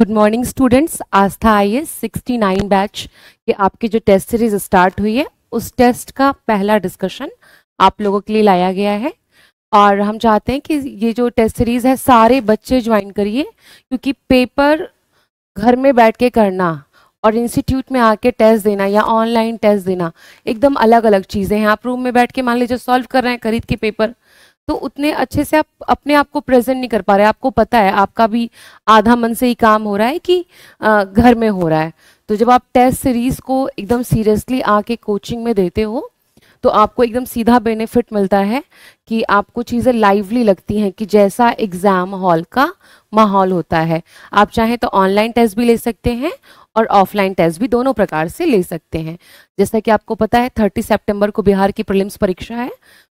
good morning students Aastha I S sixty nine batch के आपकी जो टेस्ट सीरीज स्टार्ट हुई है उस टेस्ट का पहला डिस्कशन आप लोगों के लिए लाया गया है और हम चाहते हैं कि ये जो टेस्ट सीरीज है सारे बच्चे ज्वाइन करिए क्योंकि पेपर घर में बैठ के करना और इंस्टीट्यूट में आके टेस्ट देना या ऑनलाइन टेस्ट देना एकदम अलग अलग चीज़ें हैं आप रूम में बैठ के मान लीजिए सॉल्व कर रहे हैं खरीद के पेपर तो उतने अच्छे से आप अपने आप को प्रेजेंट नहीं कर पा रहे आपको पता है आपका भी आधा मन से ही काम हो रहा है कि आ, घर में हो रहा है तो जब आप टेस्ट सीरीज को एकदम सीरियसली आके कोचिंग में देते हो तो आपको एकदम सीधा बेनिफिट मिलता है कि आपको चीज़ें लाइवली लगती हैं कि जैसा एग्ज़ाम हॉल का माहौल होता है आप चाहें तो ऑनलाइन टेस्ट भी ले सकते हैं और ऑफलाइन टेस्ट भी दोनों प्रकार से ले सकते हैं जैसा कि आपको पता है थर्टी सेप्टेम्बर को बिहार की प्रिलिम्स परीक्षा है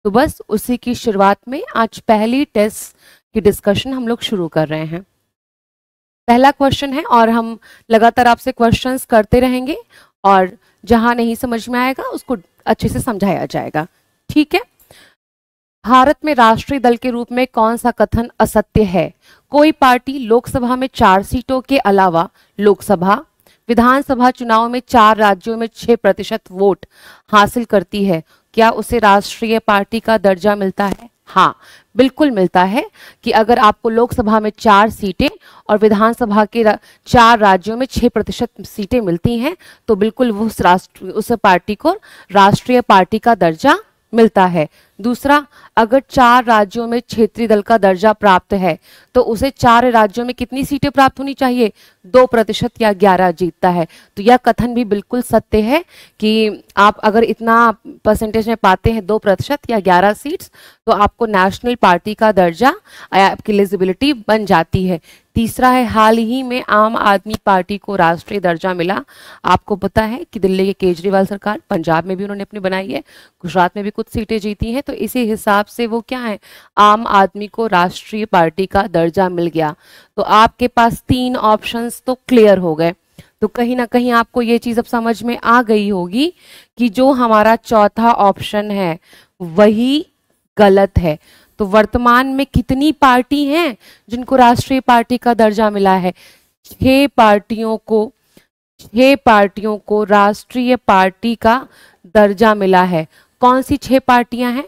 तो बस उसी की शुरुआत में आज पहली टेस्ट की डिस्कशन हम लोग शुरू कर रहे हैं पहला क्वेश्चन है और हम लगातार आपसे क्वेश्चंस करते रहेंगे और जहां नहीं समझ में आएगा उसको अच्छे से समझाया जाएगा ठीक है भारत में राष्ट्रीय दल के रूप में कौन सा कथन असत्य है कोई पार्टी लोकसभा में चार सीटों के अलावा लोकसभा विधानसभा चुनाव में चार राज्यों में छह प्रतिशत वोट हासिल करती है क्या उसे राष्ट्रीय पार्टी का दर्जा मिलता है हाँ बिल्कुल मिलता है कि अगर आपको लोकसभा में चार सीटें और विधानसभा के रा, चार राज्यों में छह प्रतिशत सीटें मिलती हैं तो बिल्कुल उस राष्ट्र उस पार्टी को राष्ट्रीय पार्टी का दर्जा मिलता है दूसरा अगर चार राज्यों में क्षेत्रीय दल का दर्जा प्राप्त है तो उसे चार राज्यों में कितनी सीटें प्राप्त होनी चाहिए दो प्रतिशत या ग्यारह जीतता है तो यह कथन भी बिल्कुल सत्य है कि आप अगर इतना परसेंटेज में पाते हैं दो प्रतिशत या ग्यारह सीट्स तो आपको नेशनल पार्टी का दर्जा आपकी एलिजिबिलिटी बन जाती है तीसरा है हाल ही में आम आदमी पार्टी को राष्ट्रीय दर्जा मिला आपको पता है कि दिल्ली के केजरीवाल सरकार पंजाब में भी उन्होंने अपनी बनाई है गुजरात में भी कुछ सीटें जीती हैं तो इसी हिसाब से वो क्या है आम आदमी को राष्ट्रीय पार्टी का दर्जा मिल गया तो आपके पास तीन ऑप्शन तो क्लियर हो गए तो कहीं ना कहीं आपको ये चीज़ अब समझ में आ गई होगी कि जो हमारा चौथा ऑप्शन है वही गलत है तो वर्तमान में कितनी पार्टी हैं जिनको राष्ट्रीय पार्टी का दर्जा मिला है छह पार्टियों को छह पार्टियों को राष्ट्रीय पार्टी का दर्जा मिला है कौन सी छह पार्टियां हैं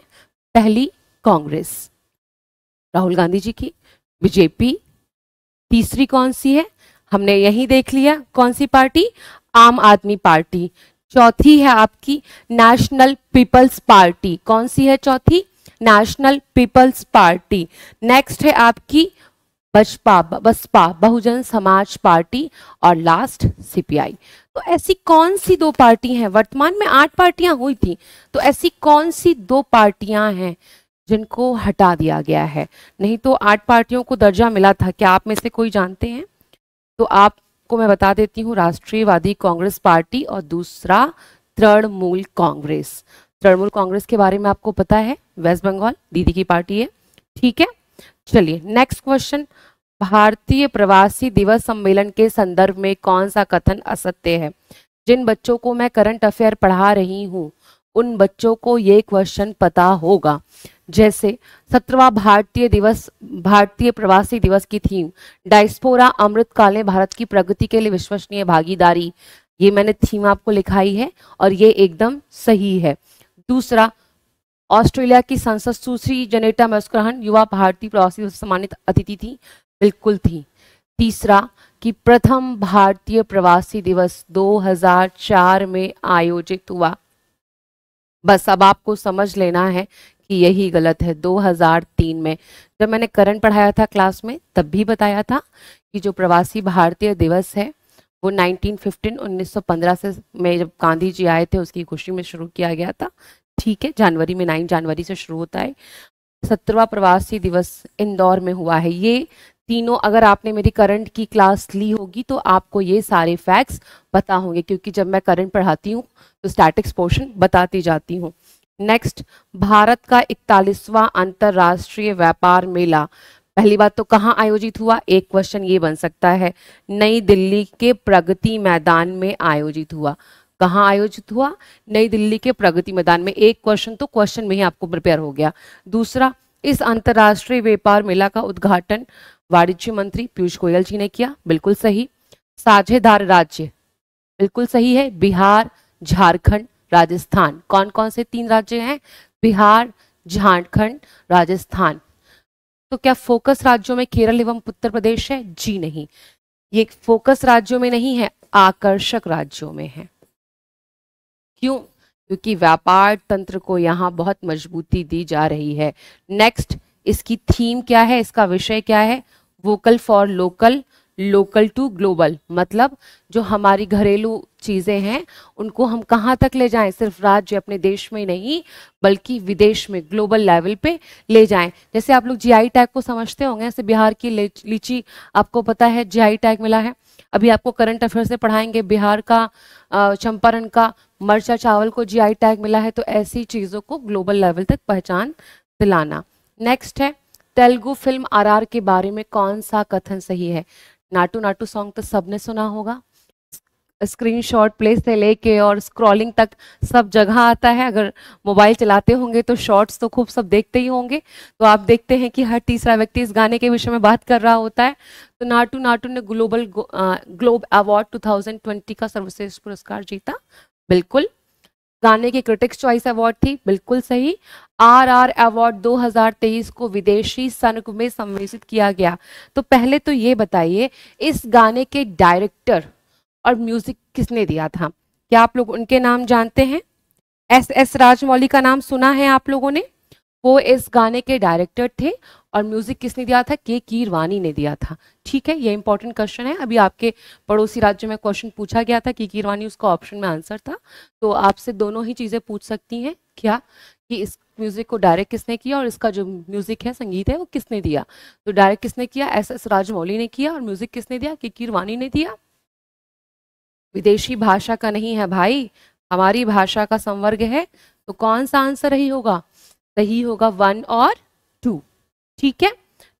पहली कांग्रेस राहुल गांधी जी की बीजेपी तीसरी कौन सी है हमने यही देख लिया कौन सी पार्टी आम आदमी पार्टी चौथी है आपकी नेशनल पीपल्स पार्टी कौन सी है चौथी नेशनल पीपल्स पार्टी नेक्स्ट है आपकी बसपा बसपा बहुजन समाज पार्टी और लास्ट सीपीआई तो ऐसी कौन सी दो पार्टी हैं वर्तमान में आठ पार्टियां हुई थी तो ऐसी कौन सी दो पार्टियां हैं जिनको हटा दिया गया है नहीं तो आठ पार्टियों को दर्जा मिला था क्या आप में से कोई जानते हैं तो आपको मैं बता देती हूँ राष्ट्रीयवादी कांग्रेस पार्टी और दूसरा तृणमूल कांग्रेस तृणमूल कांग्रेस के बारे में आपको पता है वेस्ट बंगाल दीदी की पार्टी है ठीक है चलिए नेक्स्ट क्वेश्चन भारतीय प्रवासी दिवस सम्मेलन के संदर्भ में कौन सा कथन असत्य है जिन बच्चों को मैं करंट अफेयर पढ़ा रही हूँ उन बच्चों को ये क्वेश्चन पता होगा जैसे सत्रवा भारतीय दिवस भारतीय प्रवासी दिवस की थीम डाइस्पोरा अमृतकाल काले भारत की प्रगति के लिए विश्वसनीय भागीदारी ये मैंने थीम आपको लिखाई है और ये एकदम सही है दूसरा ऑस्ट्रेलिया की संसद सुश्री जनेटा मस्करहन युवा भारतीय प्रवासी सम्मानित अतिथि थी बिल्कुल थी तीसरा कि प्रथम भारतीय प्रवासी दिवस 2004 में आयोजित हुआ बस अब आपको समझ लेना है कि यही गलत है 2003 में जब मैंने करण पढ़ाया था क्लास में तब भी बताया था कि जो प्रवासी भारतीय दिवस है वो 1915 1915 से में जब गांधी जी आए थे उसकी खुशी में शुरू किया गया था ठीक है जनवरी में नाइन जनवरी से शुरू होता है सत्रवा प्रवासी दिवस इंदौर में हुआ है ये तीनों अगर आपने मेरी करंट की क्लास ली होगी तो आपको ये सारे फैक्ट्स पता होंगे क्योंकि जब मैं करंट पढ़ाती हूँ तो स्टैटिक्स पोर्शन बताती जाती हूँ नेक्स्ट भारत का इकतालीसवां अंतर्राष्ट्रीय व्यापार मेला पहली बात तो कहाँ आयोजित हुआ एक क्वेश्चन ये बन सकता है नई दिल्ली के प्रगति मैदान में आयोजित हुआ कहाँ आयोजित हुआ नई दिल्ली के प्रगति मैदान में एक क्वेश्चन तो क्वेश्चन में ही आपको प्रिपेयर हो गया दूसरा इस अंतर्राष्ट्रीय व्यापार मेला का उद्घाटन वाणिज्य मंत्री पीयूष गोयल जी ने किया बिल्कुल सही साझेदार राज्य बिल्कुल सही है बिहार झारखंड राजस्थान कौन कौन से तीन राज्य हैं बिहार झारखंड राजस्थान तो क्या फोकस राज्यों में केरल एवं उत्तर प्रदेश है जी नहीं ये फोकस राज्यों में नहीं है आकर्षक राज्यों में है क्यों क्योंकि व्यापार तंत्र को यहाँ बहुत मजबूती दी जा रही है नेक्स्ट इसकी थीम क्या है इसका विषय क्या है vocal for local local to global मतलब जो हमारी घरेलू चीज़ें हैं उनको हम कहाँ तक ले जाएं सिर्फ राज्य अपने देश में नहीं बल्कि विदेश में ग्लोबल लेवल पे ले जाएं जैसे आप लोग जीआई टैग को समझते होंगे जैसे बिहार की लीची आपको पता है जीआई टैग मिला है अभी आपको करंट अफेयर से पढ़ाएंगे बिहार का चंपारण का मर्चा चावल को जीआई टैग मिला है तो ऐसी चीज़ों को ग्लोबल लेवल तक पहचान दिलाना नेक्स्ट है तेलुगु फिल्म आरआर के बारे में कौन सा कथन सही है नाटू नाटू सॉन्ग तो सबने सुना होगा स्क्रीनशॉट प्ले से लेके और स्क्रॉलिंग तक सब जगह आता है अगर मोबाइल चलाते होंगे तो शॉर्ट्स तो खूब सब देखते ही होंगे तो आप देखते हैं कि हर तीसरा व्यक्ति इस गाने के विषय में बात कर रहा होता है तो नाटू नाटू ने ग्लोबल ग्लोब अवार्ड 2020 का सर्वश्रेष्ठ पुरस्कार जीता बिल्कुल गाने के क्रिटिक्स चॉइस अवार्ड थी बिल्कुल सही आर आर अवार्ड 2023 को विदेशी सनक में सम्मिलित किया गया तो पहले तो ये बताइए इस गाने के डायरेक्टर और म्यूजिक किसने दिया था क्या आप लोग उनके नाम जानते हैं एस एस राजमौली का नाम सुना है आप लोगों ने वो इस गाने के डायरेक्टर थे और म्यूजिक किसने दिया था के कीरवानी ने दिया था ठीक है ये इंपॉर्टेंट क्वेश्चन है अभी आपके पड़ोसी राज्य में क्वेश्चन पूछा गया था के कीरवानी उसका ऑप्शन में आंसर था तो आपसे दोनों ही चीज़ें पूछ सकती हैं क्या कि इस म्यूजिक को डायरेक्ट किसने किया और इसका जो म्यूजिक है संगीत है वो किसने दिया तो डायरेक्ट किसने किया एस एस राजमौली ने किया और म्यूजिक किसने दिया के कीरवानी ने दिया विदेशी भाषा का नहीं है भाई हमारी भाषा का संवर्ग है तो कौन सा आंसर रही होगा सही होगा वन और टू ठीक है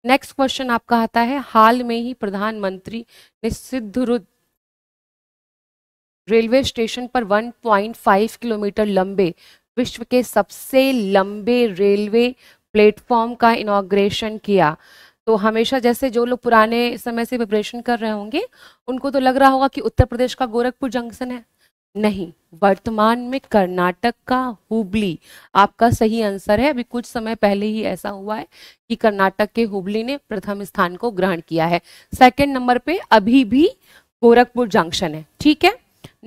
नेक्स्ट क्वेश्चन आपका आता है हाल में ही प्रधानमंत्री ने सिद्ध रेलवे स्टेशन पर 1.5 किलोमीटर लंबे विश्व के सबसे लंबे रेलवे प्लेटफॉर्म का इनाग्रेशन किया तो हमेशा जैसे जो लोग पुराने समय से प्रिपरेशन कर रहे होंगे उनको तो लग रहा होगा कि उत्तर प्रदेश का गोरखपुर जंक्शन है नहीं वर्तमान में कर्नाटक का हुबली आपका सही आंसर है अभी कुछ समय पहले ही ऐसा हुआ है कि कर्नाटक के हुबली ने प्रथम स्थान को ग्रहण किया है सेकंड नंबर पे अभी भी गोरखपुर जंक्शन है ठीक है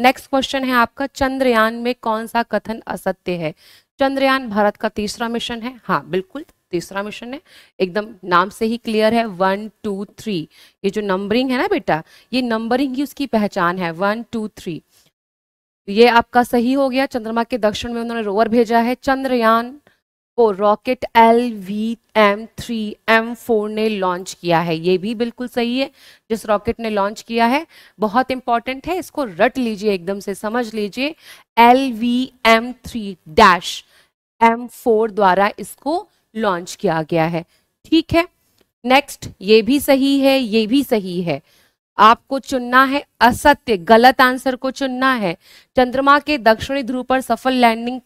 नेक्स्ट क्वेश्चन है आपका चंद्रयान में कौन सा कथन असत्य है चंद्रयान भारत का तीसरा मिशन है हाँ बिल्कुल तीसरा मिशन है एकदम नाम से ही क्लियर है वन टू थ्री ये जो नंबरिंग है ना बेटा ये नंबरिंग ही उसकी पहचान है वन टू थ्री तो ये आपका सही हो गया चंद्रमा के दक्षिण में उन्होंने रोवर भेजा है चंद्रयान को rocket L V M three M four ने लॉन्च किया है ये भी बिल्कुल सही है जिस रॉकेट ने लॉन्च किया है बहुत इंपॉर्टेंट है इसको रट लीजिए एकदम से समझ लीजिए L V M three dash M four द्वारा इसको लॉन्च किया गया है ठीक है नेक्स्ट ये भी सही है ये भी सही है आपको चुनना है असत्य गलत आंसर को चुनना है चंद्रमा के दक्षिणी ध्रुव पर सफल लैंडिंग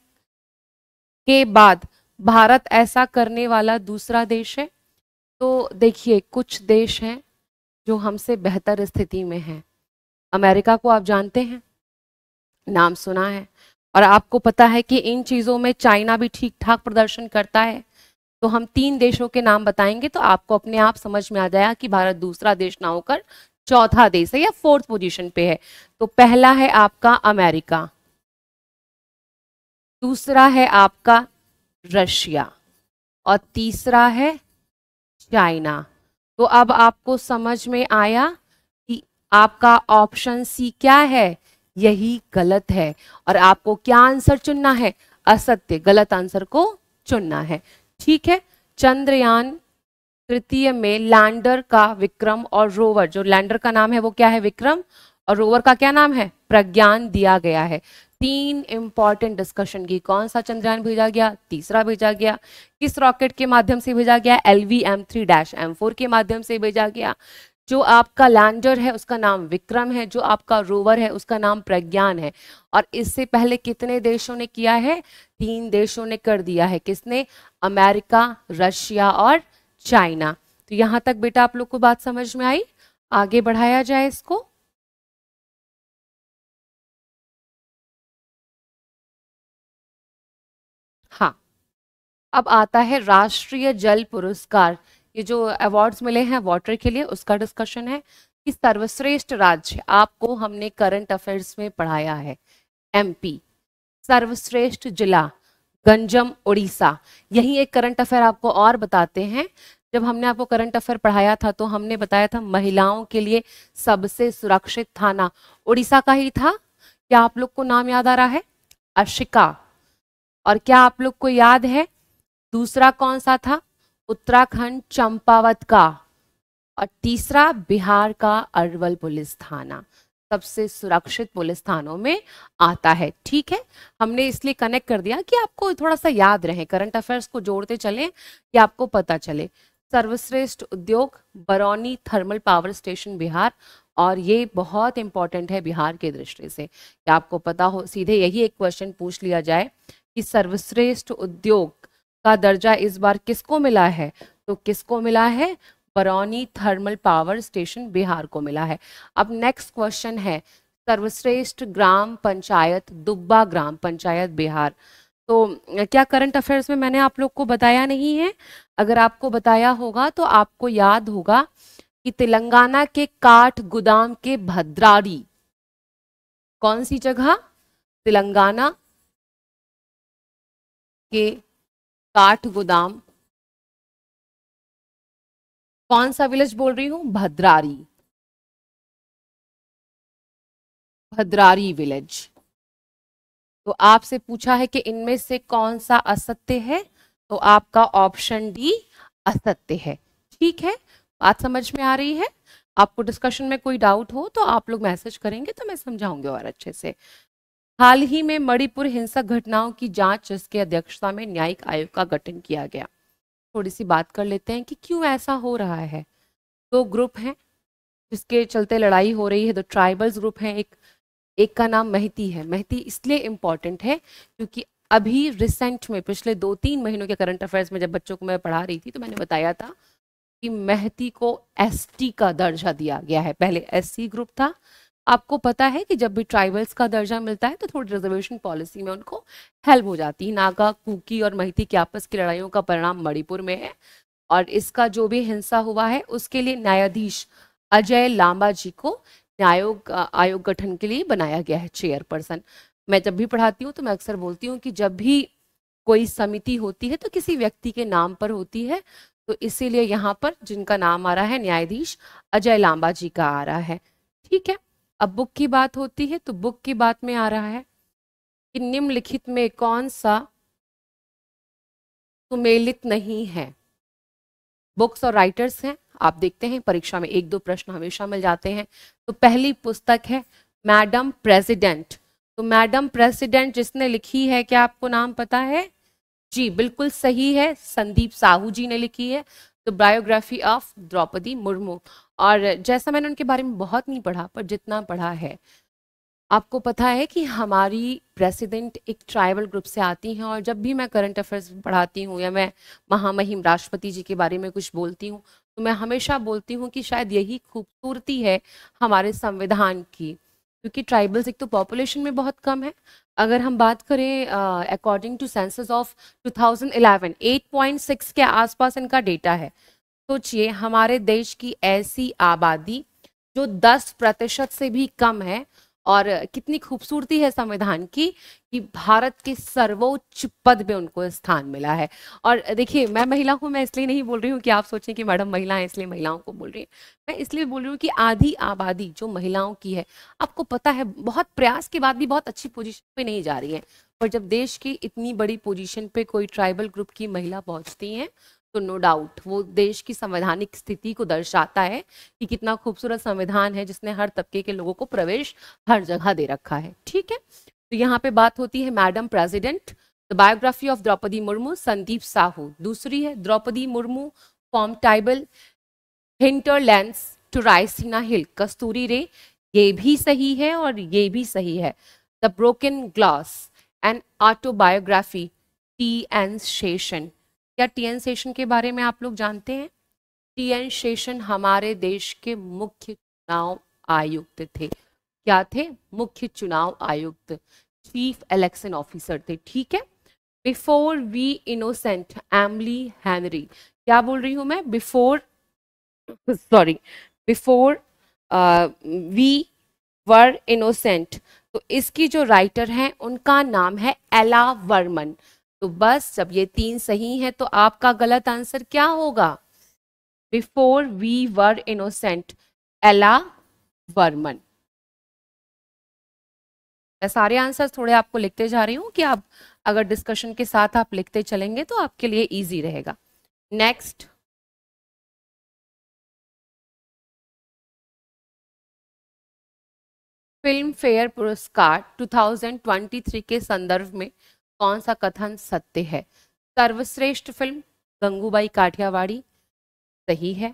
के बाद भारत ऐसा करने वाला दूसरा देश है तो देखिए कुछ देश हैं जो हमसे बेहतर स्थिति में हैं अमेरिका को आप जानते हैं नाम सुना है और आपको पता है कि इन चीज़ों में चाइना भी ठीक ठाक प्रदर्शन करता है तो हम तीन देशों के नाम बताएंगे तो आपको अपने आप समझ में आ जाएगा कि भारत दूसरा देश ना होकर चौथा देश है या फोर्थ पोजीशन पे है तो पहला है आपका अमेरिका दूसरा है आपका रशिया और तीसरा है चाइना तो अब आपको समझ में आया कि आपका ऑप्शन सी क्या है यही गलत है और आपको क्या आंसर चुनना है असत्य गलत आंसर को चुनना है ठीक है चंद्रयान तृतीय में लैंडर का विक्रम और रोवर जो लैंडर का नाम है वो क्या है विक्रम और रोवर का क्या नाम है प्रज्ञान दिया गया है तीन इंपॉर्टेंट डिस्कशन की कौन सा चंद्रयान भेजा गया तीसरा भेजा गया किस रॉकेट के माध्यम से भेजा गया L V M three dash M four के माध्यम से भेजा गया जो आपका लैंडर है उसका नाम विक्रम है जो आपका रोवर है उसका नाम प्रज्ञान है और इससे पहले कितने देशों ने किया है तीन देशों ने कर दिया है किसने अमेरिका रशिया और चाइना तो यहां तक बेटा आप लोग को बात समझ में आई आगे बढ़ाया जाए इसको हाँ अब आता है राष्ट्रीय जल पुरस्कार ये जो अवार्ड्स मिले हैं वाटर के लिए उसका डिस्कशन है कि सर्वश्रेष्ठ राज्य आपको हमने करंट अफेयर्स में पढ़ाया है एमपी सर्वश्रेष्ठ जिला गंजम उड़ीसा यही एक करंट अफेयर आपको और बताते हैं जब हमने आपको करंट अफेयर पढ़ाया था तो हमने बताया था महिलाओं के लिए सबसे सुरक्षित थाना उड़ीसा का ही था क्या आप लोग को नाम याद आ रहा है अशिका और क्या आप लोग को याद है दूसरा कौन सा था उत्तराखंड चंपावत का और तीसरा बिहार का अरवल पुलिस थाना सबसे सुरक्षित पुलिस थानों में आता है ठीक है हमने इसलिए कनेक्ट कर दिया कि आपको थोड़ा सा याद रहे करंट अफेयर्स को जोड़ते चले कि आपको पता चले सर्वश्रेष्ठ उद्योग Barauni thermal power station Bihar और ये बहुत इंपॉर्टेंट है बिहार के दृष्टि से कि आपको पता हो सीधे यही एक क्वेश्चन पूछ लिया जाए कि सर्वश्रेष्ठ उद्योग का दर्जा इस बार किसको मिला है तो किसको मिला है Barauni thermal power station Bihar को मिला है अब नेक्स्ट क्वेश्चन है सर्वश्रेष्ठ ग्राम पंचायत दुब्बा ग्राम पंचायत बिहार तो क्या करंट अफेयर्स में मैंने आप लोग को बताया नहीं है अगर आपको बताया होगा तो आपको याद होगा कि तेलंगाना के काठ गोदाम के भद्रारी कौन सी जगह तेलंगाना के काठ गोदाम कौन सा विलेज बोल रही हूं भद्रारी भद्रारी विलेज तो आपसे पूछा है कि इनमें से कौन सा असत्य है तो आपका ऑप्शन डी असत्य है ठीक है बात समझ में आ रही है आपको डिस्कशन में कोई डाउट हो तो आप लोग मैसेज करेंगे तो मैं समझाऊंगी और अच्छे से हाल ही में मणिपुर हिंसक घटनाओं की जांच जिसके अध्यक्षता में न्यायिक आयोग का गठन किया गया थोड़ी सी बात कर लेते हैं कि क्यों ऐसा हो रहा है दो तो ग्रुप हैं जिसके चलते लड़ाई हो रही है दो तो ट्राइबल्स ग्रुप हैं एक एक का नाम महती है महती इसलिए इम्पॉर्टेंट है क्योंकि अभी रिसेंट में पिछले दो तीन महीनों के करंट अफेयर्स में जब बच्चों को मैं पढ़ा रही थी तो मैंने बताया था कि महती को एसटी का दर्जा दिया गया है पहले एससी ग्रुप था आपको पता है कि जब भी ट्राइबल्स का दर्जा मिलता है तो थोड़ी रिजर्वेशन पॉलिसी में उनको हेल्प हो जाती है नागा कुकी और महिती के आपस की लड़ाइयों का परिणाम मणिपुर में है और इसका जो भी हिंसा हुआ है उसके लिए न्यायाधीश अजय लांबा जी को न्यायोग आयोग गठन के लिए बनाया गया है चेयरपर्सन मैं जब भी पढ़ाती हूँ तो मैं अक्सर बोलती हूँ कि जब भी कोई समिति होती है तो किसी व्यक्ति के नाम पर होती है तो इसीलिए यहाँ पर जिनका नाम आ रहा है न्यायाधीश अजय लांबा जी का आ रहा है ठीक है अब बुक की बात होती है तो बुक की बात में आ रहा है कि निम्नलिखित में कौन सा सुमेलित नहीं है बुक्स और राइटर्स हैं आप देखते हैं परीक्षा में एक दो प्रश्न हमेशा मिल जाते हैं तो पहली पुस्तक है मैडम प्रेसिडेंट तो मैडम प्रेसिडेंट जिसने लिखी है क्या आपको नाम पता है जी बिल्कुल सही है संदीप साहू जी ने लिखी है the biography of Draupadi Murmu और जैसा मैंने उनके बारे में बहुत नहीं पढ़ा पर जितना पढ़ा है आपको पता है कि हमारी प्रेसिडेंट एक ट्राइबल ग्रुप से आती हैं और जब भी मैं करंट अफेयर्स पढ़ाती हूँ या मैं महामहिम राष्ट्रपति जी के बारे में कुछ बोलती हूँ तो मैं हमेशा बोलती हूँ कि शायद यही खूबसूरती है हमारे संविधान की क्योंकि ट्राइबल्स एक तो पॉपुलेशन में बहुत कम है अगर हम बात करें अकॉर्डिंग टू सेंसस ऑफ 2011 8.6 के आसपास इनका डेटा है सोचिए तो हमारे देश की ऐसी आबादी जो 10 प्रतिशत से भी कम है और कितनी खूबसूरती है संविधान की कि भारत के सर्वोच्च पद में उनको स्थान मिला है और देखिए मैं महिला हूँ मैं इसलिए नहीं बोल रही हूँ कि आप सोचें कि मैडम महिला हैं इसलिए महिलाओं को बोल रही हैं मैं इसलिए बोल रही हूँ कि आधी आबादी जो महिलाओं की है आपको पता है बहुत प्रयास के बाद भी बहुत अच्छी पोजिशन पर नहीं जा रही है पर जब देश की इतनी बड़ी पोजिशन पर कोई ट्राइबल ग्रुप की महिला पहुँचती हैं तो नो डाउट वो देश की संवैधानिक स्थिति को दर्शाता है कि कितना खूबसूरत संविधान है जिसने हर तबके के लोगों को प्रवेश हर जगह दे रखा है ठीक है तो यहाँ पे बात होती है madam president the biography of Draupadi Murmu Sandeep Sahu दूसरी है Draupadi Murmu from tribal hinterland to Raisina hill Kasturi Ray ये भी सही है और ये भी सही है the broken glass and autobiography T N Seshan क्या टीएन सेशन के बारे में आप लोग जानते हैं टीएन सेशन हमारे देश के मुख्य चुनाव आयुक्त थे क्या थे मुख्य चुनाव आयुक्त चीफ इलेक्शन ऑफिसर थे ठीक है before we innocent Emily Henry क्या बोल रही हूँ मैं before sorry before we were innocent तो इसकी जो राइटर हैं उनका नाम है एला वर्मन तो बस जब ये तीन सही हैं तो आपका गलत आंसर क्या होगा बिफोर वी वर इनोसेंट एला वर्मन मैं सारे आंसर थोड़े आपको लिखते जा रही हूं कि आप अगर डिस्कशन के साथ आप लिखते चलेंगे तो आपके लिए इजी रहेगा नेक्स्ट फिल्म फेयर पुरस्कार 2023 के संदर्भ में कौन सा कथन सत्य है सर्वश्रेष्ठ फिल्म गंगूबाई काठियावाड़ी सही है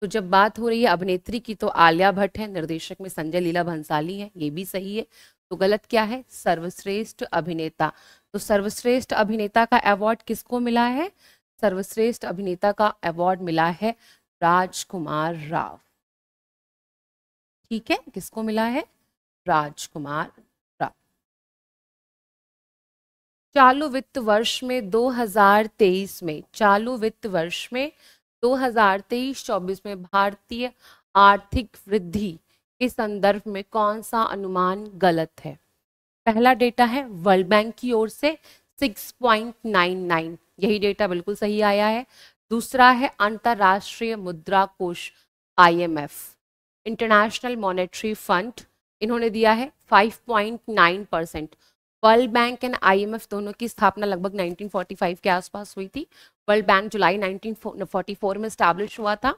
तो जब बात हो रही है अभिनेत्री की तो आलिया भट्ट है निर्देशक में संजय लीला भंसाली है ये भी सही है तो गलत क्या है सर्वश्रेष्ठ अभिनेता तो सर्वश्रेष्ठ अभिनेता का अवार्ड किसको मिला है सर्वश्रेष्ठ अभिनेता का अवार्ड मिला है राजकुमार राव ठीक है किसको मिला है राजकुमार चालू वित्त वर्ष में 2023 में चालू वित्त वर्ष में 2023-24 में भारतीय आर्थिक वृद्धि के संदर्भ में कौन सा अनुमान गलत है पहला डेटा है वर्ल्ड बैंक की ओर से 6.99 यही डेटा बिल्कुल सही आया है दूसरा है अंतर्राष्ट्रीय मुद्रा कोष आईएमएफ इंटरनेशनल मॉनेटरी फंड इन्होंने दिया है 5.9 percent World Bank and IMF दोनों की स्थापना लगभग 1945 के आसपास हुई थी वर्ल्ड बैंक जुलाई 1944 में स्टैब्लिश हुआ था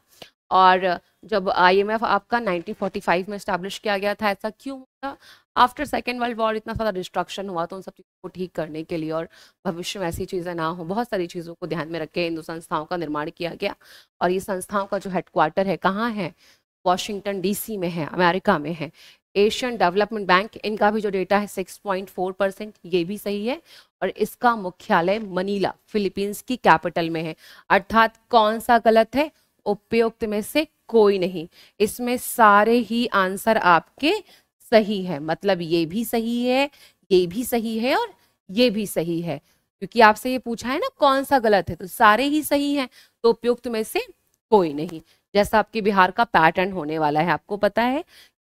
और जब आईएमएफ आपका 1945 में स्टैब्लिश किया गया था ऐसा क्यों हुआ आफ्टर सेकेंड वर्ल्ड वॉर इतना सारा डिस्ट्रक्शन हुआ तो उन सब चीज़ों को ठीक करने के लिए और भविष्य में ऐसी चीज़ें ना हो बहुत सारी चीज़ों को ध्यान में रख के हिंदू संस्थाओं का निर्माण किया गया और ये संस्थाओं का जो हेडक्वार्टर है कहाँ है वॉशिंगटन डीसी में है अमेरिका में है एशियन डेवलपमेंट बैंक इनका भी जो डेटा है 6.4 परसेंट ये भी सही है और इसका मुख्यालय मनीला फिलीपींस की कैपिटल में है अर्थात कौन सा गलत है उपयुक्त में से कोई नहीं इसमें सारे ही आंसर आपके सही है मतलब ये भी सही है ये भी सही है और ये भी सही है क्योंकि आपसे ये पूछा है ना कौन सा गलत है तो सारे ही सही हैं तो उपयुक्त में से कोई नहीं जैसा आपके बिहार का पैटर्न होने वाला है आपको पता है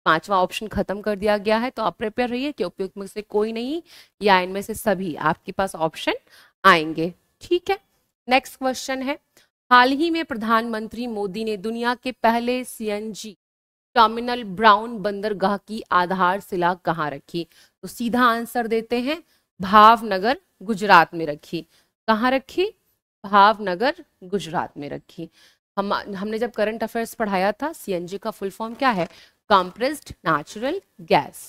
पांचवा ऑप्शन खत्म कर दिया गया है तो आप प्रिपेयर रहिए कि उपयुक्त में से कोई नहीं या इनमें से सभी आपके पास ऑप्शन आएंगे ठीक है नेक्स्ट क्वेश्चन है हाल ही में प्रधानमंत्री मोदी ने दुनिया के पहले सीएनजी टर्मिनल ब्राउन बंदरगाह की आधारशिला कहाँ रखी तो सीधा आंसर देते हैं भावनगर गुजरात में रखी कहाँ रखी भावनगर गुजरात में रखी हम हमने जब करंट अफेयर्स पढ़ाया था सीएनजी का फुल फॉर्म क्या है कंप्रेस्ड नेचुरल गैस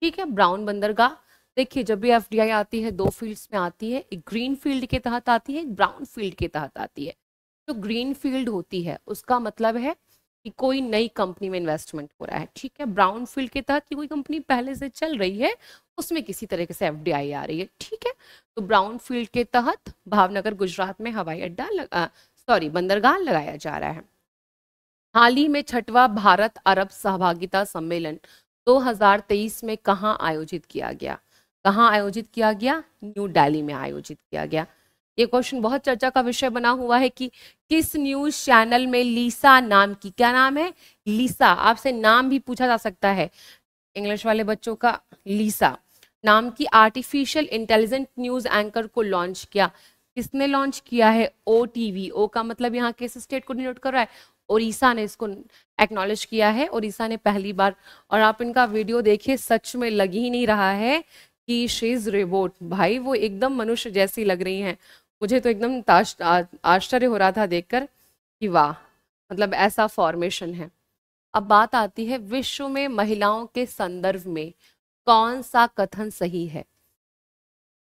ठीक है ब्राउन बंदरगाह देखिए जब भी एफ आती है दो फील्ड्स में आती है एक ग्रीन फील्ड के तहत आती है एक ब्राउन फील्ड के तहत आती है तो ग्रीन फील्ड होती है उसका मतलब है कि कोई नई कंपनी में इन्वेस्टमेंट हो रहा है ठीक है ब्राउन फील्ड के तहत कोई कंपनी पहले से चल रही है उसमें किसी तरीके से एफ आ रही है ठीक है तो ब्राउन फील्ड के तहत भावनगर गुजरात में हवाई अड्डा सॉरी बंदरगाह लगाया जा रहा है हाल ही में छठवा भारत अरब सहभागिता सम्मेलन 2023 में कहा आयोजित किया गया कहा आयोजित किया गया न्यू दिल्ली में आयोजित किया गया ये क्वेश्चन बहुत चर्चा का विषय बना हुआ है कि किस न्यूज चैनल में लीसा नाम की क्या नाम है लीसा आपसे नाम भी पूछा जा सकता है इंग्लिश वाले बच्चों का लीसा नाम की आर्टिफिशियल इंटेलिजेंट न्यूज एंकर को लॉन्च किया किसने लॉन्च किया है ओ टीवी ओ का मतलब यहाँ किस स्टेट को डिनोट कर रहा है ओडिशा ने इसको एक्नॉलेज किया है ओडिशा ने पहली बार और आप इनका वीडियो देखिए सच में लग ही नहीं रहा है कि शी रिबोट भाई वो एकदम मनुष्य जैसी लग रही हैं मुझे तो एकदम आश्चर्य हो रहा था देखकर कि वाह मतलब ऐसा फॉर्मेशन है अब बात आती है विश्व में महिलाओं के संदर्भ में कौन सा कथन सही है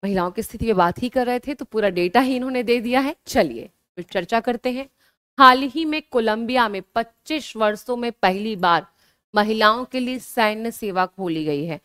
महिलाओं की स्थिति में बात ही कर रहे थे तो पूरा डेटा ही इन्होंने दे दिया है चलिए फिर चर्चा करते हैं हाल ही में कोलंबिया में 25 वर्षों में पहली बार महिलाओं के लिए सैन्य सेवा खोली गई है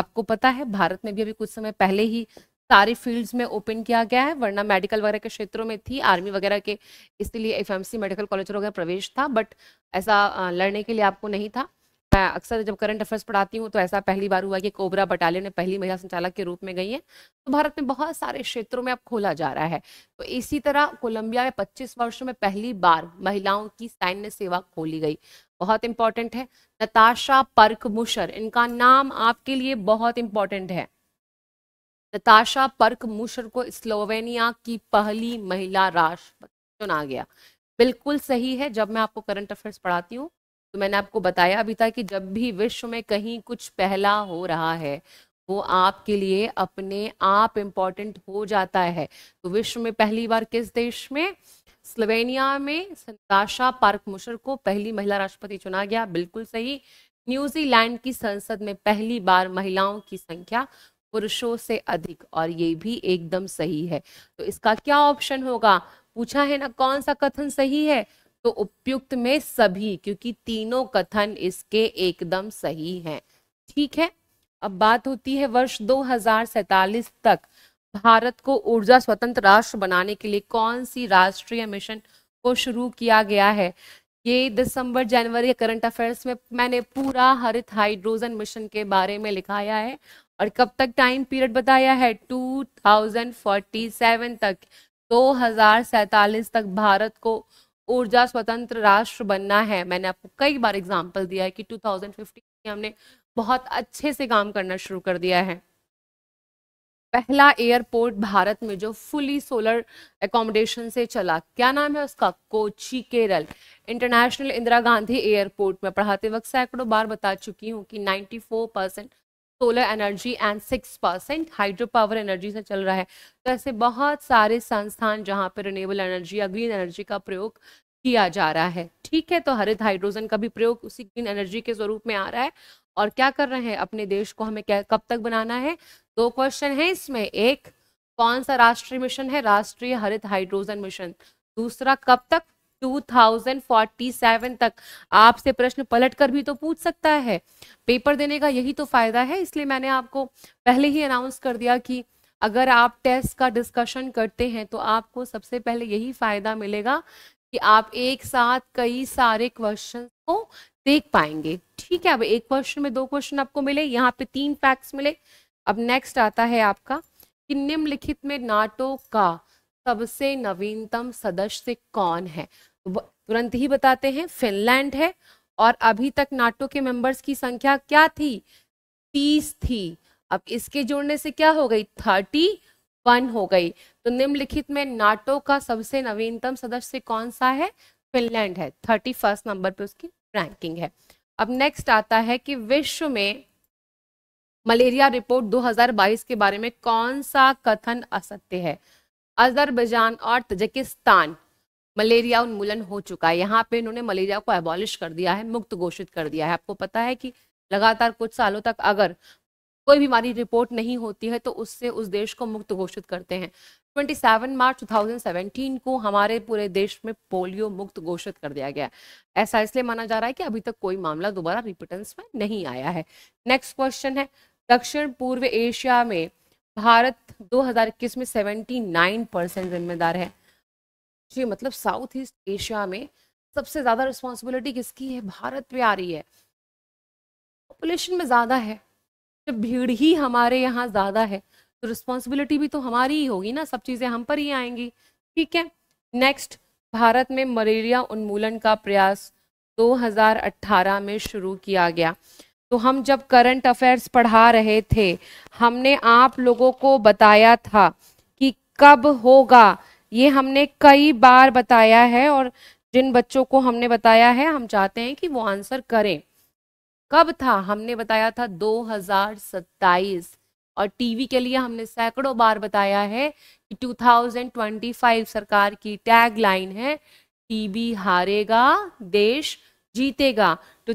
आपको पता है भारत में भी अभी कुछ समय पहले ही सारे फील्ड्स में ओपन किया गया है वरना मेडिकल वगैरह के क्षेत्रों में थी आर्मी वगैरह के इसलिए एफएमसी मेडिकल कॉलेज वगैरह प्रवेश था बट ऐसा लड़ने के लिए आपको नहीं था मैं अक्सर जब करंट अफेयर्स पढ़ाती हूँ तो ऐसा पहली बार हुआ कि कोबरा बटालियन में पहली महिला संचालक के रूप में गई है तो भारत में बहुत सारे क्षेत्रों में अब खोला जा रहा है तो इसी तरह कोलंबिया में 25 वर्षों में पहली बार महिलाओं की सैन्य सेवा खोली गई बहुत इंपॉर्टेंट है नताशा मुशर इनका नाम आपके लिए बहुत इंपॉर्टेंट है नताशा मुशर को स्लोवेनिया की पहली महिला राष्ट्रपति चुना गया बिल्कुल सही है जब मैं आपको करंट अफेयर्स पढ़ाती हूँ तो मैंने आपको बताया अभी था कि जब भी विश्व में कहीं कुछ पहला हो रहा है वो आपके लिए अपने आप इम्पॉर्टेंट हो जाता है तो विश्व में पहली बार किस देश में स्लोवेनिया में संताशा पार्क मुशर को पहली महिला राष्ट्रपति चुना गया बिल्कुल सही न्यूजीलैंड की संसद में पहली बार महिलाओं की संख्या पुरुषों से अधिक और ये भी एकदम सही है तो इसका क्या ऑप्शन होगा पूछा है ना कौन सा कथन सही है तो उपयुक्त में सभी क्योंकि तीनों कथन इसके एकदम सही हैं ठीक है अब बात होती है वर्ष दो तक भारत को ऊर्जा स्वतंत्र राष्ट्र बनाने के लिए कौन सी राष्ट्रीय मिशन को शुरू किया गया है ये दिसंबर जनवरी करंट अफेयर्स में मैंने पूरा हरित हाइड्रोजन मिशन के बारे में लिखाया है और कब तक टाइम पीरियड बताया है 2047 तक दो तक भारत को ऊर्जा स्वतंत्र राष्ट्र बनना है मैंने आपको कई बार एग्जाम्पल दिया है कि टू में हमने बहुत अच्छे से काम करना शुरू कर दिया है पहला एयरपोर्ट भारत में जो फुली सोलर एकोमोडेशन से चला क्या नाम है उसका कोची केरल इंटरनेशनल इंदिरा गांधी एयरपोर्ट में पढ़ाते वक्त सैकड़ों बार बता चुकी हूँ कि 94 percent solar energy and six percent hydro power energy से चल रहा है तो ऐसे बहुत सारे संस्थान जहाँ पर रिनेबल एनर्जी या ग्रीन एनर्जी का प्रयोग किया जा रहा है ठीक है तो हरित हाइड्रोजन का भी प्रयोग उसी ग्रीन एनर्जी के स्वरूप में आ रहा है और क्या कर रहे हैं अपने देश को हमें क्या कब तक बनाना है दो क्वेश्चन है इसमें एक कौन सा राष्ट्रीय मिशन है राष्ट्रीय हरित हाइड्रोजन मिशन दूसरा कब तक 2047 तक आपसे प्रश्न पलट कर भी तो पूछ सकता है पेपर देने का यही तो फायदा है इसलिए मैंने आपको पहले ही अनाउंस कर दिया कि अगर आप टेस्ट का डिस्कशन करते हैं तो आपको सबसे पहले यही फायदा मिलेगा कि आप एक साथ कई सारे क्वेश्चन को देख पाएंगे ठीक है अब एक क्वेश्चन में दो क्वेश्चन आपको मिले यहाँ पे तीन फैक्ट्स मिले अब नेक्स्ट आता है आपका कि निम्नलिखित में नाटो का सबसे नवीनतम सदस्य कौन है तुरंत ही बताते हैं फिनलैंड है और अभी तक नाटो के मेंबर्स की संख्या क्या थी तीस थी अब इसके जोड़ने से क्या हो गई थर्टी वन हो गई तो निम्नलिखित में नाटो का सबसे नवीनतम सदस्य कौन सा है फिनलैंड है थर्टी फर्स्ट नंबर पे उसकी रैंकिंग है अब नेक्स्ट आता है कि विश्व में मलेरिया रिपोर्ट 2022 के बारे में कौन सा कथन असत्य है अजरबैजान और तजकिस्तान मलेरिया उन्मूलन हो चुका है यहाँ पे इन्होंने मलेरिया को एबॉलिश कर दिया है मुक्त घोषित कर दिया है आपको पता है कि लगातार कुछ सालों तक अगर कोई बीमारी रिपोर्ट नहीं होती है तो उससे उस देश को मुक्त घोषित करते हैं 27 मार्च 2017 को हमारे पूरे देश में पोलियो मुक्त घोषित कर दिया गया ऐसा इसलिए माना जा रहा है कि अभी तक कोई मामला दोबारा रिपीटेंस में नहीं आया है नेक्स्ट क्वेश्चन है दक्षिण पूर्व एशिया में भारत दो में सेवेंटी परसेंट जिम्मेदार है जी मतलब साउथ ईस्ट एशिया में सबसे ज़्यादा रिस्पॉन्सिबिलिटी किसकी है भारत पे आ रही है पॉपुलेशन में ज़्यादा है जब भीड़ ही हमारे यहाँ ज़्यादा है तो रिस्पॉन्सिबिलिटी भी तो हमारी ही होगी ना सब चीज़ें हम पर ही आएंगी ठीक है नेक्स्ट भारत में मलेरिया उन्मूलन का प्रयास 2018 में शुरू किया गया तो हम जब करंट अफेयर्स पढ़ा रहे थे हमने आप लोगों को बताया था कि कब होगा ये हमने कई बार बताया है और जिन बच्चों को हमने बताया है हम चाहते हैं कि वो आंसर करें कब था हमने बताया था 2027 और टीवी के लिए हमने सैकड़ों बार बताया है कि 2025 सरकार की टैग लाइन है टीवी हारेगा देश जीतेगा तो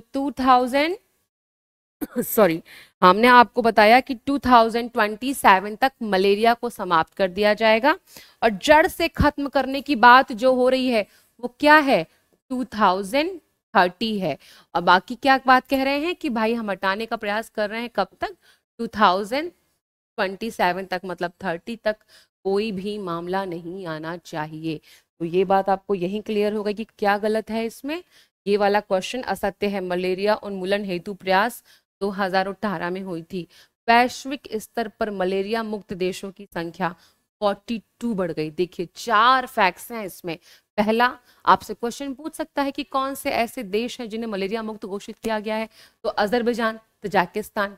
सॉरी हमने आपको बताया कि 2027 तक मलेरिया को समाप्त कर दिया जाएगा और जड़ से खत्म करने की बात जो हो रही है वो क्या है 2030 है और बाकी क्या बात कह रहे हैं कि भाई हम हटाने का प्रयास कर रहे हैं कब तक 2027 तक मतलब 30 तक कोई भी मामला नहीं आना चाहिए तो ये बात आपको यही क्लियर होगा कि क्या गलत है इसमें ये वाला क्वेश्चन असत्य है मलेरिया उन्मूलन हेतु प्रयास 2018 में हुई थी वैश्विक स्तर पर मलेरिया मुक्त देशों की संख्या 42 बढ़ गई देखिए चार फैक्ट्स हैं इसमें पहला आपसे क्वेश्चन पूछ सकता है कि कौन से ऐसे देश हैं जिन्हें मलेरिया मुक्त घोषित किया गया है तो अजरबैजान तजाकिस्तान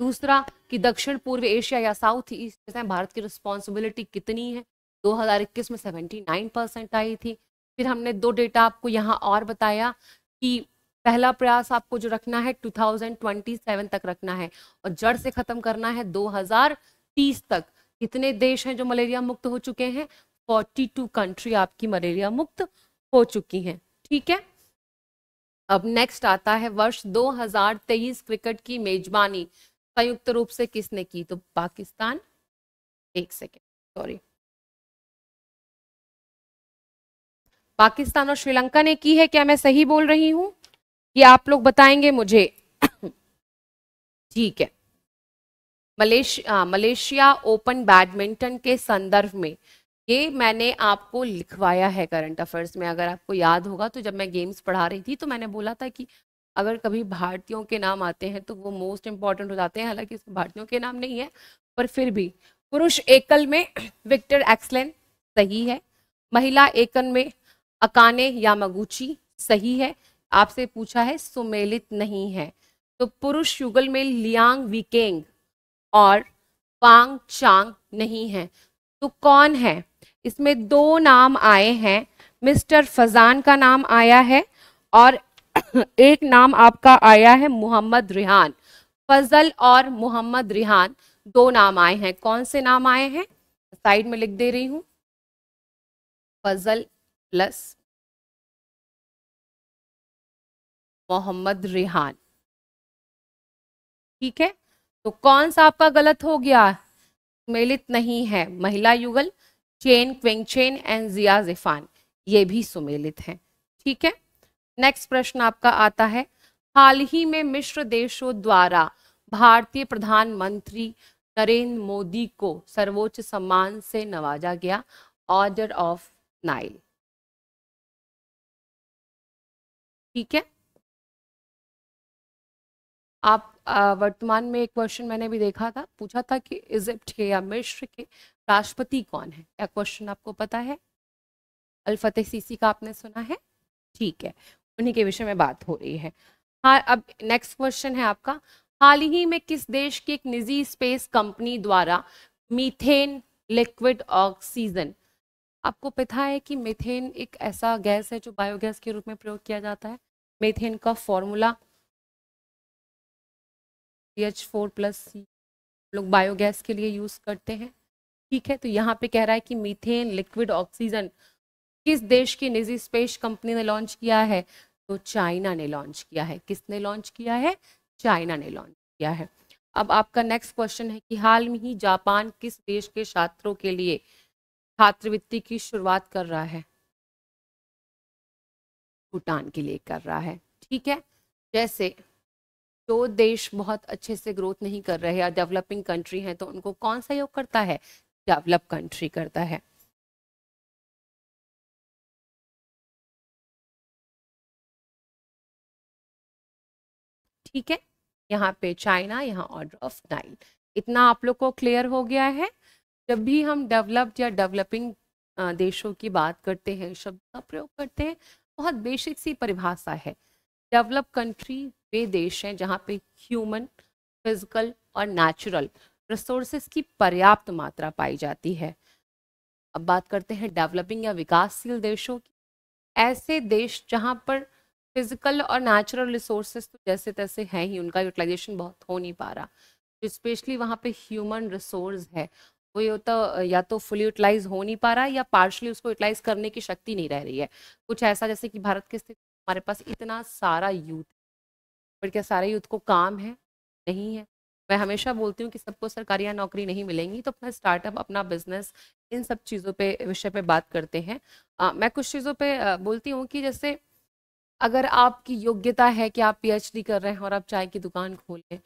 दूसरा कि दक्षिण पूर्व एशिया या साउथ ईस्ट में भारत की रिस्पॉन्सिबिलिटी कितनी है 2021 में 79 परसेंट आई थी फिर हमने दो डेटा आपको यहाँ और बताया कि पहला प्रयास आपको जो रखना है 2027 तक रखना है और जड़ से खत्म करना है 2030 तक कितने देश हैं जो मलेरिया मुक्त हो चुके हैं 42 कंट्री आपकी मलेरिया मुक्त हो चुकी हैं ठीक है अब नेक्स्ट आता है वर्ष 2023 क्रिकेट की मेजबानी संयुक्त रूप से किसने की तो पाकिस्तान एक सेकेंड सॉरी पाकिस्तान और श्रीलंका ने की है क्या मैं सही बोल रही हूँ ये आप लोग बताएंगे मुझे ठीक है मलेशिया मलेशिया ओपन बैडमिंटन के संदर्भ में ये मैंने आपको लिखवाया है करंट अफेयर्स में अगर आपको याद होगा तो जब मैं गेम्स पढ़ा रही थी तो मैंने बोला था कि अगर कभी भारतीयों के नाम आते हैं तो वो मोस्ट इम्पॉर्टेंट हो जाते हैं हालांकि इसमें भारतीयों के नाम नहीं है पर फिर भी पुरुष एकल में विक्टर एक्सलेन सही है महिला एकल में अकाने या सही है आपसे पूछा है सुमेलित नहीं है तो पुरुष युगल में लियांग विकेंग और पांग चांग नहीं है तो कौन है इसमें दो नाम आए हैं मिस्टर फजान का नाम आया है और एक नाम आपका आया है मोहम्मद रिहान फजल और मोहम्मद रिहान दो नाम आए हैं कौन से नाम आए हैं साइड में लिख दे रही हूं फजल प्लस मोहम्मद रिहान ठीक है तो कौन सा आपका गलत हो गया सुमेलित नहीं है महिला युगल चेन क्वेंगचेन एंड जिया जिफान ये भी सुमेलित हैं ठीक है नेक्स्ट प्रश्न आपका आता है हाल ही में मिश्र देशों द्वारा भारतीय प्रधानमंत्री नरेंद्र मोदी को सर्वोच्च सम्मान से नवाजा गया ऑर्डर ऑफ नाइल ठीक है आप वर्तमान में एक क्वेश्चन मैंने भी देखा था पूछा था कि इजिप्ट के या मिश्र के राष्ट्रपति कौन है क्या क्वेश्चन आपको पता है अलफतेह सीसी का आपने सुना है ठीक है उन्हीं के विषय में बात हो रही है हाँ अब नेक्स्ट क्वेश्चन है आपका हाल ही में किस देश की एक निजी स्पेस कंपनी द्वारा मीथेन लिक्विड ऑक्सीजन आपको पता है कि मीथेन एक ऐसा गैस है जो बायोगैस के रूप में प्रयोग किया जाता है मीथेन का formula C H four plus C लोग बायोगैस के लिए यूज़ करते हैं ठीक है तो यहाँ पे कह रहा है कि मीथेन लिक्विड ऑक्सीजन किस देश की निजी स्पेस कंपनी ने लॉन्च किया है तो चाइना ने लॉन्च किया है किसने लॉन्च किया है चाइना ने लॉन्च किया है अब आपका नेक्स्ट क्वेश्चन है कि हाल में ही जापान किस देश के छात्रों के लिए छात्रवृत्ति की शुरुआत कर रहा है भूटान के लिए कर रहा है ठीक है जैसे जो देश बहुत अच्छे से ग्रोथ नहीं कर रहे या डेवलपिंग कंट्री हैं तो उनको कौन सहयोग करता है डेवलप कंट्री करता है ठीक है यहाँ पे चाइना यहाँ ऑर्डर ऑफ नाइन इतना आप लोग को क्लियर हो गया है जब भी हम डेवलप्ड या डेवलपिंग देशों की बात करते हैं शब्द का प्रयोग करते हैं बहुत बेसिक सी परिभाषा है डेवलप कंट्री वे देश हैं जहाँ पे ह्यूमन फिजिकल और नेचुरल रिसोर्सेस की पर्याप्त मात्रा पाई जाती है अब बात करते हैं डेवलपिंग या विकासशील देशों की ऐसे देश जहाँ पर फिजिकल और नेचुरल रिसोर्सेज तो जैसे तैसे हैं ही उनका यूटिलाइजेशन बहुत हो नहीं पा रहा स्पेशली वहाँ पे ह्यूमन रिसोर्स है वो ये होता या तो फुली यूटिलाइज हो नहीं पा रहा या पार्शली उसको यूटिलाइज करने की शक्ति नहीं रह रही है कुछ ऐसा जैसे कि भारत की स्थिति हमारे पास इतना सारा यूथ पर क्या सारे यूथ को काम है नहीं है मैं हमेशा बोलती हूँ कि सबको सरकारी या नौकरी नहीं मिलेंगी तो अपना स्टार्टअप अपना बिजनेस इन सब चीज़ों पे विषय पे बात करते हैं आ, मैं कुछ चीज़ों पे बोलती हूँ कि जैसे अगर आपकी योग्यता है कि आप पीएचडी कर रहे हैं और आप चाय की दुकान खोलें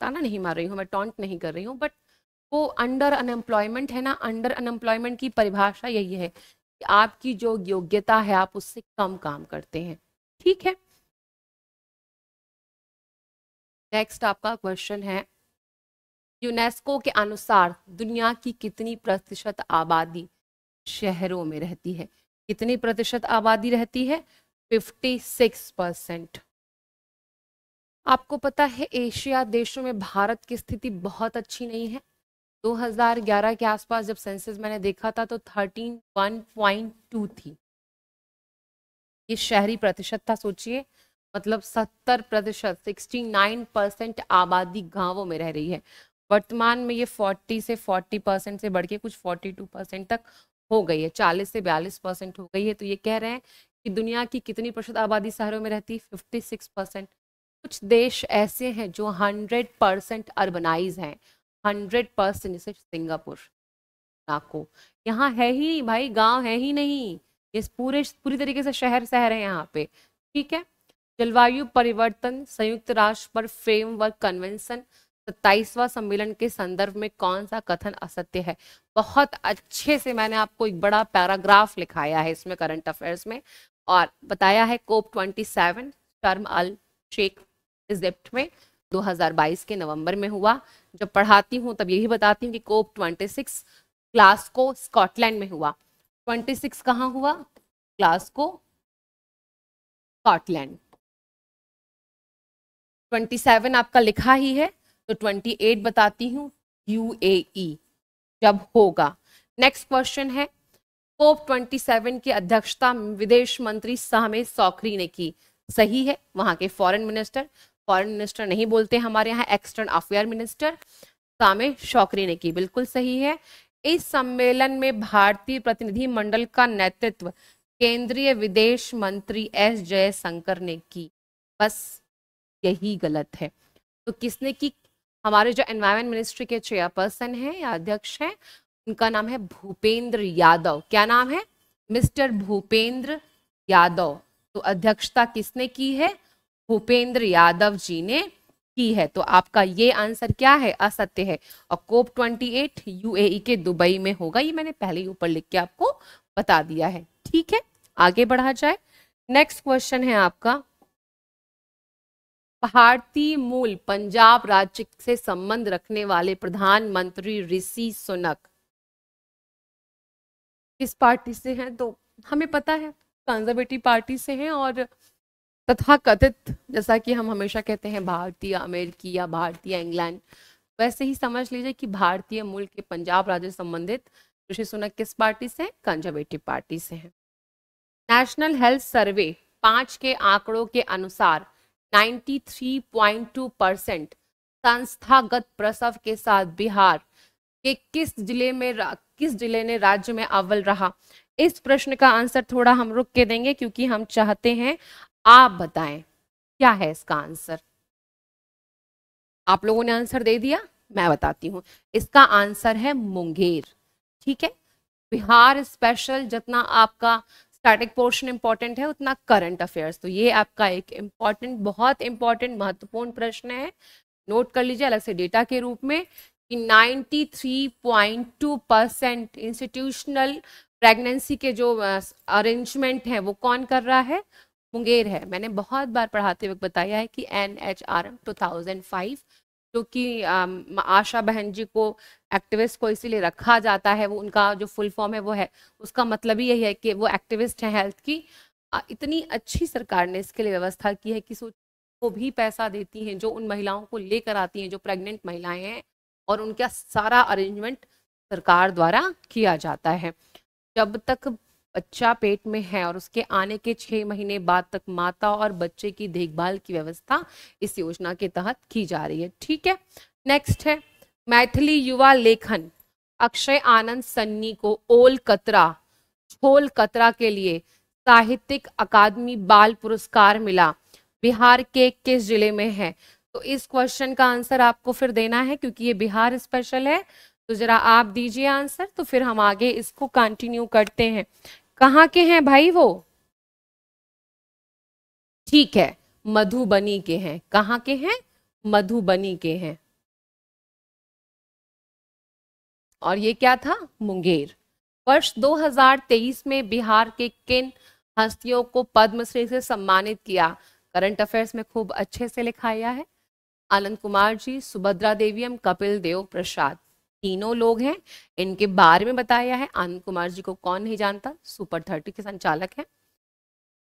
ताना नहीं मार रही हूँ मैं टॉन्ट नहीं कर रही हूँ बट वो अंडर अनएम्प्लॉयमेंट है ना अंडर अनएम्प्लॉयमेंट की परिभाषा यही है कि आपकी जो योग्यता है आप उससे कम काम करते हैं ठीक है नेक्स्ट आपका क्वेश्चन है यूनेस्को के अनुसार दुनिया की कितनी प्रतिशत आबादी शहरों में रहती है कितनी प्रतिशत आबादी रहती है 56 परसेंट आपको पता है एशिया देशों में भारत की स्थिति बहुत अच्छी नहीं है 2011 के आसपास जब सेंसस मैंने देखा था तो 13 1.2 थी ये शहरी प्रतिशत था सोचिए मतलब 70 प्रतिशत सिक्सटी नाइन परसेंट आबादी गांवों में रह रही है वर्तमान में ये 40 से 40 परसेंट से बढ़ के कुछ 42 परसेंट तक हो गई है 40 से 42 परसेंट हो गई है तो ये कह रहे हैं कि दुनिया की कितनी प्रतिशत आबादी शहरों में रहती है 56 परसेंट कुछ देश ऐसे हैं जो हंड्रेड परसेंट अर्बनाइज हैं हंड्रेड परसेंट जैसे सिंगापुर को यहाँ है ही भाई गांव है ही नहीं ये पूरे पूरी तरीके से शहर शहर है यहाँ पे ठीक है जलवायु परिवर्तन संयुक्त राष्ट्र पर फ्रेमवर्क कन्वेंशन सत्ताईसवा सम्मेलन के संदर्भ में कौन सा कथन असत्य है बहुत अच्छे से मैंने आपको एक बड़ा पैराग्राफ लिखाया है इसमें करंट अफेयर्स में और बताया है कोप ट्वेंटी सेवन शर्म अल शेख इजिप्ट में 2022 के नवंबर में हुआ जब पढ़ाती हूँ तब यही बताती हूँ कि कोप 26 ग्लास्को स्कॉटलैंड में हुआ ट्वेंटी कहाँ हुआ ग्लास्को स्कॉटलैंड ट्वेंटी सेवन आपका लिखा ही है तो ट्वेंटी एट बताती हूँ यू ए e, जब होगा नेक्स्ट क्वेश्चन है कोप ट्वेंटी सेवन की अध्यक्षता विदेश मंत्री सहमे सौखरी ने की सही है वहां के फॉरेन मिनिस्टर फॉरेन मिनिस्टर नहीं बोलते हमारे यहाँ external affair minister Sameh Shoukry ने की बिल्कुल सही है इस सम्मेलन में भारतीय प्रतिनिधि मंडल का नेतृत्व केंद्रीय विदेश मंत्री एस जयशंकर ने की बस यही गलत है तो किसने की हमारे जो एनवायरमेंट मिनिस्ट्री के चेयरपर्सन हैं या अध्यक्ष हैं उनका नाम है भूपेंद्र यादव क्या नाम है मिस्टर भूपेंद्र यादव तो अध्यक्षता किसने की है भूपेंद्र यादव जी ने की है तो आपका ये आंसर क्या है असत्य है और कोप 28 यूएई के दुबई में होगा ये मैंने पहले ही ऊपर लिख के आपको बता दिया है ठीक है आगे बढ़ा जाए नेक्स्ट क्वेश्चन है आपका भारतीय मूल पंजाब राज्य से संबंध रखने वाले प्रधानमंत्री ऋषि सुनक किस पार्टी से हैं तो हमें पता है कंजर्वेटिव पार्टी से हैं और तथा कथित जैसा कि हम हमेशा कहते हैं भारतीय अमेरिकी या भारतीय इंग्लैंड वैसे ही समझ लीजिए कि भारतीय मूल के पंजाब राज्य संबंधित ऋषि सुनक किस पार्टी से कंजर्वेटिव पार्टी से हैं नेशनल हेल्थ सर्वे पांच के आंकड़ों के अनुसार 93.2 परसेंट संस्थागत प्रसव के साथ बिहार के किस जिले में किस जिले ने राज्य में अव्वल रहा इस प्रश्न का आंसर थोड़ा हम रुक के देंगे क्योंकि हम चाहते हैं आप बताएं क्या है इसका आंसर आप लोगों ने आंसर दे दिया मैं बताती हूँ इसका आंसर है मुंगेर ठीक है बिहार स्पेशल जितना आपका स्टैटिक पोर्शन इंपॉर्टेंट है उतना करंट अफेयर्स तो ये आपका एक इम्पॉर्टेंट बहुत इम्पॉर्टेंट महत्वपूर्ण प्रश्न है नोट कर लीजिए अलग से डेटा के रूप में कि 93.2 परसेंट इंस्टीट्यूशनल प्रेगनेंसी के जो अरेंजमेंट है वो कौन कर रहा है मुंगेर है मैंने बहुत बार पढ़ाते वक्त बताया है कि N H R M two thousand five क्योंकि तो आशा बहन जी को एक्टिविस्ट को इसीलिए रखा जाता है वो उनका जो फुल फॉर्म है वो है उसका मतलब ही यही है कि वो एक्टिविस्ट हैं हेल्थ की इतनी अच्छी सरकार ने इसके लिए व्यवस्था की है कि सोच को भी पैसा देती हैं जो उन महिलाओं को लेकर आती हैं जो प्रेग्नेंट महिलाएं हैं और उनका सारा अरेंजमेंट सरकार द्वारा किया जाता है जब तक बच्चा पेट में है और उसके आने के छह महीने बाद तक माता और बच्चे की देखभाल की व्यवस्था इस योजना के तहत की जा रही है ठीक है नेक्स्ट है मैथिली युवा लेखन अक्षय आनंद सन्नी को ओल कतरा छोल कतरा के लिए साहित्यिक अकादमी बाल पुरस्कार मिला बिहार के किस जिले में है तो इस क्वेश्चन का आंसर आपको फिर देना है क्योंकि ये बिहार स्पेशल है तो ज़रा आप दीजिए आंसर तो फिर हम आगे इसको कंटिन्यू करते हैं कहाँ के हैं भाई वो ठीक है मधुबनी के हैं कहाँ के हैं मधुबनी के हैं और ये क्या था मुंगेर वर्ष 2023 में बिहार के किन हस्तियों को पद्मश्री से सम्मानित किया करंट अफेयर्स में खूब अच्छे से लिखाया है आनंद कुमार जी सुभद्रा देवी एम कपिल देव प्रसाद तीनों लोग हैं इनके बारे में बताया है आनंद कुमार जी को कौन नहीं जानता सुपर थर्टी के संचालक हैं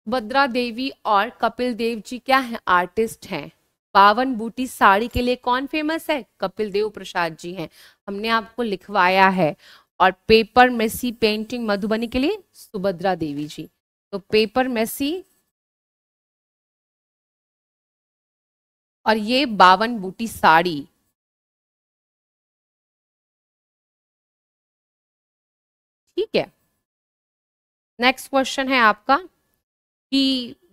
भद्रा देवी और कपिल देव जी क्या हैं आर्टिस्ट हैं पावन बूटी साड़ी के लिए कौन फेमस है कपिल देव प्रसाद जी हैं हमने आपको लिखवाया है और पेपर मेसी पेंटिंग मधुबनी के लिए सुभद्रा देवी जी तो पेपर मेसी और ये बावन बूटी साड़ी ठीक है नेक्स्ट क्वेश्चन है आपका कि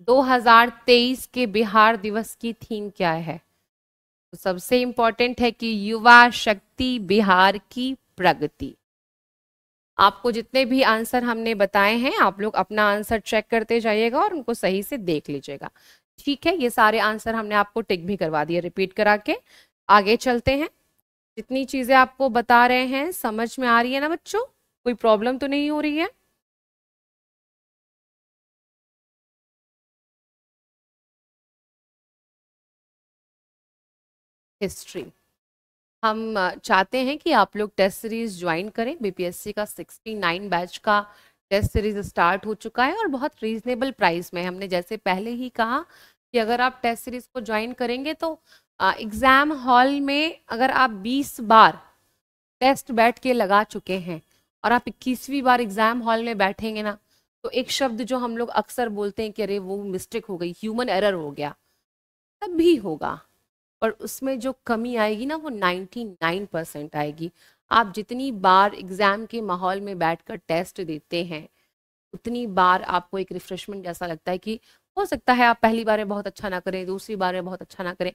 2023 के बिहार दिवस की थीम क्या है तो सबसे इंपॉर्टेंट है कि युवा शक्ति बिहार की प्रगति आपको जितने भी आंसर हमने बताए हैं आप लोग अपना आंसर चेक करते जाइएगा और उनको सही से देख लीजिएगा ठीक है ये सारे आंसर हमने आपको टिक भी करवा दिया रिपीट करा के आगे चलते हैं जितनी चीज़ें आपको बता रहे हैं समझ में आ रही है ना बच्चों कोई प्रॉब्लम तो नहीं हो रही है हिस्ट्री हम चाहते हैं कि आप लोग टेस्ट सीरीज ज्वाइन करें बीपीएससी का 69 बैच का टेस्ट सीरीज स्टार्ट हो चुका है और बहुत रीजनेबल प्राइस में हमने जैसे पहले ही कहा कि अगर आप टेस्ट सीरीज को ज्वाइन करेंगे तो एग्ज़ाम हॉल में अगर आप 20 बार टेस्ट बैठ के लगा चुके हैं और आप इक्कीसवीं बार एग्जाम हॉल में बैठेंगे ना तो एक शब्द जो हम लोग अक्सर बोलते हैं कि अरे वो मिस्टेक हो गई ह्यूमन एरर हो गया तब भी होगा पर उसमें जो कमी आएगी ना वो 99 परसेंट आएगी आप जितनी बार एग्ज़ाम के माहौल में बैठकर टेस्ट देते हैं उतनी बार आपको एक रिफ्रेशमेंट जैसा लगता है कि हो सकता है आप पहली बार में बहुत अच्छा ना करें दूसरी बार में बहुत अच्छा ना करें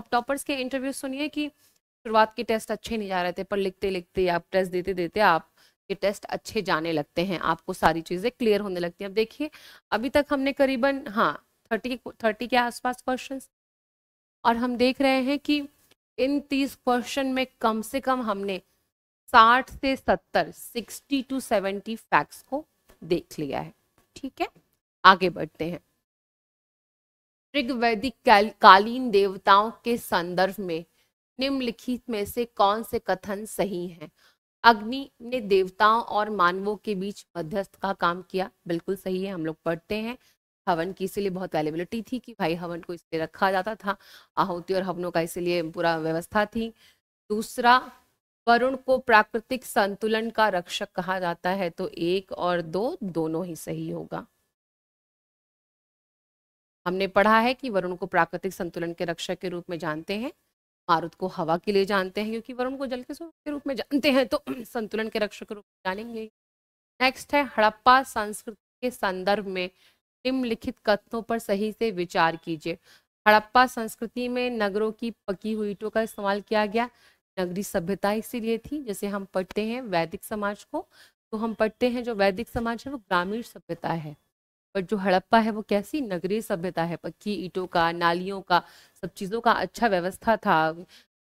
आप टॉपर्स के इंटरव्यू सुनिए कि शुरुआत के टेस्ट अच्छे नहीं जा रहे थे पर लिखते लिखते आप टेस्ट देते देते आप आपके टेस्ट अच्छे जाने लगते हैं आपको सारी चीज़ें क्लियर होने लगती हैं अब देखिए अभी तक हमने करीबन हाँ थर्टी थर्टी के आसपास क्वेश्चन और हम देख रहे हैं कि इन तीस क्वेश्चन में कम से कम हमने साठ से सत्तर सिक्सटी टू सेवेंटी फैक्ट्स को देख लिया है ठीक है आगे बढ़ते हैं ऋग्वैदिक कालीन देवताओं के संदर्भ में निम्नलिखित में से कौन से कथन सही हैं अग्नि ने देवताओं और मानवों के बीच मध्यस्थ का काम किया बिल्कुल सही है हम लोग पढ़ते हैं हवन की इसीलिए बहुत अवेलेबिलिटी थी कि भाई हवन को इसलिए रखा जाता था आहुति और हवनों का इसलिए पूरा व्यवस्था थी दूसरा वरुण को प्राकृतिक संतुलन का रक्षक कहा जाता है तो एक और दो दोनों ही सही होगा हमने पढ़ा है कि वरुण को प्राकृतिक संतुलन के रक्षक के रूप में जानते हैं मारुत को हवा के लिए जानते हैं क्योंकि वरुण को जल के स्वरूप के रूप में जानते हैं तो संतुलन के रक्षक के रूप में जानेंगे नेक्स्ट है हड़प्पा संस्कृति के संदर्भ में निम्नलिखित कथनों पर सही से विचार कीजिए हड़प्पा संस्कृति में नगरों की पकी हुई ईटों का इस्तेमाल किया गया नगरी सभ्यता इसीलिए थी जैसे हम पढ़ते हैं वैदिक समाज को तो हम पढ़ते हैं जो वैदिक समाज है वो ग्रामीण सभ्यता है बट जो हड़प्पा है वो कैसी नगरीय सभ्यता है पक्की ईटों का नालियों का सब चीज़ों का अच्छा व्यवस्था था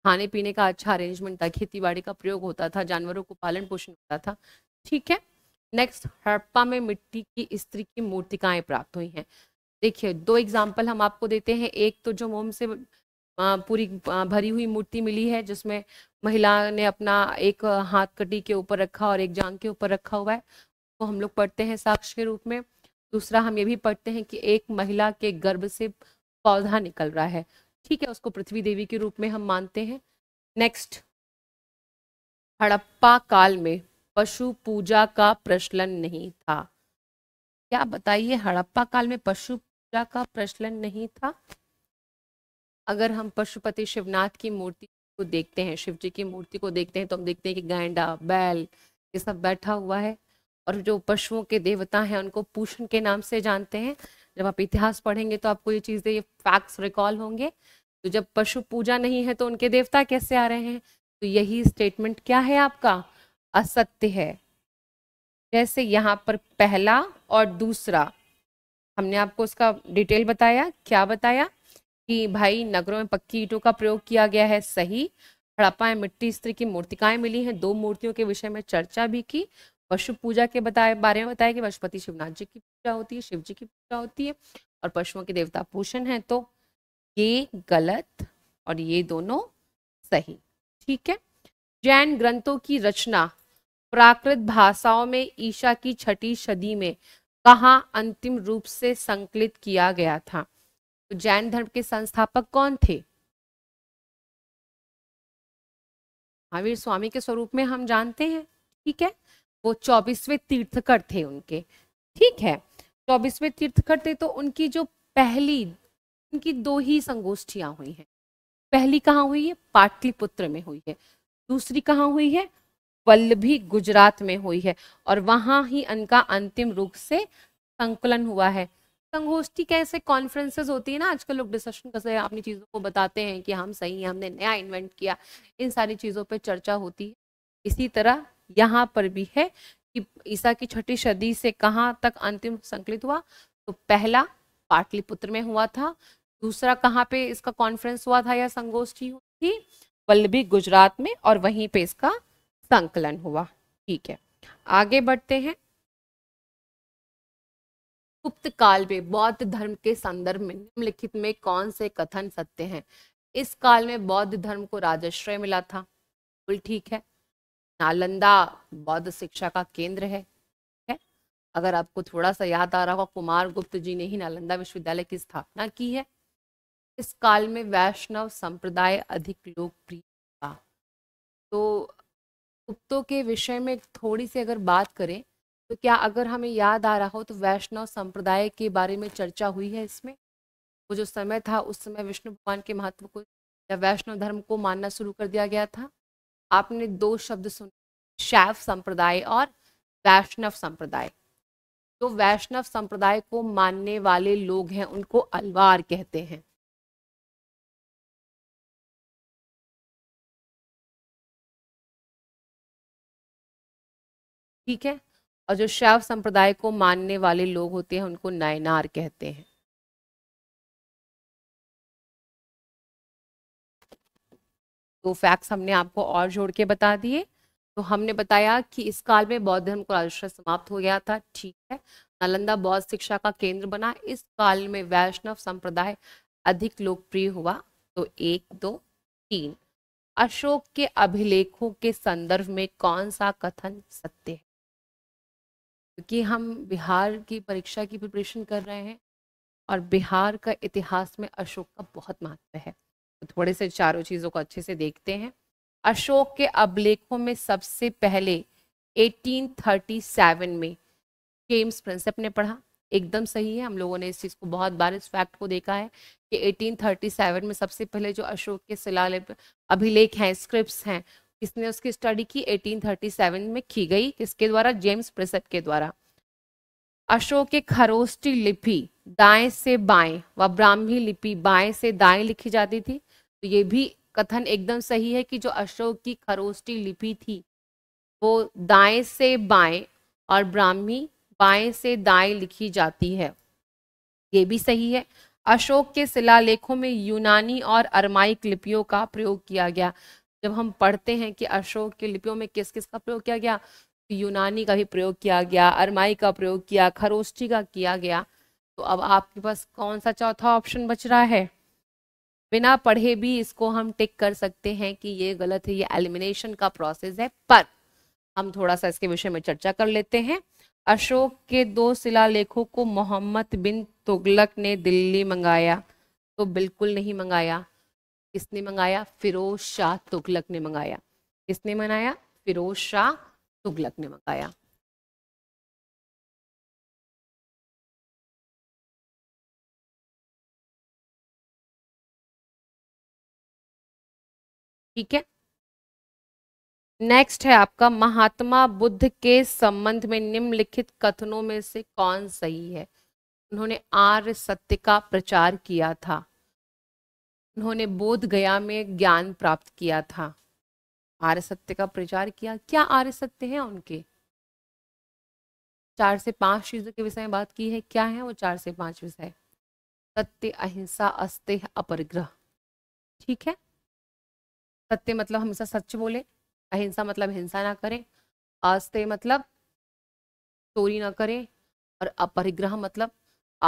खाने पीने का अच्छा अरेंजमेंट था खेती बाड़ी का प्रयोग होता था जानवरों को पालन पोषण होता था ठीक है नेक्स्ट हड़प्पा में मिट्टी की स्त्री की मूर्तिकाएं प्राप्त हुई हैं देखिए दो एग्जाम्पल हम आपको देते हैं एक तो जो मोम से पूरी भरी हुई मूर्ति मिली है जिसमें महिला ने अपना एक हाथ कटी के ऊपर रखा और एक जांग के ऊपर रखा हुआ है वो तो हम लोग पढ़ते हैं साक्ष्य के रूप में दूसरा हम ये भी पढ़ते हैं कि एक महिला के गर्भ से पौधा निकल रहा है ठीक है उसको पृथ्वी देवी के रूप में हम मानते हैं नेक्स्ट हड़प्पा काल में पशु पूजा का प्रचलन नहीं था क्या बताइए हड़प्पा काल में पशु पूजा का प्रचलन नहीं था अगर हम पशुपति शिवनाथ की मूर्ति को देखते हैं शिव जी की मूर्ति को देखते हैं तो हम देखते हैं कि गैंडा बैल ये सब बैठा हुआ है और जो पशुओं के देवता हैं उनको पूषण के नाम से जानते हैं जब आप इतिहास पढ़ेंगे तो आपको ये चीज़ें ये फैक्ट्स रिकॉल होंगे तो जब पशु पूजा नहीं है तो उनके देवता कैसे आ रहे हैं तो यही स्टेटमेंट क्या है आपका असत्य है जैसे यहाँ पर पहला और दूसरा हमने आपको उसका डिटेल बताया क्या बताया कि भाई नगरों में पक्की ईटों का प्रयोग किया गया है सही हड़प्पा मिट्टी स्त्री की मूर्तिकाएं मिली हैं दो मूर्तियों के विषय में चर्चा भी की पशु पूजा के बताए बारे में बताया कि पशुपति शिवनाथ जी की पूजा होती है शिव जी की पूजा होती है और पशुओं के देवता पूषण है तो ये गलत और ये दोनों सही ठीक है जैन ग्रंथों की रचना प्राकृत भाषाओं में ईशा की छठी सदी में कहा अंतिम रूप से संकलित किया गया था तो जैन धर्म के संस्थापक कौन थे महावीर स्वामी के स्वरूप में हम जानते हैं ठीक है वो चौबीसवें तीर्थकर थे उनके ठीक है चौबीसवें तीर्थकर थे तो उनकी जो पहली उनकी दो ही संगोष्ठियां हुई हैं पहली कहाँ हुई है पाटलिपुत्र में हुई है दूसरी कहाँ हुई है वल्लभी गुजरात में हुई है और वहां ही उनका अंतिम रूप से संकलन हुआ है संगोष्ठी कैसे कॉन्फ्रेंसेस होती है ना आजकल लोग डिस्कशन करते हैं अपनी चीज़ों को बताते हैं कि हम सही हैं हमने नया इन्वेंट किया इन सारी चीज़ों पर चर्चा होती है इसी तरह यहाँ पर भी है कि ईसा की छठी सदी से कहाँ तक अंतिम संकलित हुआ तो पहला पाटलिपुत्र में हुआ था दूसरा कहाँ पे इसका कॉन्फ्रेंस हुआ था या संगोष्ठी हुई थी वल्लभी गुजरात में और वहीं पे इसका संकलन हुआ ठीक है आगे बढ़ते हैं गुप्त काल में बौद्ध धर्म के संदर्भ में निम्नलिखित में कौन से कथन सत्य हैं इस काल में बौद्ध धर्म को राजाश्रय मिला था बिल्कुल ठीक है नालंदा बौद्ध शिक्षा का केंद्र है है अगर आपको थोड़ा सा याद आ रहा होगा कुमार गुप्त जी ने ही नालंदा विश्वविद्यालय की स्थापना की है इस काल में वैष्णव संप्रदाय अधिक लोकप्रिय था तो गुप्तों के विषय में थोड़ी सी अगर बात करें तो क्या अगर हमें याद आ रहा हो तो वैष्णव संप्रदाय के बारे में चर्चा हुई है इसमें वो जो समय था उस समय विष्णु भगवान के महत्व को या वैष्णव धर्म को मानना शुरू कर दिया गया था आपने दो शब्द सुने शैव संप्रदाय और वैष्णव संप्रदाय जो तो वैष्णव संप्रदाय को मानने वाले लोग हैं उनको अलवार कहते हैं ठीक है और जो शैव संप्रदाय को मानने वाले लोग होते हैं उनको नायनार कहते हैं दो फैक्ट्स हमने आपको और जोड़ के बता दिए तो हमने बताया कि इस काल में बौद्ध धर्म को राजस्व समाप्त हो गया था ठीक है नालंदा बौद्ध शिक्षा का केंद्र बना इस काल में वैष्णव संप्रदाय अधिक लोकप्रिय हुआ तो एक दो तीन अशोक के अभिलेखों के संदर्भ में कौन सा कथन सत्य है क्योंकि हम बिहार की परीक्षा की प्रिपरेशन कर रहे हैं और बिहार का इतिहास में अशोक का बहुत महत्व है थोड़े से चारों चीज़ों को अच्छे से देखते हैं अशोक के अभिलेखों में सबसे पहले 1837 में जेम्स प्रिंसेप ने पढ़ा एकदम सही है हम लोगों ने इस चीज़ को बहुत बार इस फैक्ट को देखा है कि 1837 में सबसे पहले जो अशोक के शिलालेख अभिलेख हैं स्क्रिप्ट हैं किसने उसकी स्टडी की 1837 में की गई किसके द्वारा जेम्स प्रिंसेप के द्वारा अशोक के खरोष्टी लिपि दाएं से बाएं व ब्राह्मी लिपि बाएं से दाएं लिखी जाती थी तो ये भी कथन एकदम सही है कि जो अशोक की खरोष्टी लिपि थी वो दाएं से बाएं और ब्राह्मी बाएं से दाएं लिखी जाती है ये भी सही है अशोक के शिलालेखों में यूनानी और अरमाइक लिपियों का प्रयोग किया गया जब हम पढ़ते हैं कि अशोक की लिपियों में किस किस का प्रयोग किया गया तो यूनानी का भी प्रयोग किया गया अरमाई का प्रयोग किया खरोष्टी का किया गया तो अब आपके पास कौन सा चौथा ऑप्शन बच रहा है बिना पढ़े भी इसको हम टिक कर सकते हैं कि ये गलत है ये एलिमिनेशन का प्रोसेस है पर हम थोड़ा सा इसके विषय में चर्चा कर लेते हैं अशोक के दो शिला लेखों को मोहम्मद बिन तुगलक ने दिल्ली मंगाया तो बिल्कुल नहीं मंगाया किसने मंगाया फिरोज शाह तुगलक ने मंगाया किसने मनाया फिरोज शाह तुगलक ने मंगाया ठीक है नेक्स्ट है आपका महात्मा बुद्ध के संबंध में निम्नलिखित कथनों में से कौन सही है उन्होंने आर्य सत्य का प्रचार किया था उन्होंने बोध गया में ज्ञान प्राप्त किया था आर्य सत्य का प्रचार किया क्या आर्य सत्य है उनके चार से पांच चीजों के विषय में बात की है क्या है वो चार से पांच विषय सत्य अहिंसा अस्तेह अपरग्रह ठीक है सत्य मतलब हमेशा सच बोले अहिंसा मतलब हिंसा ना करें आस्ते मतलब चोरी ना करें और अपरिग्रह मतलब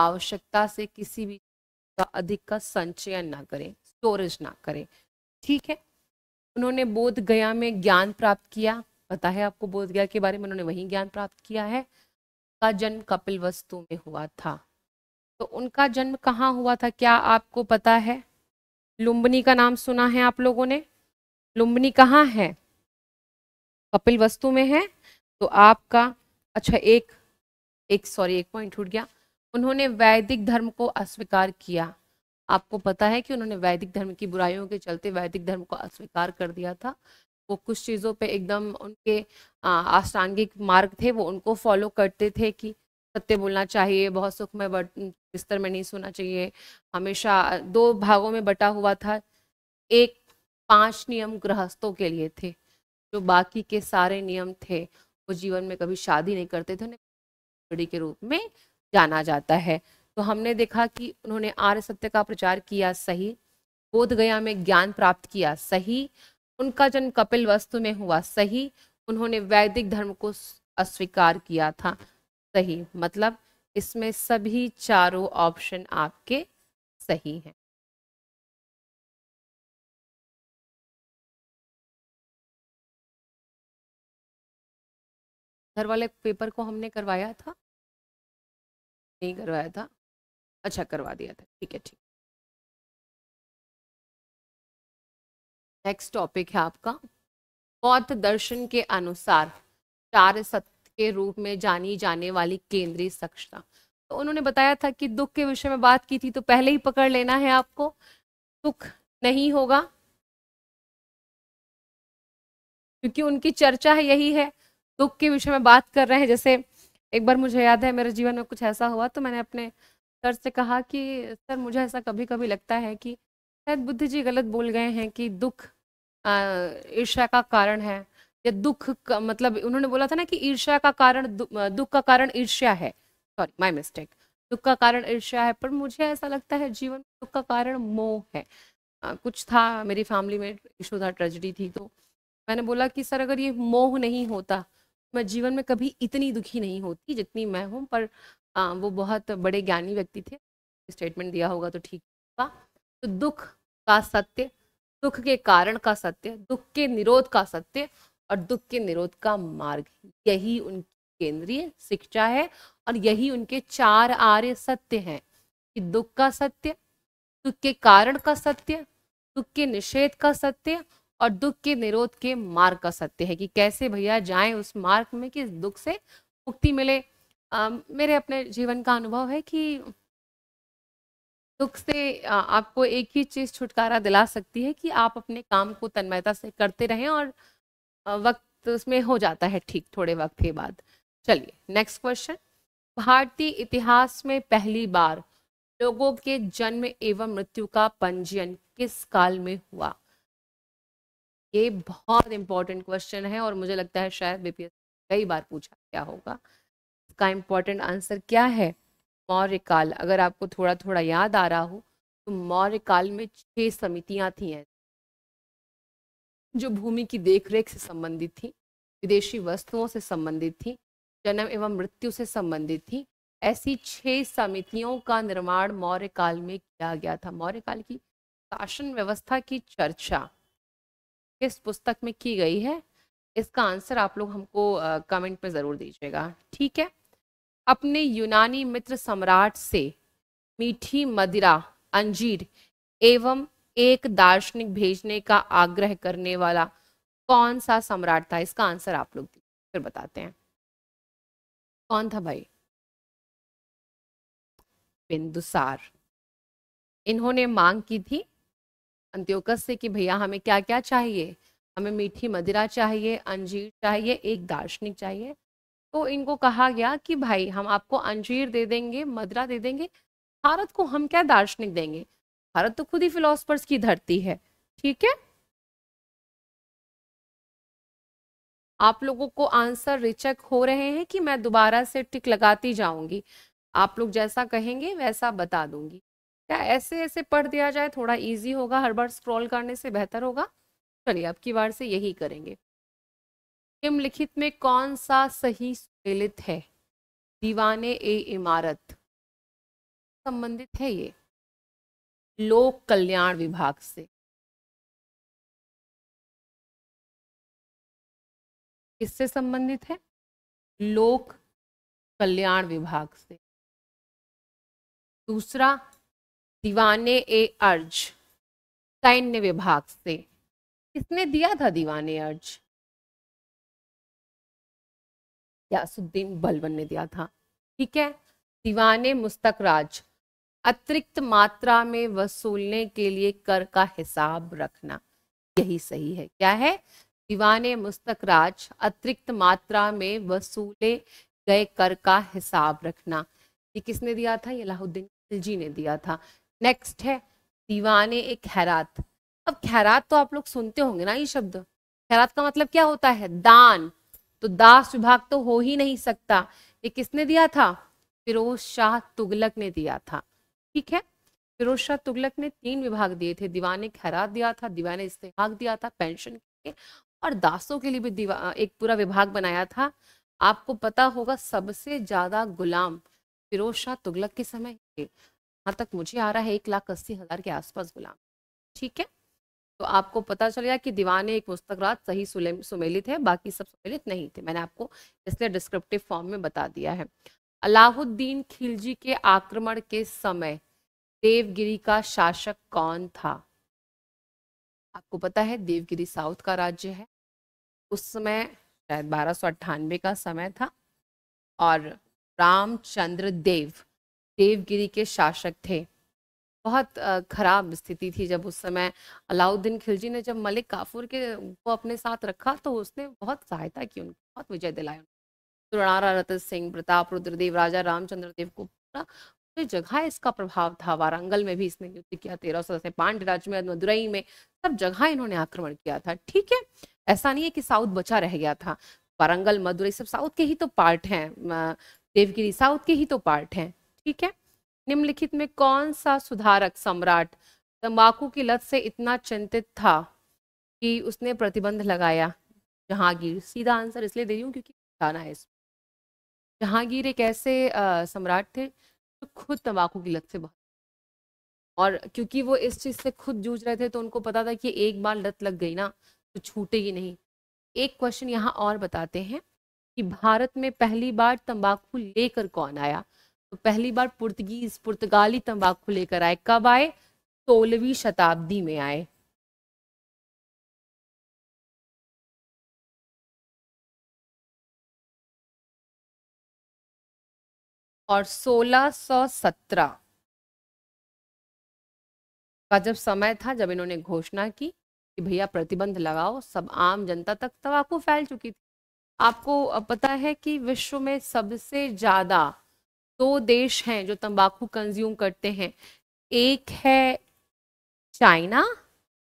आवश्यकता से किसी भी का अधिक का संचयन ना करें स्टोरेज ना करें ठीक है उन्होंने बोध गया में ज्ञान प्राप्त किया पता है आपको बोध गया के बारे में उन्होंने वही ज्ञान प्राप्त किया है का जन्म कपिल वस्तु में हुआ था तो उनका जन्म कहाँ हुआ था क्या आपको पता है लुम्बनी का नाम सुना है आप लोगों ने लुम्बनी कहाँ है कपिल वस्तु में है तो आपका अच्छा एक एक सॉरी एक पॉइंट छूट गया उन्होंने वैदिक धर्म को अस्वीकार किया आपको पता है कि उन्होंने वैदिक धर्म की बुराइयों के चलते वैदिक धर्म को अस्वीकार कर दिया था वो कुछ चीज़ों पे एकदम उनके आष्टांगिक मार्ग थे वो उनको फॉलो करते थे कि सत्य बोलना चाहिए बहुत सुख में बट बिस्तर में नहीं सोना चाहिए हमेशा दो भागों में बटा हुआ था एक पांच नियम गृहस्थों के लिए थे जो बाकी के सारे नियम थे वो जीवन में कभी शादी नहीं करते थे उन्हें के रूप में जाना जाता है तो हमने देखा कि उन्होंने आर्य सत्य का प्रचार किया सही बोध गया में ज्ञान प्राप्त किया सही उनका जन्म कपिल वस्तु में हुआ सही उन्होंने वैदिक धर्म को अस्वीकार किया था सही मतलब इसमें सभी चारों ऑप्शन आपके सही हैं घर वाले पेपर को हमने करवाया था नहीं करवाया था अच्छा करवा दिया था ठीक है ठीक नेक्स्ट टॉपिक है आपका बौद्ध दर्शन के अनुसार चार सत्य के रूप में जानी जाने वाली केंद्रीय सक्षता तो उन्होंने बताया था कि दुख के विषय में बात की थी तो पहले ही पकड़ लेना है आपको दुख नहीं होगा क्योंकि उनकी चर्चा है यही है दुख के विषय में बात कर रहे हैं जैसे एक बार मुझे याद है मेरे जीवन में कुछ ऐसा हुआ तो मैंने अपने सर से कहा कि सर मुझे ऐसा कभी कभी लगता है कि शायद बुद्ध जी गलत बोल गए हैं कि दुख ईर्ष्या का कारण है या दुख का, मतलब उन्होंने बोला था ना कि ईर्ष्या का कारण दुख का कारण ईर्ष्या है सॉरी माई मिस्टेक दुख का कारण ईर्ष्या है पर मुझे ऐसा लगता है जीवन दुख का कारण मोह है आ, कुछ था मेरी फैमिली में इशू था ट्रेजिडी थी तो मैंने बोला कि सर अगर ये मोह नहीं होता मैं जीवन में कभी इतनी दुखी नहीं होती जितनी मैं हूँ पर आ, वो बहुत बड़े ज्ञानी व्यक्ति थे स्टेटमेंट दिया होगा तो ठीक होगा तो दुख का सत्य दुख के कारण का सत्य दुख के निरोध का सत्य और दुख के निरोध का मार्ग यही उनकी केंद्रीय शिक्षा है और यही उनके चार आर्य सत्य हैं कि दुख का सत्य दुख के कारण का सत्य दुख के निषेध का सत्य और दुख के निरोध के मार्ग का सत्य है कि कैसे भैया जाएं उस मार्ग में कि दुख से मुक्ति मिले आ, मेरे अपने जीवन का अनुभव है कि दुख से आ, आपको एक ही चीज छुटकारा दिला सकती है कि आप अपने काम को तन्मयता से करते रहें और वक्त उसमें हो जाता है ठीक थोड़े वक्त के बाद चलिए नेक्स्ट क्वेश्चन भारतीय इतिहास में पहली बार लोगों के जन्म एवं मृत्यु का पंजीयन किस काल में हुआ ये बहुत इंपॉर्टेंट क्वेश्चन है और मुझे लगता है शायद बीपीएस कई बार पूछा क्या होगा इसका इंपॉर्टेंट आंसर क्या है मौर्य काल अगर आपको थोड़ा थोड़ा याद आ रहा हो तो मौर्य काल में छह समितियां थी हैं जो भूमि की देखरेख से संबंधित थी विदेशी वस्तुओं से संबंधित थी जन्म एवं मृत्यु से संबंधित थी ऐसी छह समितियों का निर्माण मौर्य काल में किया गया था मौर्य काल की शासन व्यवस्था की चर्चा किस पुस्तक में की गई है इसका आंसर आप लोग हमको कमेंट में ज़रूर दीजिएगा ठीक है अपने यूनानी मित्र सम्राट से मीठी मदिरा अंजीर एवं एक दार्शनिक भेजने का आग्रह करने वाला कौन सा सम्राट था इसका आंसर आप लोग फिर बताते हैं कौन था भाई बिंदुसार इन्होंने मांग की थी अंत्योकस से कि भैया हमें क्या क्या चाहिए हमें मीठी मदिरा चाहिए अंजीर चाहिए एक दार्शनिक चाहिए तो इनको कहा गया कि भाई हम आपको अंजीर दे देंगे मदिरा दे देंगे भारत को हम क्या दार्शनिक देंगे भारत तो खुद ही फिलोसफर्स की धरती है ठीक है आप लोगों को आंसर रिचक हो रहे हैं कि मैं दोबारा से टिक लगाती जाऊंगी आप लोग जैसा कहेंगे वैसा बता दूंगी क्या ऐसे ऐसे पढ़ दिया जाए थोड़ा इजी होगा हर बार स्क्रॉल करने से बेहतर होगा चलिए अब की बार से यही करेंगे निम्नलिखित में कौन सा सही सुमेलित है दीवाने ए इमारत संबंधित है ये लोक कल्याण विभाग से किससे संबंधित है लोक कल्याण विभाग से दूसरा दीवाने ए अर्ज सैन्य विभाग से किसने दिया था दीवाने अर्ज यासुद्दीन बलवन ने दिया था ठीक है दीवाने मुस्तक राज अतिरिक्त मात्रा में वसूलने के लिए कर का हिसाब रखना यही सही है क्या है दीवाने मुस्तक राज अतिरिक्त मात्रा में वसूले गए कर का हिसाब रखना ये किसने दिया था ये अलाउद्दीन खिलजी ने दिया था नेक्स्ट है दीवाने एक खैरात अब खैरात तो आप लोग सुनते होंगे ना ये शब्द खैरात का मतलब क्या होता है दान तो दास विभाग तो हो ही नहीं सकता ये किसने दिया था फिरोज शाह तुगलक ने दिया था ठीक है फिरोज शाह तुगलक ने तीन विभाग दिए थे दीवाने खैरात दिया था दीवाने इस्तेहाक दिया था पेंशन के और दासों के लिए भी एक पूरा विभाग बनाया था आपको पता होगा सबसे ज्यादा गुलाम फिरोज शाह तुगलक के समय यहाँ तक मुझे आ रहा है एक लाख अस्सी हज़ार के आसपास गुलाम ठीक है तो आपको पता चल गया कि दीवान एक रात सही सुमेलित है बाकी सब सुमेलित नहीं थे मैंने आपको इसलिए डिस्क्रिप्टिव फॉर्म में बता दिया है अलाउद्दीन खिलजी के आक्रमण के समय देवगिरी का शासक कौन था आपको पता है देवगिरी साउथ का राज्य है उस समय शायद बारह का समय था और रामचंद्र देव देवगिरी के शासक थे बहुत खराब स्थिति थी जब उस समय अलाउद्दीन खिलजी ने जब मलिक काफूर के को अपने साथ रखा तो उसने बहुत सहायता की उनकी बहुत विजय दिलाई सुरणारा रतन सिंह प्रताप रुद्रदेव राजा रामचंद्र देव को पूरा पूरी जगह इसका प्रभाव था वारंगल में भी इसने युद्ध किया तेरह सौ पांड राज्य में मदुरई में सब जगह इन्होंने आक्रमण किया था ठीक है ऐसा नहीं है कि साउथ बचा रह गया था वारंगल मदुरई सब साउथ के ही तो पार्ट हैं देवगिरी साउथ के ही तो पार्ट हैं ठीक है निम्नलिखित में कौन सा सुधारक सम्राट तंबाकू की लत से इतना चिंतित था कि उसने प्रतिबंध लगाया जहांगीर सीधा आंसर इसलिए दे रही हूँ क्योंकि बताना है इसमें जहांगीर एक ऐसे सम्राट थे जो खुद तंबाकू की लत से बहुत और क्योंकि वो इस चीज़ से खुद जूझ रहे थे तो उनको पता था कि एक बार लत लग गई ना तो छूटेगी नहीं एक क्वेश्चन यहाँ और बताते हैं कि भारत में पहली बार तंबाकू लेकर कौन आया तो पहली बार पुर्तगीज पुर्तगाली तंबाकू लेकर आए कब आए सोलहवीं शताब्दी में आए और 1617 का जब समय था जब इन्होंने घोषणा की कि भैया प्रतिबंध लगाओ सब आम जनता तक तंबाकू फैल चुकी थी आपको पता है कि विश्व में सबसे ज्यादा दो देश हैं जो तंबाकू कंज्यूम करते हैं एक है चाइना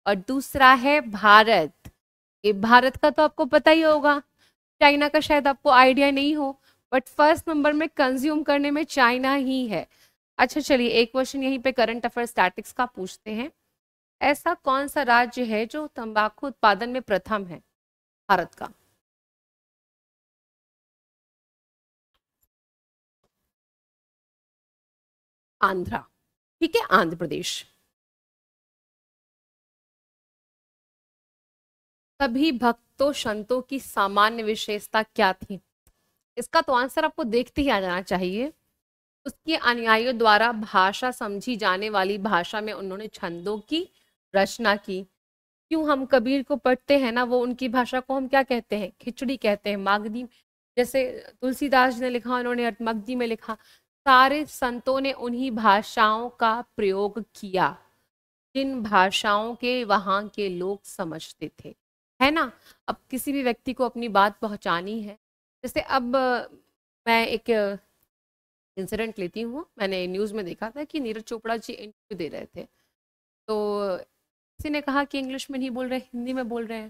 और दूसरा है भारत ये भारत का तो आपको पता ही होगा चाइना का शायद आपको आइडिया नहीं हो बट फर्स्ट नंबर में कंज्यूम करने में चाइना ही है अच्छा चलिए एक क्वेश्चन यहीं पे करंट अफेयर स्टैटिक्स का पूछते हैं ऐसा कौन सा राज्य है जो तंबाकू उत्पादन में प्रथम है भारत का आंध्रा ठीक है आंध्र प्रदेश सभी भक्तों संतों की सामान्य विशेषता क्या थी इसका तो आंसर आपको देखते ही आ जाना चाहिए उसके अनुयायियों द्वारा भाषा समझी जाने वाली भाषा में उन्होंने छंदों की रचना की क्यों हम कबीर को पढ़ते हैं ना वो उनकी भाषा को हम क्या कहते हैं खिचड़ी कहते हैं मागदी जैसे तुलसीदास जी ने लिखा उन्होंने मगदी में लिखा सारे संतों ने उन्हीं भाषाओं का प्रयोग किया जिन भाषाओं के वहाँ के लोग समझते थे है ना अब किसी भी व्यक्ति को अपनी बात पहुँचानी है जैसे अब मैं एक इंसिडेंट लेती हूँ मैंने न्यूज़ में देखा था कि नीरज चोपड़ा जी इंटरव्यू दे रहे थे तो किसी ने कहा कि इंग्लिश में नहीं बोल रहे हिंदी में बोल रहे हैं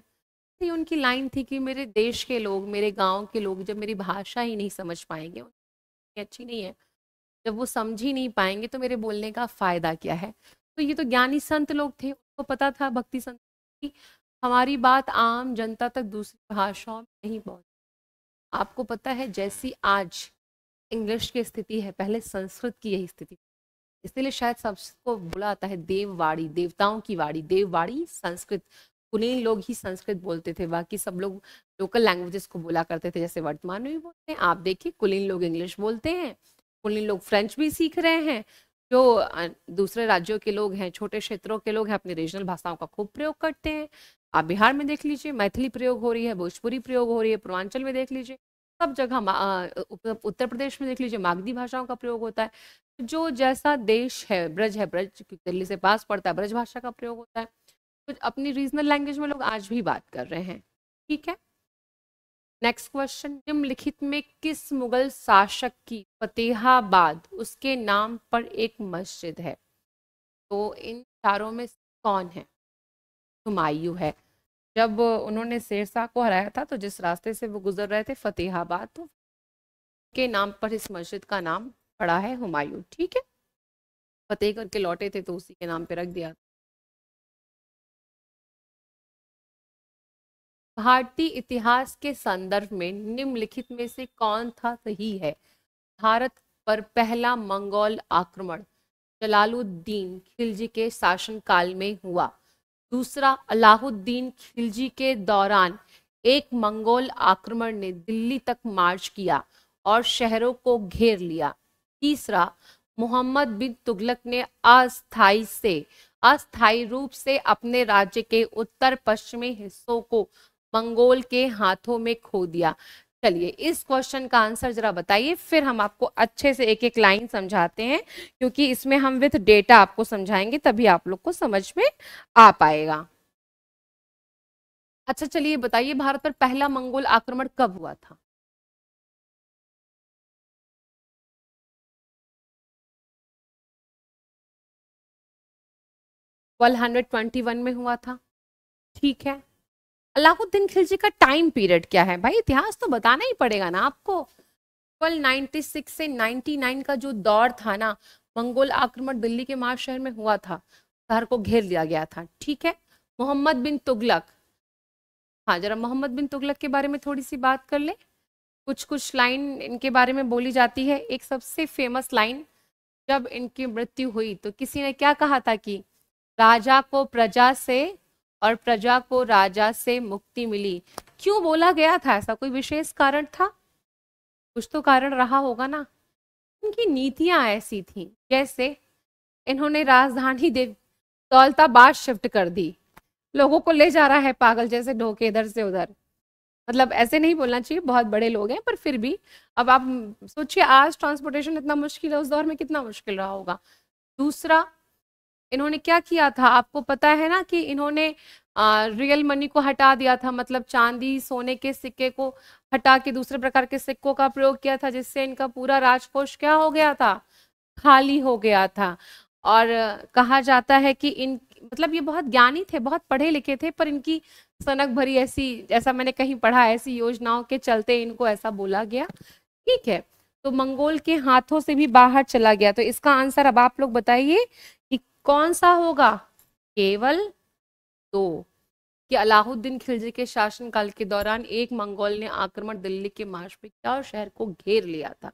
तो ये उनकी लाइन थी कि मेरे देश के लोग मेरे गांव के लोग जब मेरी भाषा ही नहीं समझ पाएंगे अच्छी नहीं है जब वो समझ ही नहीं पाएंगे तो मेरे बोलने का फायदा क्या है तो ये तो ज्ञानी संत लोग थे उनको पता था भक्ति संत की हमारी बात आम जनता तक दूसरी भाषाओं में नहीं पहुंच आपको पता है जैसी आज इंग्लिश की स्थिति है पहले संस्कृत की यही स्थिति इसलिए शायद सबको बोला आता है देववाड़ी देवताओं की वाड़ी देववाड़ी संस्कृत कुलीन लोग ही संस्कृत बोलते थे बाकी सब लोग लोकल लैंग्वेजेस को बोला करते थे जैसे वर्तमान में भी बोलते हैं आप देखिए कुलीन लोग इंग्लिश बोलते हैं स्कूली लोग फ्रेंच भी सीख रहे हैं जो दूसरे राज्यों के लोग हैं छोटे क्षेत्रों के लोग हैं अपनी रीजनल भाषाओं का खूब प्रयोग करते हैं आप बिहार में देख लीजिए मैथिली प्रयोग हो रही है भोजपुरी प्रयोग हो रही है पूर्वांचल में देख लीजिए सब जगह उत्तर प्रदेश में देख लीजिए मागधी भाषाओं का प्रयोग होता है जो जैसा देश है ब्रज है ब्रज दिल्ली से पास पड़ता है ब्रज भाषा का प्रयोग होता है तो अपनी रीजनल लैंग्वेज में लोग आज भी बात कर रहे हैं ठीक है नेक्स्ट क्वेश्चन निम्नलिखित में किस मुगल शासक की फतेहाबाद उसके नाम पर एक मस्जिद है तो इन चारों में कौन है हुमायूं है जब उन्होंने शेरशाह को हराया था तो जिस रास्ते से वो गुजर रहे थे फतेहाबाद तो के नाम पर इस मस्जिद का नाम पड़ा है हुमायूं ठीक है फतेह करके लौटे थे तो उसी के नाम पर रख दिया भारतीय इतिहास के संदर्भ में निम्नलिखित में से कौन था सही है भारत पर पहला मंगोल आक्रमण जलालुद्दीन खिलजी के शासनकाल में हुआ दूसरा अलाउद्दीन खिलजी के दौरान एक मंगोल आक्रमण ने दिल्ली तक मार्च किया और शहरों को घेर लिया तीसरा मोहम्मद बिन तुगलक ने अस्थाई से अस्थाई रूप से अपने राज्य के उत्तर पश्चिमी हिस्सों को मंगोल के हाथों में खो दिया चलिए इस क्वेश्चन का आंसर जरा बताइए फिर हम आपको अच्छे से एक एक लाइन समझाते हैं क्योंकि इसमें हम विथ डेटा आपको समझाएंगे तभी आप लोग को समझ में आ पाएगा अच्छा चलिए बताइए भारत पर पहला मंगोल आक्रमण कब हुआ था ट्वेंटी वन में हुआ था ठीक है अलाउद्दीन खिलजी का टाइम पीरियड क्या है भाई इतिहास तो बताना ही पड़ेगा ना आपको ट्वेल्व से नाइन्टी का जो दौर था ना मंगोल आक्रमण दिल्ली के मार शहर में हुआ था शहर को घेर लिया गया था ठीक है मोहम्मद बिन तुगलक हाँ जरा मोहम्मद बिन तुगलक के बारे में थोड़ी सी बात कर ले कुछ कुछ लाइन इनके बारे में बोली जाती है एक सबसे फेमस लाइन जब इनकी मृत्यु हुई तो किसी ने क्या कहा था कि राजा को प्रजा से और प्रजा को राजा से मुक्ति मिली क्यों बोला गया था ऐसा कोई विशेष कारण था कुछ तो कारण रहा होगा ना इनकी नीतियां ऐसी थी जैसे इन्होंने राजधानी देव दौलताबाद शिफ्ट कर दी लोगों को ले जा रहा है पागल जैसे ढोके इधर से उधर मतलब ऐसे नहीं बोलना चाहिए बहुत बड़े लोग हैं पर फिर भी अब आप सोचिए आज ट्रांसपोर्टेशन इतना मुश्किल है उस दौर में कितना मुश्किल रहा होगा दूसरा इन्होंने क्या किया था आपको पता है ना कि इन्होंने आ, रियल मनी को हटा दिया था मतलब चांदी सोने के सिक्के को हटा के दूसरे प्रकार के सिक्कों का प्रयोग किया था जिससे इनका पूरा राजकोष क्या हो गया था खाली हो गया था और कहा जाता है कि इन मतलब ये बहुत ज्ञानी थे बहुत पढ़े लिखे थे पर इनकी सनक भरी ऐसी जैसा मैंने कहीं पढ़ा ऐसी योजनाओं के चलते इनको ऐसा बोला गया ठीक है तो मंगोल के हाथों से भी बाहर चला गया तो इसका आंसर अब आप लोग बताइए कौन सा होगा केवल दो कि अलाउद्दीन खिलजी के शासनकाल के दौरान एक मंगोल ने आक्रमण दिल्ली के मार्च में किया और शहर को घेर लिया था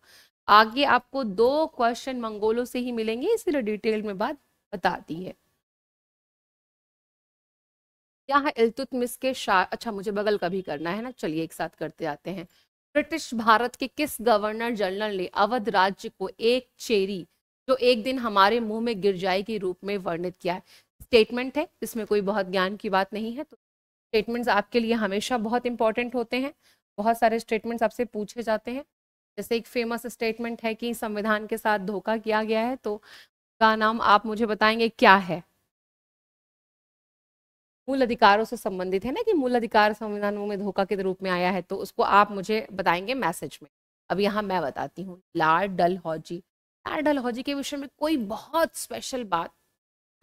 आगे आपको दो क्वेश्चन मंगोलों से ही मिलेंगे इसलिए डिटेल में बात बता दी है क्या है इल्तुतमिस के शाह अच्छा मुझे बगल का भी करना है ना चलिए एक साथ करते आते हैं ब्रिटिश भारत के किस गवर्नर जनरल ने अवध राज्य को एक चेरी जो एक दिन हमारे मुंह में गिर जाए के रूप में वर्णित किया है स्टेटमेंट है इसमें कोई बहुत ज्ञान की बात नहीं है तो स्टेटमेंट्स आपके लिए हमेशा बहुत इंपॉर्टेंट होते हैं बहुत सारे स्टेटमेंट्स आपसे पूछे जाते हैं जैसे एक फेमस स्टेटमेंट है कि संविधान के साथ धोखा किया गया है तो का नाम आप मुझे बताएंगे क्या है मूल अधिकारों से संबंधित है ना कि मूल अधिकार संविधान में धोखा के रूप में आया है तो उसको आप मुझे बताएंगे मैसेज में अब यहाँ मैं बताती हूँ लार डल हौजी पैराडोलॉजी के विषय में कोई बहुत स्पेशल बात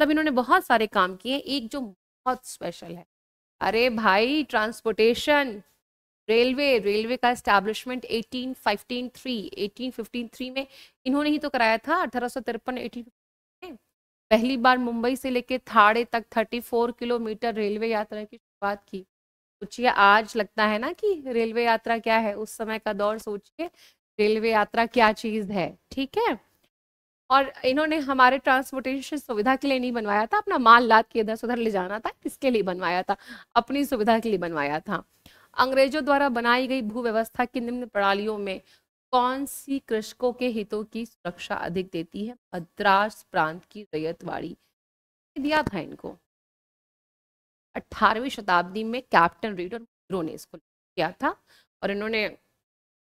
मतलब इन्होंने बहुत सारे काम किए एक जो बहुत स्पेशल है अरे भाई ट्रांसपोर्टेशन रेलवे रेलवे का एस्टेब्लिशमेंट थ्री एटीन 1815 थ्री में इन्होंने ही तो कराया था अठारह सौ में पहली बार मुंबई से लेकर थाड़े तक 34 किलोमीटर रेलवे यात्रा की शुरुआत की सोचिए आज लगता है ना कि रेलवे यात्रा क्या है उस समय का दौर सोचिए रेलवे यात्रा क्या चीज है ठीक है और इन्होंने हमारे ट्रांसपोर्टेशन सुविधा के लिए नहीं बनवाया था अपना माल लाद के इधर उधर ले जाना था किसके लिए बनवाया था अपनी सुविधा के लिए बनवाया था अंग्रेजों द्वारा बनाई गई भू व्यवस्था की निम्न प्रणालियों में कौन सी कृषकों के हितों की सुरक्षा अधिक देती है मद्रास प्रांत की रैयतवाड़ी दिया था इनको अठारहवीं शताब्दी में कैप्टन रीड और ग्रो ने इसको किया था और इन्होंने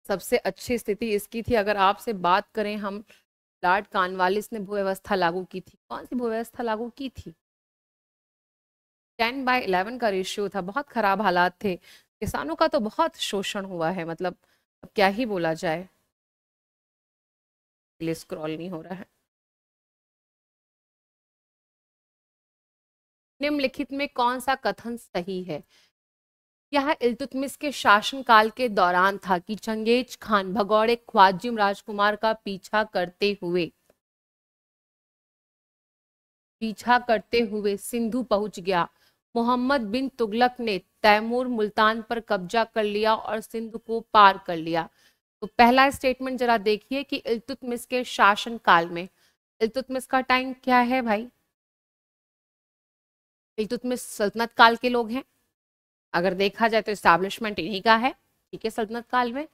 सबसे अच्छी स्थिति इसकी थी अगर आपसे बात करें हम सम्राट कानवालिस ने भू व्यवस्था लागू की थी कौन सी भू व्यवस्था लागू की थी टेन बाय इलेवन का रेशियो था बहुत खराब हालात थे किसानों का तो बहुत शोषण हुआ है मतलब अब क्या ही बोला जाए स्क्रॉल नहीं हो रहा है निम्नलिखित में कौन सा कथन सही है यह इल्तुतमिस के शासनकाल के दौरान था कि चंगेज खान भगौड़े ख्वाजिम राजकुमार का पीछा करते हुए पीछा करते हुए सिंधु पहुंच गया मोहम्मद बिन तुगलक ने तैमूर मुल्तान पर कब्जा कर लिया और सिंधु को पार कर लिया तो पहला स्टेटमेंट जरा देखिए कि इल्तुतमिस के शासनकाल में इल्तुतमिस का टाइम क्या है भाई इल्तुतमिस सल्तनत काल के लोग हैं अगर देखा जाए तो इस्टेब्लिशमेंट इन्हीं का है ठीक है सल्तनत काल में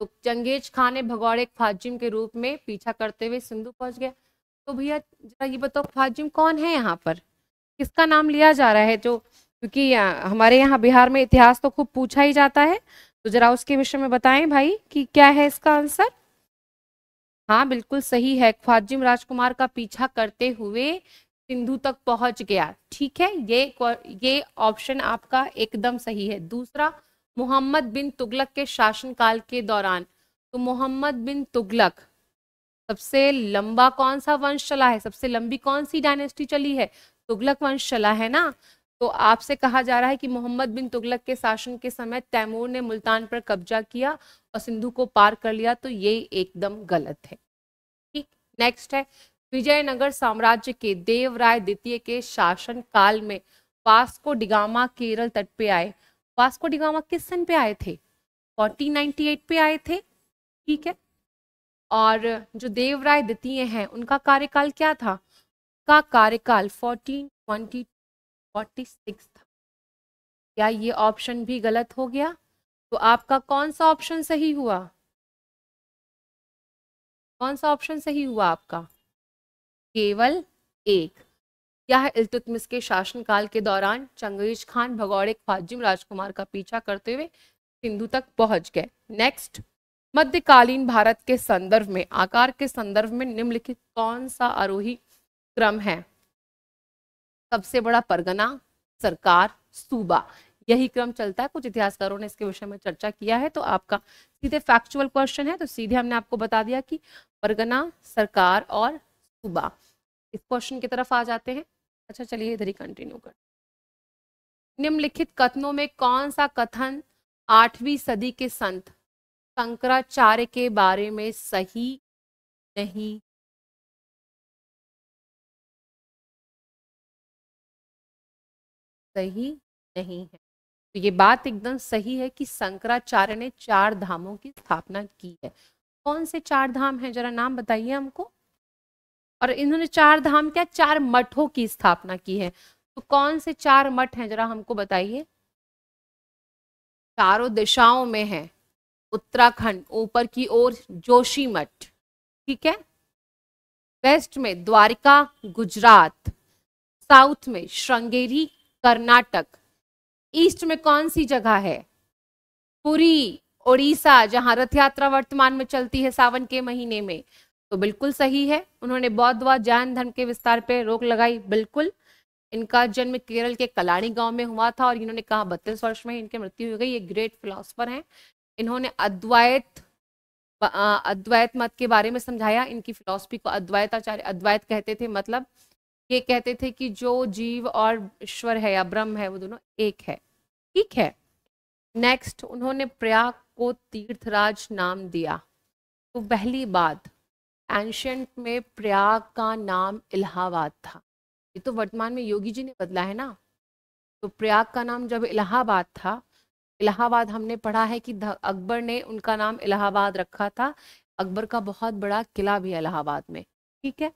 तो चंगेज खान ने भगौड़े फाजिम के रूप में पीछा करते हुए सिंधु पहुंच गया तो भैया जरा ये बताओ फाजिम कौन है यहाँ पर किसका नाम लिया जा रहा है जो क्योंकि हमारे यहाँ बिहार में इतिहास तो खूब पूछा ही जाता है तो जरा उसके विषय में बताएं भाई कि क्या है इसका आंसर हाँ बिल्कुल सही है फाजिम राजकुमार का पीछा करते हुए सिंधु तक पहुंच गया ठीक है ये ये ऑप्शन आपका एकदम सही है दूसरा मोहम्मद बिन तुगलक के शासनकाल के दौरान तो मोहम्मद बिन तुगलक सबसे लंबा कौन सा वंश चला है सबसे लंबी कौन सी डायनेस्टी चली है तुगलक वंश चला है ना तो आपसे कहा जा रहा है कि मोहम्मद बिन तुगलक के शासन के समय तैमूर ने मुल्तान पर कब्जा किया और सिंधु को पार कर लिया तो ये एकदम गलत है ठीक नेक्स्ट है विजयनगर साम्राज्य के देवराय द्वितीय के शासन काल में वास्को डिगामा केरल तट पे आए वास्को डिगामा किस सन पे आए थे 1498 पे आए थे ठीक है और जो देवराय द्वितीय हैं उनका कार्यकाल क्या था का कार्यकाल फोर्टी सिक्स था क्या ये ऑप्शन भी गलत हो गया तो आपका कौन सा ऑप्शन सही हुआ कौन सा ऑप्शन सही हुआ आपका केवल एक है इल्तुतमिस के शासनकाल के दौरान चंगेज खान भगौड़े ख्वाजिम राजकुमार का पीछा करते हुए सिंधु तक पहुंच गए नेक्स्ट मध्यकालीन भारत के संदर्भ में आकार के संदर्भ में निम्नलिखित कौन सा आरोही क्रम है सबसे बड़ा परगना सरकार सूबा यही क्रम चलता है कुछ इतिहासकारों ने इसके विषय में चर्चा किया है तो आपका सीधे फैक्चुअल क्वेश्चन है तो सीधे हमने आपको बता दिया कि परगना सरकार और सूबा इस क्वेश्चन की तरफ आ जाते हैं अच्छा चलिए इधर ही कंटिन्यू कर निम्नलिखित कथनों में कौन सा कथन आठवीं सदी के संत शंकराचार्य के बारे में सही नहीं सही नहीं है तो ये बात एकदम सही है कि शंकराचार्य ने चार धामों की स्थापना की है कौन से चार धाम हैं जरा नाम बताइए हमको और इन्होंने चार धाम क्या चार मठों की स्थापना की है तो कौन से चार मठ हैं जरा हमको बताइए चारों दिशाओं में है उत्तराखंड ऊपर की ओर जोशी मठ ठीक है वेस्ट में द्वारिका गुजरात साउथ में श्रृंगेरी कर्नाटक ईस्ट में कौन सी जगह है पुरी ओडिशा जहां रथ यात्रा वर्तमान में चलती है सावन के महीने में तो बिल्कुल सही है उन्होंने बौद्ध व जैन धर्म के विस्तार पर रोक लगाई बिल्कुल इनका जन्म केरल के कलाणी गांव में हुआ था और इन्होंने कहा बत्तीस वर्ष में इनकी मृत्यु हो गई ये ग्रेट फिलोसफर हैं इन्होंने अद्वैत अद्वैत मत के बारे में समझाया इनकी फिलॉसफी को अद्वैत आचार्य अद्वैत कहते थे मतलब ये कहते थे कि जो जीव और ईश्वर है या ब्रह्म है वो दोनों एक है ठीक है नेक्स्ट उन्होंने प्रयाग को तीर्थराज नाम दिया तो पहली बात एंशंट में प्रयाग का नाम इलाहाबाद था ये तो वर्तमान में योगी जी ने बदला है ना तो प्रयाग का नाम जब इलाहाबाद था इलाहाबाद हमने पढ़ा है कि अकबर ने उनका नाम इलाहाबाद रखा था अकबर का बहुत बड़ा किला भी इलाहाबाद में ठीक है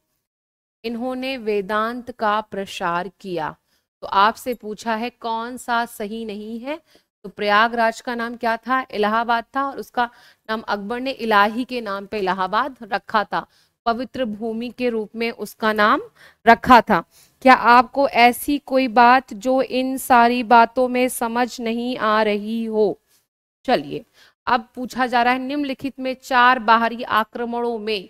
इन्होंने वेदांत का प्रसार किया तो आपसे पूछा है कौन सा सही नहीं है तो प्रयागराज का नाम क्या था इलाहाबाद था और उसका नाम अकबर ने इलाही के नाम पे इलाहाबाद रखा था पवित्र भूमि के रूप में उसका नाम रखा था क्या आपको ऐसी कोई बात जो इन सारी बातों में समझ नहीं आ रही हो चलिए अब पूछा जा रहा है निम्नलिखित में चार बाहरी आक्रमणों में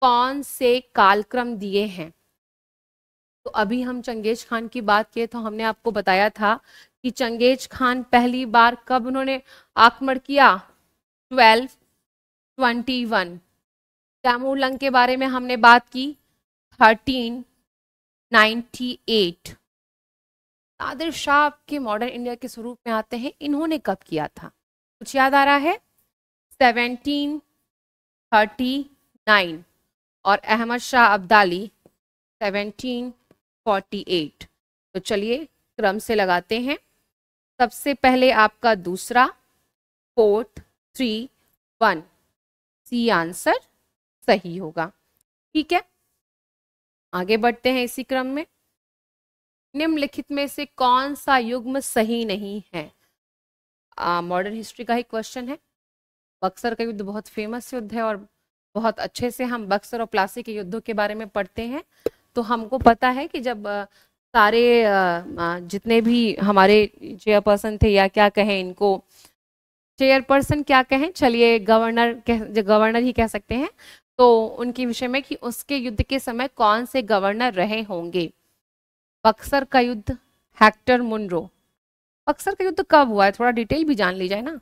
कौन से कालक्रम दिए हैं तो अभी हम चंगेज खान की बात किए तो हमने आपको बताया था कि चंगेज खान पहली बार कब उन्होंने आक्रमण किया twelve twenty one Taimur Lang के बारे में हमने बात की thirteen ninety eight Nadir Shah के मॉडर्न इंडिया के स्वरूप में आते हैं इन्होंने कब किया था कुछ याद आ रहा है सेवनटीन थर्टी नाइन और Ahmad Shah Abdali seventeen forty eight तो चलिए क्रम से लगाते हैं सबसे पहले आपका दूसरा four three one C answer सही होगा ठीक है आगे बढ़ते हैं इसी क्रम में निम्नलिखित में से कौन सा युग्म सही नहीं है मॉडर्न हिस्ट्री का ही क्वेश्चन है बक्सर का युद्ध बहुत फेमस युद्ध है और बहुत अच्छे से हम बक्सर और प्लासी के युद्धों के बारे में पढ़ते हैं तो हमको पता है कि जब सारे जितने भी हमारे चेयरपर्सन थे या क्या कहें इनको चेयरपर्सन क्या कहें चलिए गवर्नर कह गवर्नर ही कह सकते हैं तो उनके विषय में कि उसके युद्ध के समय कौन से गवर्नर रहे होंगे बक्सर का युद्ध हैक्टर मुनरो बक्सर का युद्ध कब हुआ है थोड़ा डिटेल भी जान लीजिए ना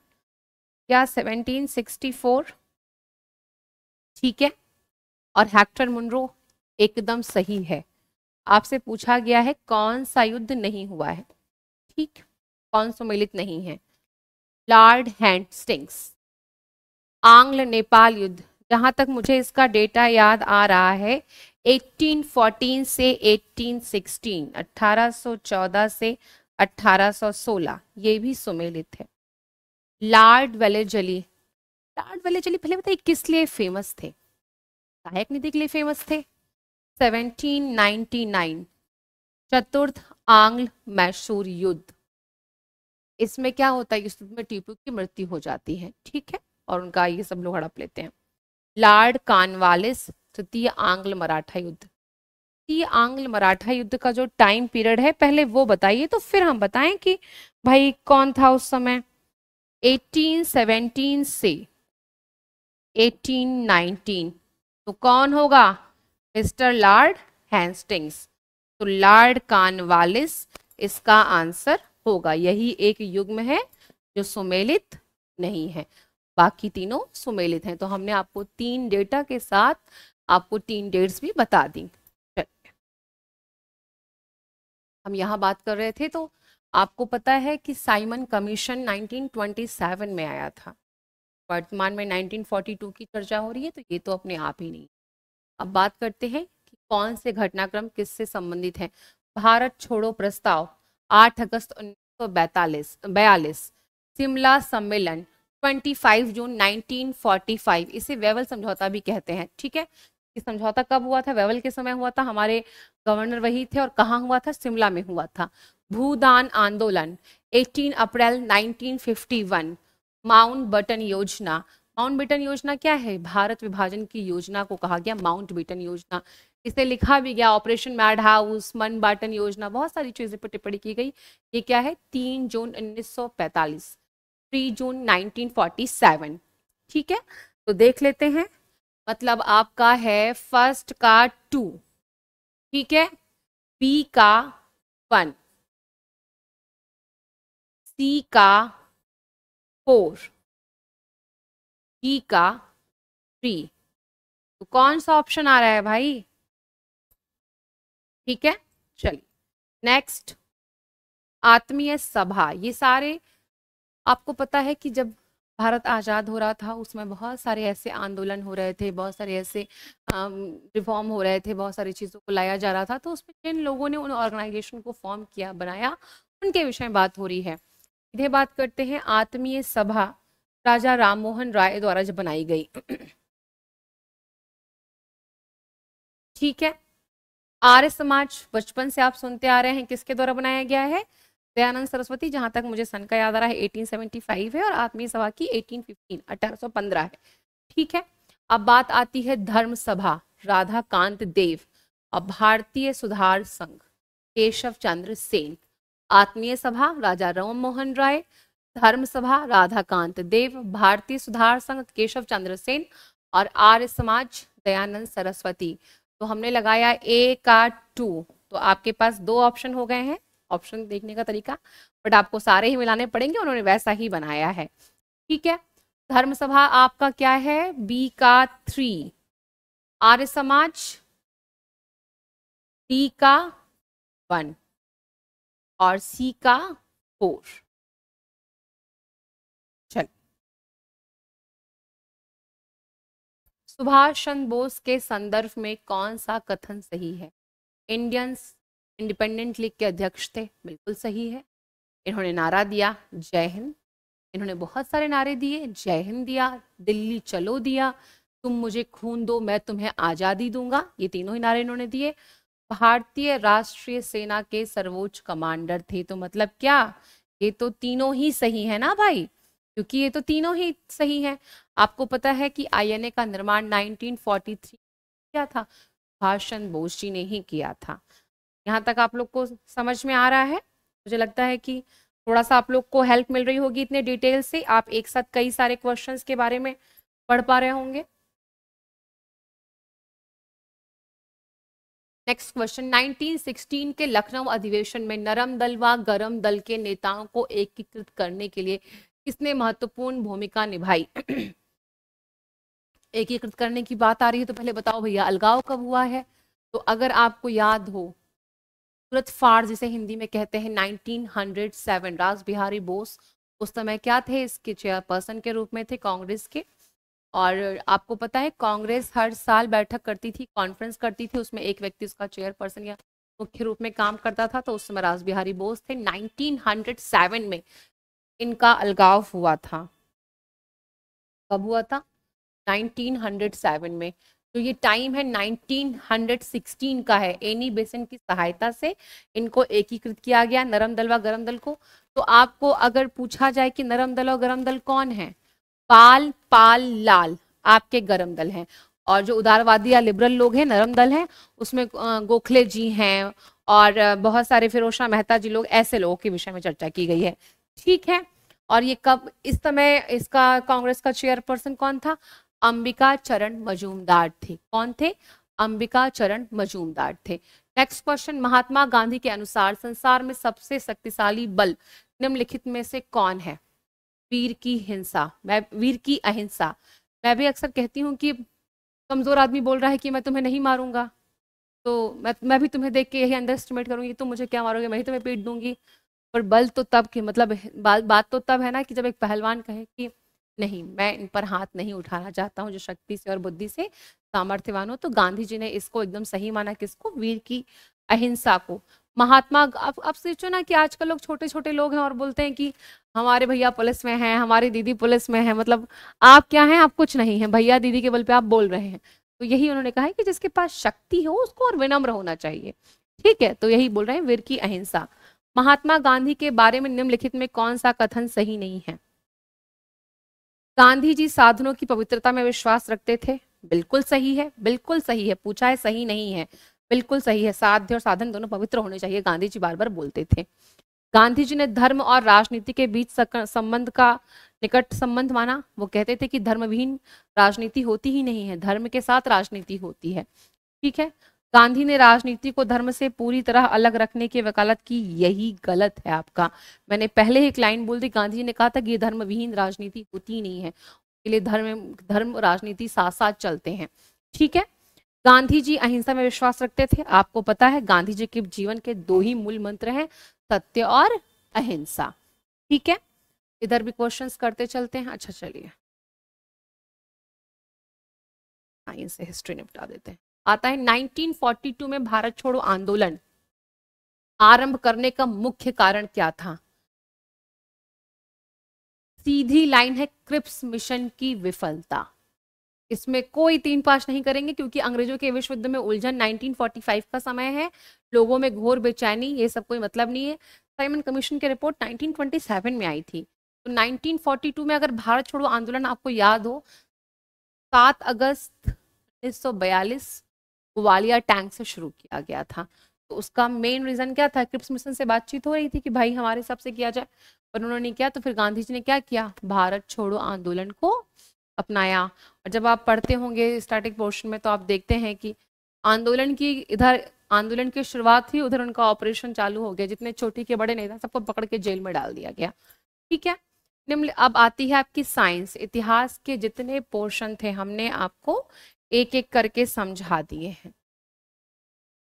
क्या 1764 ठीक है और हैक्टर मुनरो एकदम सही है आपसे पूछा गया है कौन सा युद्ध नहीं हुआ है ठीक कौन सुमिलित नहीं है लॉर्ड हैंड स्टिंग्स आंग्ल नेपाल युद्ध जहां तक मुझे इसका डेटा याद आ रहा है 1814 से 1816 1814 से 1816 ये भी सुमेलित है लार्ड जली लार्ड वेलेजली पहले बताइए किस लिए फेमस थे सहायक निधि के लिए फेमस थे 1799 चतुर्थ आंग्ल मैसूर युद्ध इसमें क्या होता है इस युद्ध में टीपू की मृत्यु हो जाती है ठीक है और उनका ये सब लोग हड़प लेते हैं लॉर्ड कानवालिस तृतीय आंग्ल मराठा युद्ध तृतीय आंग्ल मराठा युद्ध का जो टाइम पीरियड है पहले वो बताइए तो फिर हम बताएं कि भाई कौन था उस समय 1817 से 1819 तो कौन होगा मिस्टर लार्ड हैंस्टिंग्स तो लार्ड कानवालिस इसका आंसर होगा यही एक युग्म है जो सुमेलित नहीं है बाकी तीनों सुमेलित हैं तो हमने आपको तीन डेटा के साथ आपको तीन डेट्स भी बता दी हम यहाँ बात कर रहे थे तो आपको पता है कि साइमन कमीशन 1927 में आया था वर्तमान में 1942 की चर्चा हो रही है तो ये तो अपने आप ही नहीं अब बात करते हैं कि कौन से घटनाक्रम किससे संबंधित है भारत छोड़ो प्रस्ताव 8 अगस्त उन्नीस बयालीस शिमला सम्मेलन 25 जून 1945 इसे वेवल समझौता भी कहते हैं ठीक है ये समझौता कब हुआ था वेवल के समय हुआ था हमारे गवर्नर वही थे और कहाँ हुआ था शिमला में हुआ था भूदान आंदोलन 18 अप्रैल 1951 माउंट बटन योजना माउंट बेटन योजना क्या है भारत विभाजन की योजना को कहा गया माउंट बेटन योजना इसे लिखा भी गया ऑपरेशन मैड हाउस मन बाटन योजना बहुत सारी चीजें पर टिप्पणी की गई ये क्या है तीन जून 1945 3 जून 1947 ठीक है तो देख लेते हैं मतलब आपका है फर्स्ट का टू ठीक है बी का वन सी का फोर बी e का थ्री तो कौन सा ऑप्शन आ रहा है भाई ठीक है चलिए नेक्स्ट आत्मीय सभा ये सारे आपको पता है कि जब भारत आज़ाद हो रहा था उसमें बहुत सारे ऐसे आंदोलन हो रहे थे बहुत सारे ऐसे रिफॉर्म हो रहे थे बहुत सारी चीज़ों को लाया जा रहा था तो उसमें जिन लोगों ने उन ऑर्गेनाइजेशन को फॉर्म किया बनाया उनके विषय में बात हो रही है इधर बात करते हैं आत्मीय सभा राजा राम मोहन राय द्वारा जब बनाई गई ठीक है आर्य समाज बचपन से आप सुनते आ रहे हैं किसके द्वारा बनाया गया है दयानंद सरस्वती जहां तक मुझे सन का याद आ रहा है 1875 है और आत्मीय सभा की 1815 1815 है ठीक है अब बात आती है धर्म सभा राधा कांत देव और भारतीय सुधार संघ केशव चंद्र सेन आत्मीय सभा राजा राम मोहन राय धर्मसभा राधाकांत देव भारतीय सुधार संघ केशव चंद्र सेन और आर्य समाज दयानंद सरस्वती तो हमने लगाया ए का टू तो आपके पास दो ऑप्शन हो गए हैं ऑप्शन देखने का तरीका बट आपको सारे ही मिलाने पड़ेंगे उन्होंने वैसा ही बनाया है ठीक है धर्मसभा आपका क्या है बी का थ्री आर्य समाज डी का वन और सी का फोर सुभाष चंद्र बोस के संदर्भ में कौन सा कथन सही है इंडियंस इंडिपेंडेंट लीग के अध्यक्ष थे बिल्कुल सही है इन्होंने नारा दिया जय हिंद इन्होंने बहुत सारे नारे दिए जय हिंद दिया दिल्ली चलो दिया तुम मुझे खून दो मैं तुम्हें आज़ादी दूंगा ये तीनों ही नारे इन्होंने दिए भारतीय राष्ट्रीय सेना के सर्वोच्च कमांडर थे तो मतलब क्या ये तो तीनों ही सही है ना भाई क्योंकि ये तो तीनों ही सही हैं आपको पता है कि आईएनए का निर्माण 1943 किया था सुभाष चंद्र बोस जी ने ही किया था यहाँ तक आप लोग को समझ में आ रहा है मुझे लगता है कि थोड़ा सा आप लोग को हेल्प मिल रही होगी इतने डिटेल से आप एक साथ कई सारे क्वेश्चंस के बारे में पढ़ पा रहे होंगे नेक्स्ट क्वेश्चन 1916 के लखनऊ अधिवेशन में नरम दल व गरम दल के नेताओं को एकीकृत करने के लिए किसने महत्वपूर्ण भूमिका निभाई एकीकृत करने की बात आ रही है तो पहले बताओ भैया अलगाव कब हुआ है तो अगर आपको याद हो सूरत फाड़ जिसे हिंदी में कहते हैं 1907 राज बिहारी बोस उस समय क्या थे इसके चेयरपर्सन के रूप में थे कांग्रेस के और आपको पता है कांग्रेस हर साल बैठक करती थी कॉन्फ्रेंस करती थी उसमें एक व्यक्ति उसका चेयरपर्सन या मुख्य रूप में काम करता था तो उस समय राज बिहारी बोस थे 1907 में इनका अलगाव हुआ था कब हुआ था 1907 में तो ये टाइम है 1916 का है एनी बेसन की सहायता से इनको एकीकृत किया गया नरम दल व गरम दल को तो आपको अगर पूछा जाए कि नरम दल और गरम दल कौन है पाल पाल लाल आपके गरम दल हैं और जो उदारवादी या लिबरल लोग हैं नरम दल हैं उसमें गोखले जी हैं और बहुत सारे फिरोशा मेहता जी लोग ऐसे लोगों के विषय में चर्चा की गई है ठीक है और ये कब इस समय इसका कांग्रेस का चेयरपर्सन कौन था अंबिका चरण मजूमदार थे कौन थे अंबिका चरण मजूमदार थे नेक्स्ट क्वेश्चन महात्मा गांधी के अनुसार संसार में सबसे शक्तिशाली बल निम्नलिखित में से कौन है वीर की हिंसा मैं वीर की अहिंसा मैं भी अक्सर कहती हूँ कि कमजोर आदमी बोल रहा है कि मैं तुम्हें नहीं मारूंगा तो मैं मैं भी तुम्हें देख के यही अंडर एस्टिमेट करूंगी तुम मुझे क्या मारोगे मैं ही तुम्हें पीट दूंगी पर बल तो तब की मतलब बा, बात तो तब है ना कि जब एक पहलवान कहे कि नहीं मैं इन पर हाथ नहीं उठाना चाहता हूँ जो शक्ति से और बुद्धि से सामर्थ्यवान हो तो गांधी जी ने इसको एकदम सही माना किसको वीर की अहिंसा को महात्मा अब अब सोचो ना कि आजकल लोग छोटे छोटे लोग हैं और बोलते हैं कि हमारे भैया पुलिस में हैं हमारी दीदी पुलिस में है मतलब आप क्या हैं आप कुछ नहीं हैं भैया दीदी के बल पे आप बोल रहे हैं तो यही उन्होंने कहा है कि जिसके पास शक्ति हो उसको और विनम्र होना चाहिए ठीक है तो यही बोल रहे हैं वीर की अहिंसा महात्मा गांधी के बारे में निम्नलिखित में कौन सा कथन सही नहीं है गांधी जी साधनों की पवित्रता में विश्वास रखते थे बिल्कुल सही है बिल्कुल सही है पूछा है सही नहीं है बिल्कुल सही है साध्य और साधन दोनों पवित्र होने चाहिए गांधी जी बार बार बोलते थे गांधी जी ने धर्म और राजनीति के बीच संबंध का निकट संबंध माना वो कहते थे कि धर्महीन राजनीति होती ही नहीं है धर्म के साथ राजनीति होती है ठीक है गांधी ने राजनीति को धर्म से पूरी तरह अलग रखने की वकालत की यही गलत है आपका मैंने पहले ही क्लाइंट बोल दी गांधी जी ने कहा था कि ये धर्म विहीन राजनीति होती नहीं है उसके लिए धर्म धर्म राजनीति साथ साथ चलते हैं ठीक है गांधी जी अहिंसा में विश्वास रखते थे आपको पता है गांधी जी के जीवन के दो ही मूल मंत्र हैं सत्य और अहिंसा ठीक है इधर भी क्वेश्चन करते चलते हैं अच्छा चलिए साइंस से हिस्ट्री निपटा देते हैं आता है 1942 में भारत छोड़ो आंदोलन आरंभ करने का मुख्य कारण क्या था सीधी लाइन है क्रिप्स मिशन की विफलता इसमें कोई तीन पास नहीं करेंगे क्योंकि अंग्रेजों के विश्व युद्ध में उलझन 1945 का समय है लोगों में घोर बेचैनी ये सब कोई मतलब नहीं है साइमन कमीशन की रिपोर्ट 1927 में आई थी तो 1942 में अगर भारत छोड़ो आंदोलन आपको याद हो सात अगस्त 1942 ग्वालियर टैंक से शुरू किया गया था तो उसका मेन रीज़न क्या था क्रिप्स मिशन से बातचीत हो रही थी कि भाई हमारे हिसाब से किया जाए पर उन्होंने किया तो फिर गांधी जी ने क्या किया भारत छोड़ो आंदोलन को अपनाया और जब आप पढ़ते होंगे स्टार्टिंग पोर्शन में तो आप देखते हैं कि आंदोलन की इधर आंदोलन की शुरुआत ही उधर उनका ऑपरेशन चालू हो गया जितने छोटे के बड़े नेता सबको पकड़ के जेल में डाल दिया गया ठीक है निम्न अब आती है आपकी साइंस इतिहास के जितने पोर्शन थे हमने आपको एक एक करके समझा दिए हैं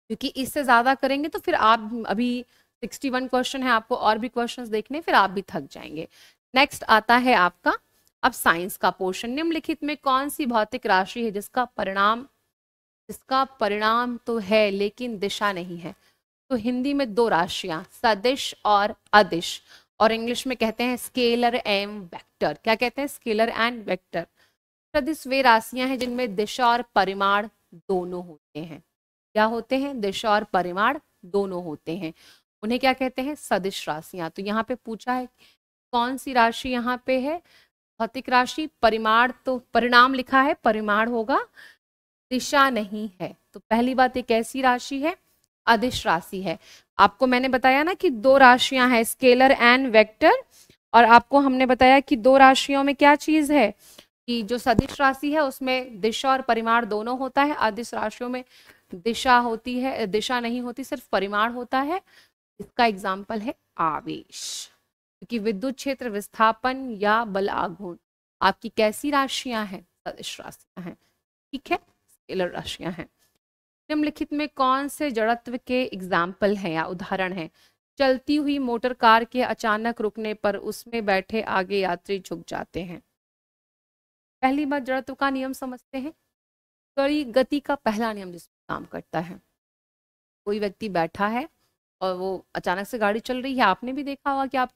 क्योंकि इससे ज़्यादा करेंगे तो फिर आप अभी 61 क्वेश्चन है आपको और भी क्वेश्चंस देखने फिर आप भी थक जाएंगे नेक्स्ट आता है आपका अब साइंस का पोर्शन निम्नलिखित में कौन सी भौतिक राशि है जिसका परिणाम जिसका परिणाम तो है लेकिन दिशा नहीं है तो हिंदी में दो राशियां सदिश और अदिश और इंग्लिश में कहते हैं स्केलर एंड वेक्टर क्या कहते हैं स्केलर एंड वेक्टर प्रदिश वे राशियां हैं जिनमें दिशा और परिमाण दोनों होते हैं क्या होते हैं दिशा और परिमाण दोनों होते हैं उन्हें क्या कहते हैं सदिश राशियां तो यहाँ पे पूछा है कौन सी राशि यहाँ पे है भौतिक राशि परिमाण तो परिणाम लिखा है परिमाण होगा दिशा नहीं है तो पहली बात एक ऐसी राशि है अधिश राशि है आपको मैंने बताया ना कि दो राशियां हैं स्केलर एंड वेक्टर और आपको हमने बताया कि दो राशियों में क्या चीज है कि जो सदिश राशि है उसमें दिशा और परिमाण दोनों होता है आदिश राशियों में दिशा होती है दिशा नहीं होती सिर्फ परिमाण होता है इसका एग्जाम्पल है आवेश क्योंकि विद्युत क्षेत्र विस्थापन या बल आघूर्ण आपकी कैसी राशियां हैं सदिश राशियां हैं ठीक है स्केलर राशियां हैं निम्नलिखित में कौन से जड़त्व के एग्जाम्पल हैं या उदाहरण हैं चलती हुई मोटर कार के अचानक रुकने पर उसमें बैठे आगे यात्री झुक जाते हैं पहली बार जड़त्व का नियम समझते हैं कड़ी गति का पहला नियम जिस काम करता है कोई व्यक्ति बैठा है और वो अचानक से गाड़ी चल रही है आपने भी देखा होगा कि आप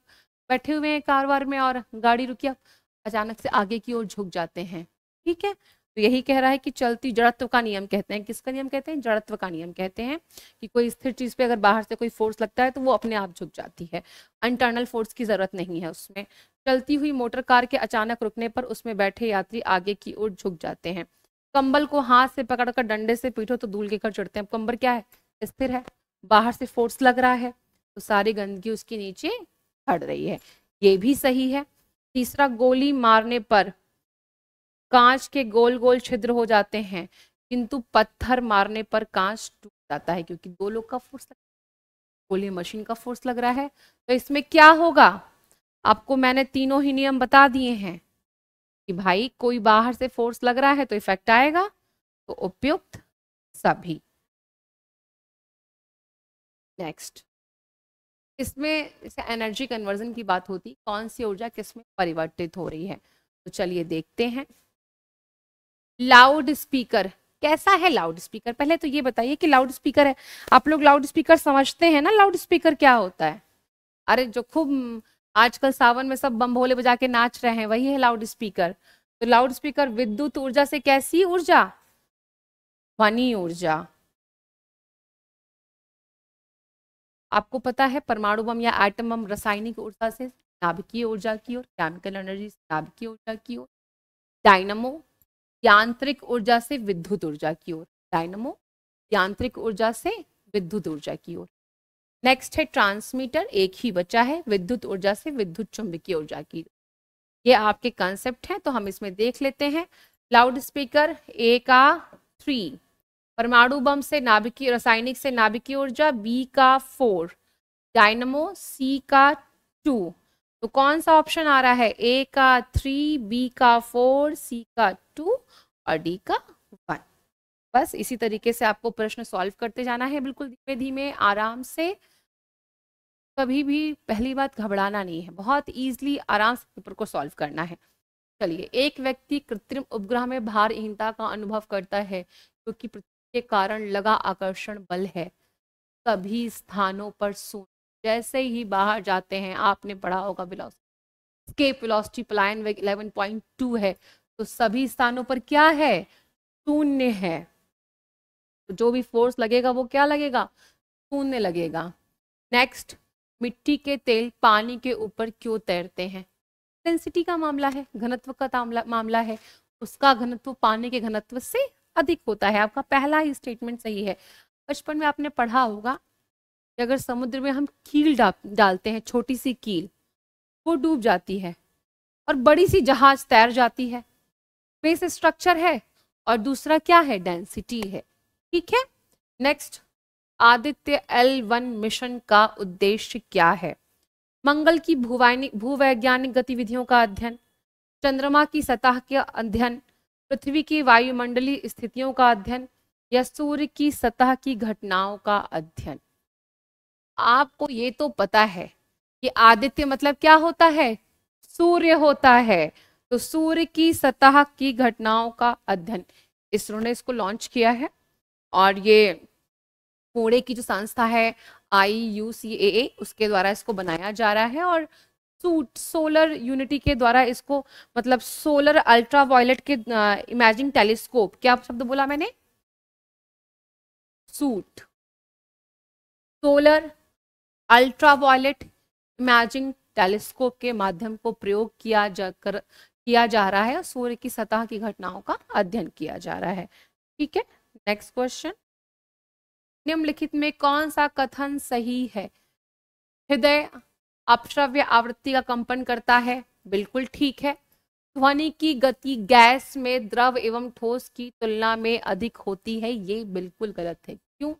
बैठे हुए हैं कारवार में और गाड़ी रुकी आप अचानक से आगे की ओर झुक जाते हैं ठीक है तो यही कह रहा है कि चलती जड़त्व का नियम कहते हैं किसका नियम कहते हैं जड़त्व का नियम कहते हैं कि कोई स्थिर चीज पे अगर बाहर से कोई फोर्स लगता है तो वो अपने आप झुक जाती है इंटरनल फोर्स की जरूरत नहीं है उसमें चलती हुई मोटर कार के अचानक रुकने पर उसमें बैठे यात्री आगे की ओर झुक जाते हैं कंबल को हाथ से पकड़कर डंडे से पीटो तो धूल के कर चढ़ते हैं कंबर क्या है स्थिर है बाहर से फोर्स लग रहा है तो सारी गंदगी उसके नीचे हट रही है ये भी सही है तीसरा गोली मारने पर कांच के गोल गोल छिद्र हो जाते हैं किंतु पत्थर मारने पर कांच टूट जाता है क्योंकि दो लोग का फोर्स गोली मशीन का फोर्स लग रहा है तो इसमें क्या होगा आपको मैंने तीनों ही नियम बता दिए हैं कि भाई कोई बाहर से फोर्स लग रहा है तो इफेक्ट आएगा तो उपयुक्त सभी नेक्स्ट इसमें इसे एनर्जी कन्वर्जन की बात होती कौन सी ऊर्जा किसमें परिवर्तित हो रही है तो चलिए देखते हैं लाउड स्पीकर कैसा है लाउड स्पीकर पहले तो ये बताइए कि लाउड स्पीकर है आप लोग लाउड स्पीकर समझते हैं ना लाउड स्पीकर क्या होता है अरे जो खूब आजकल सावन में सब बम भोले बजा के नाच रहे हैं वही है लाउड स्पीकर तो लाउड स्पीकर विद्युत ऊर्जा से कैसी ऊर्जा ध्वनि ऊर्जा आपको पता है परमाणु बम या एटम बम रासायनिक ऊर्जा से नाभिकीय ऊर्जा की ओर केमिकल एनर्जी से नाभिकीय ऊर्जा की ओर डायनमो यांत्रिक ऊर्जा से विद्युत ऊर्जा की ओर डायनमो यांत्रिक ऊर्जा से विद्युत ऊर्जा की ओर नेक्स्ट है ट्रांसमीटर एक ही बचा है विद्युत ऊर्जा से विद्युत चुंबकीय ऊर्जा की ये आपके कंसेप्ट हैं तो हम इसमें देख लेते हैं लाउड स्पीकर ए का थ्री परमाणु बम से नाभिकीय रासायनिक से नाभिकीय ऊर्जा बी का फोर डायनमो सी का टू तो कौन सा ऑप्शन आ रहा है ए का थ्री बी का फोर सी का टू और डी का वन बस इसी तरीके से आपको प्रश्न सॉल्व करते जाना है बिल्कुल धीमे धीमे आराम से कभी भी पहली बात घबराना नहीं है बहुत ईजिली आराम से पेपर को सॉल्व करना है चलिए एक व्यक्ति कृत्रिम उपग्रह में भारहीनता का अनुभव करता है क्योंकि तो पृथ्वी के कारण लगा आकर्षण बल है सभी स्थानों पर सून जैसे ही बाहर जाते हैं आपने पढ़ा होगा बिलोस के velocity plan eleven point two है तो सभी स्थानों पर क्या है शून्य है तो जो भी फोर्स लगेगा वो क्या लगेगा शून्य लगेगा नेक्स्ट मिट्टी के तेल पानी के ऊपर क्यों तैरते हैं डेंसिटी का मामला है घनत्व का मामला है उसका घनत्व पानी के घनत्व से अधिक होता है आपका पहला ही स्टेटमेंट सही है बचपन में आपने पढ़ा होगा कि अगर समुद्र में हम कील डालते हैं छोटी सी कील वो डूब जाती है और बड़ी सी जहाज तैर जाती है बेस स्ट्रक्चर है और दूसरा क्या है डेंसिटी है ठीक है next Aditya L one mission का उद्देश्य क्या है मंगल की भूवैज्ञानिक गतिविधियों का अध्ययन चंद्रमा की सतह के अध्ययन पृथ्वी की वायुमंडलीय स्थितियों का अध्ययन या सूर्य की सतह की घटनाओं का अध्ययन आपको ये तो पता है कि आदित्य मतलब क्या होता है सूर्य होता है तो सूर्य की सतह की घटनाओं का अध्ययन इसरो ने इसको लॉन्च किया है और ये पुणे की जो संस्था है आई यू सी ए उसके द्वारा इसको बनाया जा रहा है और सूट सोलर यूनिटी के द्वारा इसको मतलब सोलर अल्ट्रा वायलेट के इमेजिंग टेलीस्कोप क्या शब्द बोला मैंने suit solar ultraviolet imaging telescope के माध्यम को प्रयोग किया जाकर किया जा रहा है सूर्य की सतह की घटनाओं का अध्ययन किया जा रहा है ठीक है नेक्स्ट क्वेश्चन निम्नलिखित में कौन सा कथन सही है हृदय अपश्रव्य आवृत्ति का कंपन करता है बिल्कुल ठीक है ध्वनि की गति गैस में द्रव एवं ठोस की तुलना में अधिक होती है ये बिल्कुल गलत है क्यों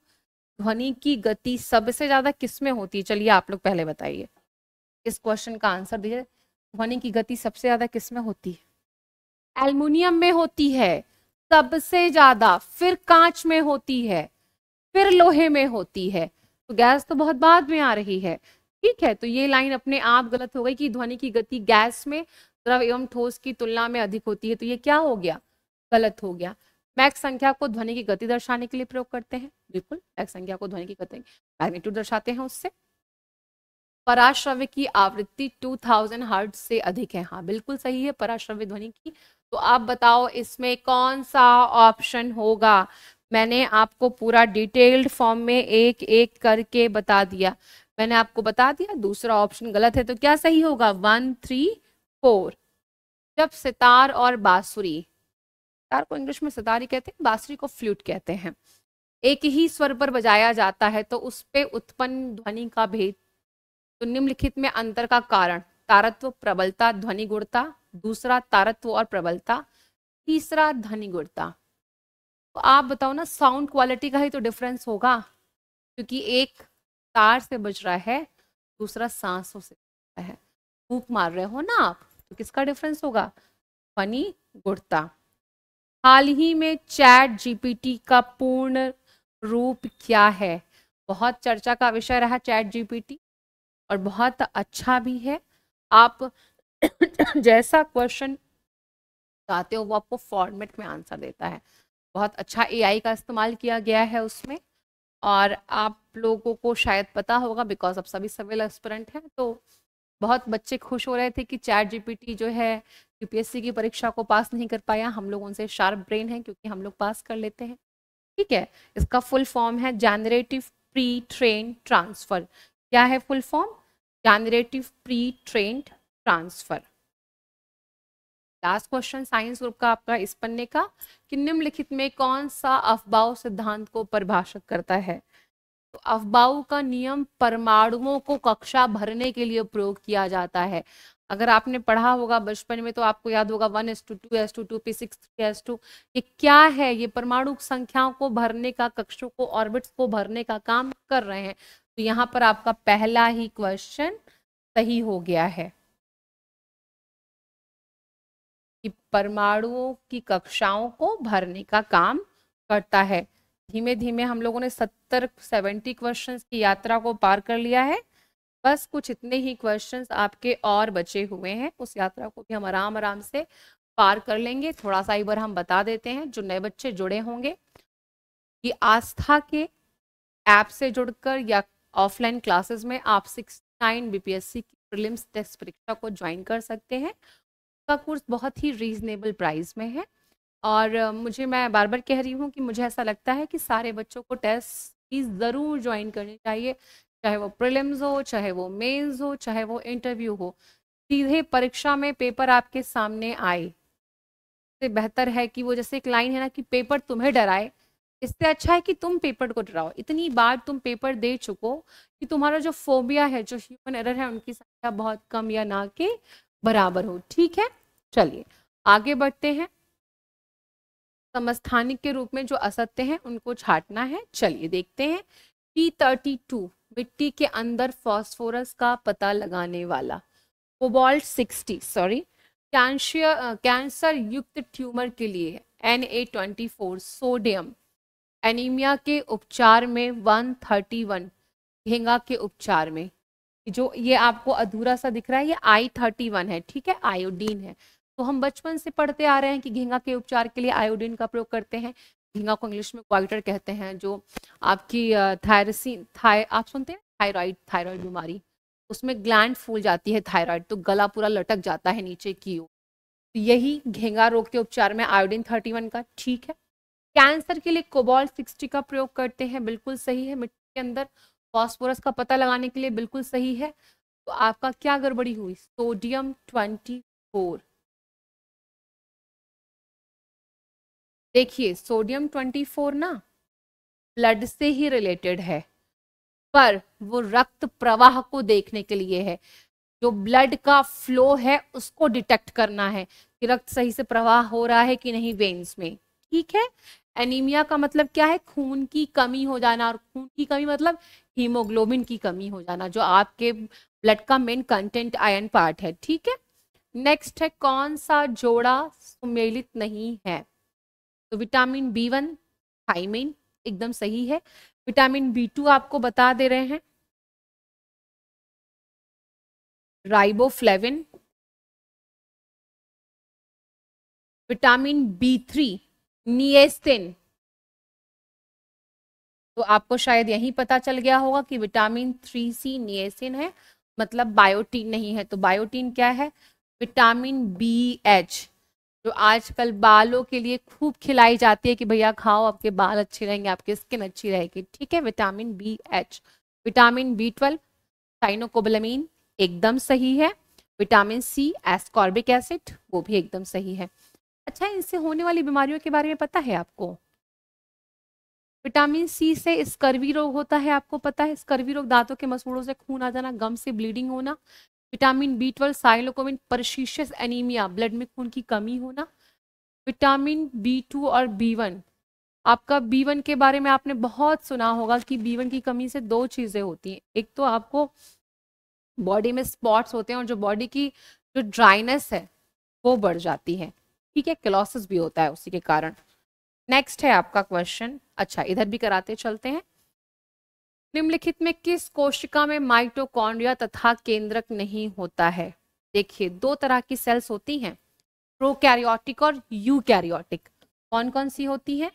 ध्वनि की गति सबसे ज्यादा किसमें होती है चलिए आप लोग पहले बताइए इस क्वेश्चन का आंसर दीजिए ध्वनि की गति सबसे ज्यादा किस में होती है एल्मोनियम में होती है सबसे ज्यादा फिर कांच में होती है फिर लोहे में होती है तो गैस तो बहुत बाद में आ रही है ठीक है तो ये लाइन अपने आप गलत हो गई कि ध्वनि की गति गैस में द्रव एवं ठोस की तुलना में अधिक होती है तो ये क्या हो गया गलत हो गया मैक संख्या को ध्वनि की गति दर्शाने के लिए प्रयोग करते हैं बिल्कुल मैक संख्या को ध्वनि की गति मैग्नीट्यूड दर्शाते हैं उससे पराश्रव्य की आवृत्ति 2000 थाउजेंड से अधिक है हाँ बिल्कुल सही है पराश्रव्य ध्वनि की तो आप बताओ इसमें कौन सा ऑप्शन होगा मैंने आपको पूरा डिटेल्ड फॉर्म में एक एक करके बता दिया मैंने आपको बता दिया दूसरा ऑप्शन गलत है तो क्या सही होगा वन थ्री फोर जब सितार और बांसुरी सितार को इंग्लिश में सितार ही कहते हैं बांसुरी को फ्लूट कहते हैं एक ही स्वर पर बजाया जाता है तो उस पर उत्पन्न ध्वनि का भेद तो निम्नलिखित में अंतर का कारण तारत्व प्रबलता ध्वनि गुणता दूसरा तारत्व और प्रबलता तीसरा ध्वनि गुणता तो आप बताओ ना साउंड क्वालिटी का ही तो डिफरेंस होगा क्योंकि एक तार से बज रहा है दूसरा सांसों से है फूक मार रहे हो ना आप तो किसका डिफरेंस होगा ध्वनि गुणता हाल ही में चैट जीपीटी का पूर्ण रूप क्या है बहुत चर्चा का विषय रहा चैट जीपीटी और बहुत अच्छा भी है आप जैसा क्वेश्चन चाहते हो वो आपको फॉर्मेट में आंसर देता है बहुत अच्छा एआई का इस्तेमाल किया गया है उसमें और आप लोगों को शायद पता होगा बिकॉज आप सभी सिविल एक्सपरेंट हैं तो बहुत बच्चे खुश हो रहे थे कि चैट जीपीटी जो है यूपीएससी की परीक्षा को पास नहीं कर पाया हम लोग उनसे शार्प ब्रेन है क्योंकि हम लोग पास कर लेते हैं ठीक है इसका फुल फॉर्म है जनरेटिव प्री ट्रेन ट्रांसफर क्या है full form generative pre trained transfer last question science group का आपका इस पन्ने का कि निम्नलिखित में कौन सा अफबाव सिद्धांत को परिभाषित करता है तो अफबाऊ का नियम परमाणुओं को कक्षा भरने के लिए प्रयोग किया जाता है अगर आपने पढ़ा होगा बचपन में तो आपको याद होगा one S two two S two two P six three S two ये क्या है ये परमाणु संख्याओं को भरने का कक्षों को ऑर्बिट्स को भरने का काम कर रहे हैं तो यहाँ पर आपका पहला ही क्वेश्चन सही हो गया है कि परमाणुओं की कक्षाओं को भरने का काम करता है धीमे धीमे हम लोगों ने सत्तर सेवेंटी क्वेश्चन की यात्रा को पार कर लिया है बस कुछ इतने ही क्वेश्चन आपके और बचे हुए हैं उस यात्रा को भी हम आराम आराम से पार कर लेंगे थोड़ा सा एक बार हम बता देते हैं जो नए बच्चे जुड़े होंगे कि आस्था के ऐप से जुड़कर या ऑफलाइन क्लासेस में आप सिक्स नाइन बी की प्रिलिम्स टेस्ट परीक्षा को ज्वाइन कर सकते हैं उसका कोर्स बहुत ही रीजनेबल प्राइस में है और मुझे मैं बार बार कह रही हूँ कि मुझे ऐसा लगता है कि सारे बच्चों को टेस्ट फीस ज़रूर ज्वाइन करनी चाहिए चाहे वो प्रिलिम्स हो चाहे वो मेन्स हो चाहे वो इंटरव्यू हो सीधे परीक्षा में पेपर आपके सामने आए से बेहतर है कि वो जैसे एक लाइन है ना कि पेपर तुम्हें डराए इससे अच्छा है कि तुम पेपर को डराओ इतनी बार तुम पेपर दे चुको कि तुम्हारा जो फोबिया है जो ह्यूमन एरर है उनकी संख्या बहुत कम या ना के बराबर हो ठीक है चलिए आगे बढ़ते हैं समस्थानिक के रूप में जो असत्य हैं उनको छाटना है चलिए देखते हैं पी थर्टी टू मिट्टी के अंदर फॉस्फोरस का पता लगाने वाला कोबाल्ट सिक्सटी सॉरी कैंशियर कैंसर युक्त ट्यूमर के लिए N A twenty four sodium anaemia के उपचार में 131 घेंगा के उपचार में जो ये आपको अधूरा सा दिख रहा है ये आई थर्टी वन है ठीक है आयोडीन है तो हम बचपन से पढ़ते आ रहे हैं कि घेंगा के उपचार के लिए आयोडीन का प्रयोग करते हैं घेंगा को इंग्लिश में क्वाइटर कहते हैं जो आपकी थायरसिन थाय आप सुनते हैं थायराइड थायराइड बीमारी उसमें ग्लैंड फूल जाती है थायराइड तो गला पूरा लटक जाता है नीचे की ओर तो यही घेंगा रोग के उपचार में आयोडीन थर्टी वन का ठीक है कैंसर के लिए कोबाल सिक्सटी का प्रयोग करते हैं बिल्कुल सही है मिट्टी के अंदर फॉस्फोरस का पता लगाने के लिए बिल्कुल सही है तो आपका क्या गड़बड़ी हुई सोडियम ट्वेंटी फोर देखिए सोडियम ट्वेंटी फोर ना ब्लड से ही रिलेटेड है पर वो रक्त प्रवाह को देखने के लिए है जो ब्लड का फ्लो है उसको डिटेक्ट करना है कि रक्त सही से प्रवाह हो रहा है कि नहीं वेन्स में ठीक है एनीमिया का मतलब क्या है खून की कमी हो जाना और खून की कमी मतलब हीमोग्लोबिन की कमी हो जाना जो आपके ब्लड का मेन कंटेंट आयन पार्ट है ठीक है नेक्स्ट है कौन सा जोड़ा सुमेलित नहीं है तो विटामिन बी वन थाइमिन एकदम सही है विटामिन बी टू आपको बता दे रहे हैं riboflavin vitamin B three niacin तो आपको शायद यही पता चल गया होगा कि विटामिन थ्री सी नियसिन है मतलब बायोटीन नहीं है तो बायोटीन क्या है विटामिन बी एच जो आजकल बालों के लिए खूब खिलाई जाती है कि भैया खाओ आपके बाल अच्छे रहेंगे आपकी स्किन अच्छी रहेगी ठीक है vitamin B H vitamin B twelve cyanocobalamin एकदम सही है विटामिन सी एस्कॉर्बिक एसिड वो भी एकदम सही है अच्छा इनसे होने वाली बीमारियों के बारे में पता है आपको विटामिन सी से स्कर्वी रोग होता है आपको पता है स्कर्वी रोग दांतों के मसूड़ों से खून आ जाना गम से ब्लीडिंग होना विटामिन बी ट्वेल्व साइलोकोविन परशीशियस एनीमिया ब्लड में खून की कमी होना विटामिन बी टू और बी वन आपका बी वन के बारे में आपने बहुत सुना होगा कि बी वन की कमी से दो चीज़ें होती हैं एक तो आपको बॉडी में स्पॉट्स होते हैं और जो बॉडी की जो ड्राइनेस है वो बढ़ जाती है ठीक है क्लोसिस भी होता है उसी के कारण नेक्स्ट है आपका क्वेश्चन अच्छा इधर भी कराते चलते हैं निम्नलिखित में किस कोशिका में माइटोकॉन्ड्रिया तथा केंद्रक नहीं होता है देखिए दो तरह की सेल्स होती हैं प्रोकैरियोटिक और यूकैरियोटिक कौन कौन सी होती है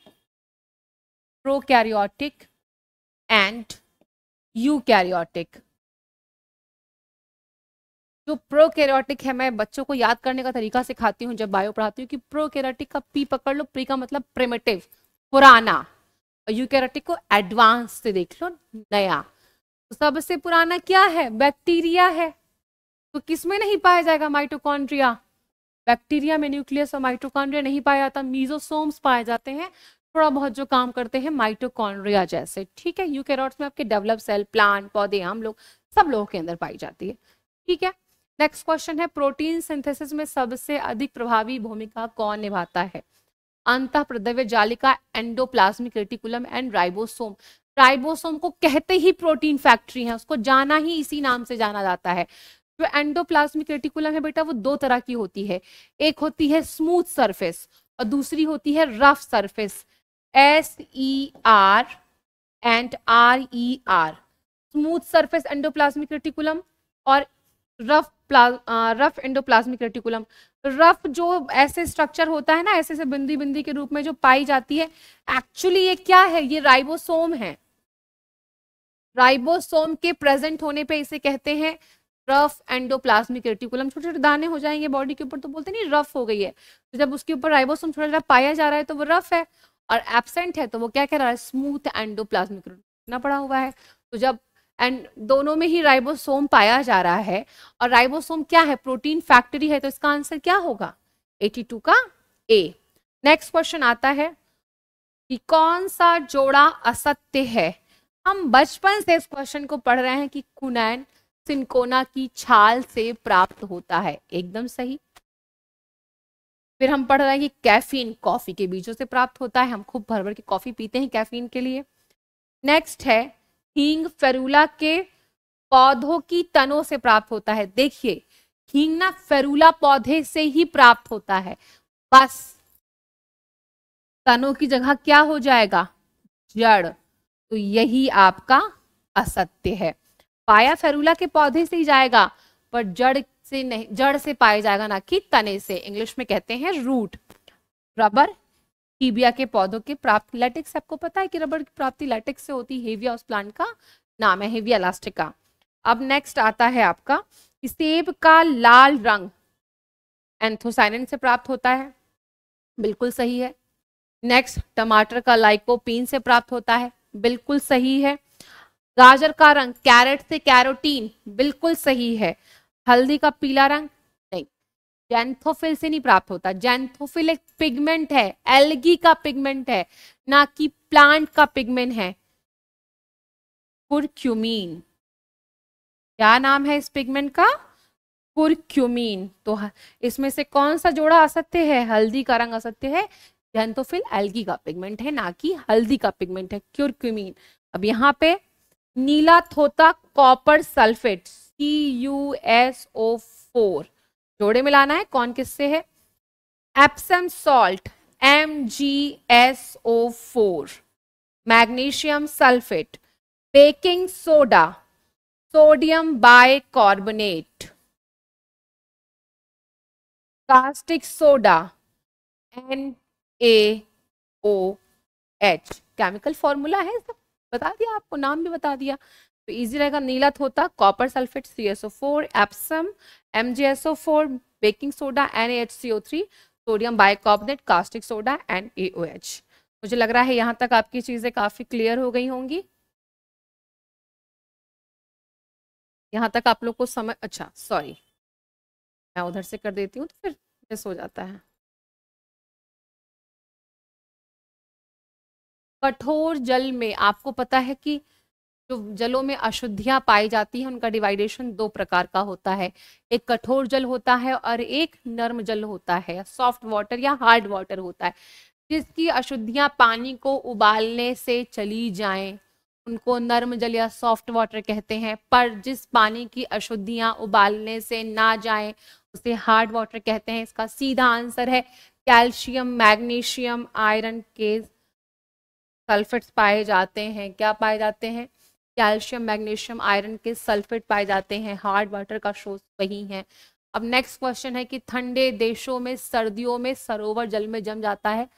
प्रोकैरियोटिक एंड यूकैरियोटिक जो प्रो है मैं बच्चों को याद करने का तरीका सिखाती हूँ जब बायो पढ़ाती हूँ कि प्रो का पी पकड़ लो प्री का मतलब प्रेमेटिव पुराना और यूकैरोटिक को एडवांस से देख लो नया तो सबसे पुराना क्या है बैक्टीरिया है तो किस में नहीं पाया जाएगा माइटोकॉन्ड्रिया बैक्टीरिया में न्यूक्लियस और माइटोकॉन्ड्रिया नहीं पाया जाता मीजोसोम्स पाए जाते हैं थोड़ा बहुत जो काम करते हैं माइटोकॉन्ड्रिया जैसे ठीक है यूकेरोट्स में आपके डेवलप सेल प्लांट पौधे हम लोग सब लोगों के अंदर पाई जाती है ठीक है नेक्स्ट क्वेश्चन है प्रोटीन सिंथेसिस में सबसे अधिक प्रभावी भूमिका कौन निभाता है अंत प्रदव्य जालिका endoplasmic reticulum and ribosome ribosome को कहते ही प्रोटीन फैक्ट्री है उसको जाना ही इसी नाम से जाना जाता है जो एंडोप्लाज्मिक रेटिकुलम है बेटा वो दो तरह की होती है एक होती है स्मूथ सरफेस और दूसरी होती है rough surface S E R and R E R smooth surface endoplasmic reticulum और rough rough endoplasmic reticulum rough जो ऐसे स्ट्रक्चर होता है ना ऐसे ऐसे बिंदी बिंदी के रूप में जो पाई जाती है एक्चुअली ये क्या है ये राइबोसोम है राइबोसोम के प्रेजेंट होने पे इसे कहते हैं रफ एंडोप्लाज्मिक रेटिकुलम छोटे छोटे दाने हो जाएंगे बॉडी के ऊपर तो बोलते नहीं रफ हो गई है तो जब उसके ऊपर राइबोसोम छोटा छोटा पाया जा रहा है तो वो रफ है और एबसेंट है तो वो क्या कह रहा है स्मूथ एंडोप्लाज्मिक ना पड़ा हुआ है तो जब एंड दोनों में ही राइबोसोम पाया जा रहा है और राइबोसोम क्या है प्रोटीन फैक्ट्री है तो इसका आंसर क्या होगा 82 का ए नेक्स्ट क्वेश्चन आता है कि कौन सा जोड़ा असत्य है हम बचपन से इस क्वेश्चन को पढ़ रहे हैं कि कुनैन सिंकोना की छाल से प्राप्त होता है एकदम सही फिर हम पढ़ रहे हैं कि कैफीन कॉफी के बीजों से प्राप्त होता है हम खूब भर भर के कॉफी पीते हैं कैफीन के लिए नेक्स्ट है हींग फेरूला के पौधों की तनों से प्राप्त होता है देखिए हींग ना फेरूला पौधे से ही प्राप्त होता है बस तनों की जगह क्या हो जाएगा जड़ तो यही आपका असत्य है पाया फेरूला के पौधे से ही जाएगा पर जड़ से नहीं जड़ से पाया जाएगा ना कि तने से इंग्लिश में कहते हैं रूट रबर टीबिया के पौधों के प्राप्त लेटेक्स आपको पता है कि रबड़ की प्राप्ति लेटेक्स से होती है हेविया उस प्लांट का नाम है हेविया इलास्टिका अब नेक्स्ट आता है आपका सेब का लाल रंग एंथोसाइनिन से प्राप्त होता है बिल्कुल सही है नेक्स्ट टमाटर का लाइकोपीन से प्राप्त होता है बिल्कुल सही है गाजर का रंग कैरेट से कैरोटीन बिल्कुल सही है हल्दी का पीला रंग जैंथोफिल से नहीं प्राप्त होता जैंथोफिल एक पिगमेंट है एल्गी का पिगमेंट है ना कि प्लांट का पिगमेंट है कुरक्यूमीन क्या नाम है इस पिगमेंट का कुरक्यूमीन तो इसमें से कौन सा जोड़ा असत्य है हल्दी का रंग असत्य है जैंथोफिल एल्गी का पिगमेंट है ना कि हल्दी का पिगमेंट है क्यूरक्यूमीन अब यहाँ पे नीला थोता copper sulphate C U S O four जोड़े मिलाना है कौन किससे है Epsom salt M G S O four magnesium sulphate baking soda sodium bicarbonate caustic soda N A O H chemical formula है सब बता दिया आपको नाम भी बता दिया तो इजी रहेगा नीला थोता copper sulphate C S O four Epsom M G S O four baking soda N H C O three sodium bicarbonate caustic soda N A O H मुझे लग रहा है यहाँ तक आपकी चीज़ें काफ़ी क्लियर हो गई होंगी यहाँ तक आप लोग को समझ अच्छा सॉरी मैं उधर से कर देती हूँ तो फिर मिस हो जाता है कठोर जल में आपको पता है कि जो जलों में अशुद्धियां पाई जाती हैं उनका डिवाइडेशन दो प्रकार का होता है एक कठोर जल होता है और एक नर्म जल होता है सॉफ्ट वाटर या हार्ड वाटर होता है जिसकी अशुद्धियां पानी को उबालने से चली जाएं उनको नर्म जल या सॉफ्ट वाटर कहते हैं पर जिस पानी की अशुद्धियां उबालने से ना जाए उसे हार्ड वाटर कहते हैं इसका सीधा आंसर है कैल्शियम मैग्नीशियम आयरन के सल्फेट्स पाए जाते हैं क्या पाए जाते हैं कैल्शियम मैग्नीशियम आयरन के सल्फेट पाए जाते हैं हार्ड वाटर का सोर्स वही है अब नेक्स्ट क्वेश्चन है कि ठंडे देशों में सर्दियों में सरोवर जल में जम जाता है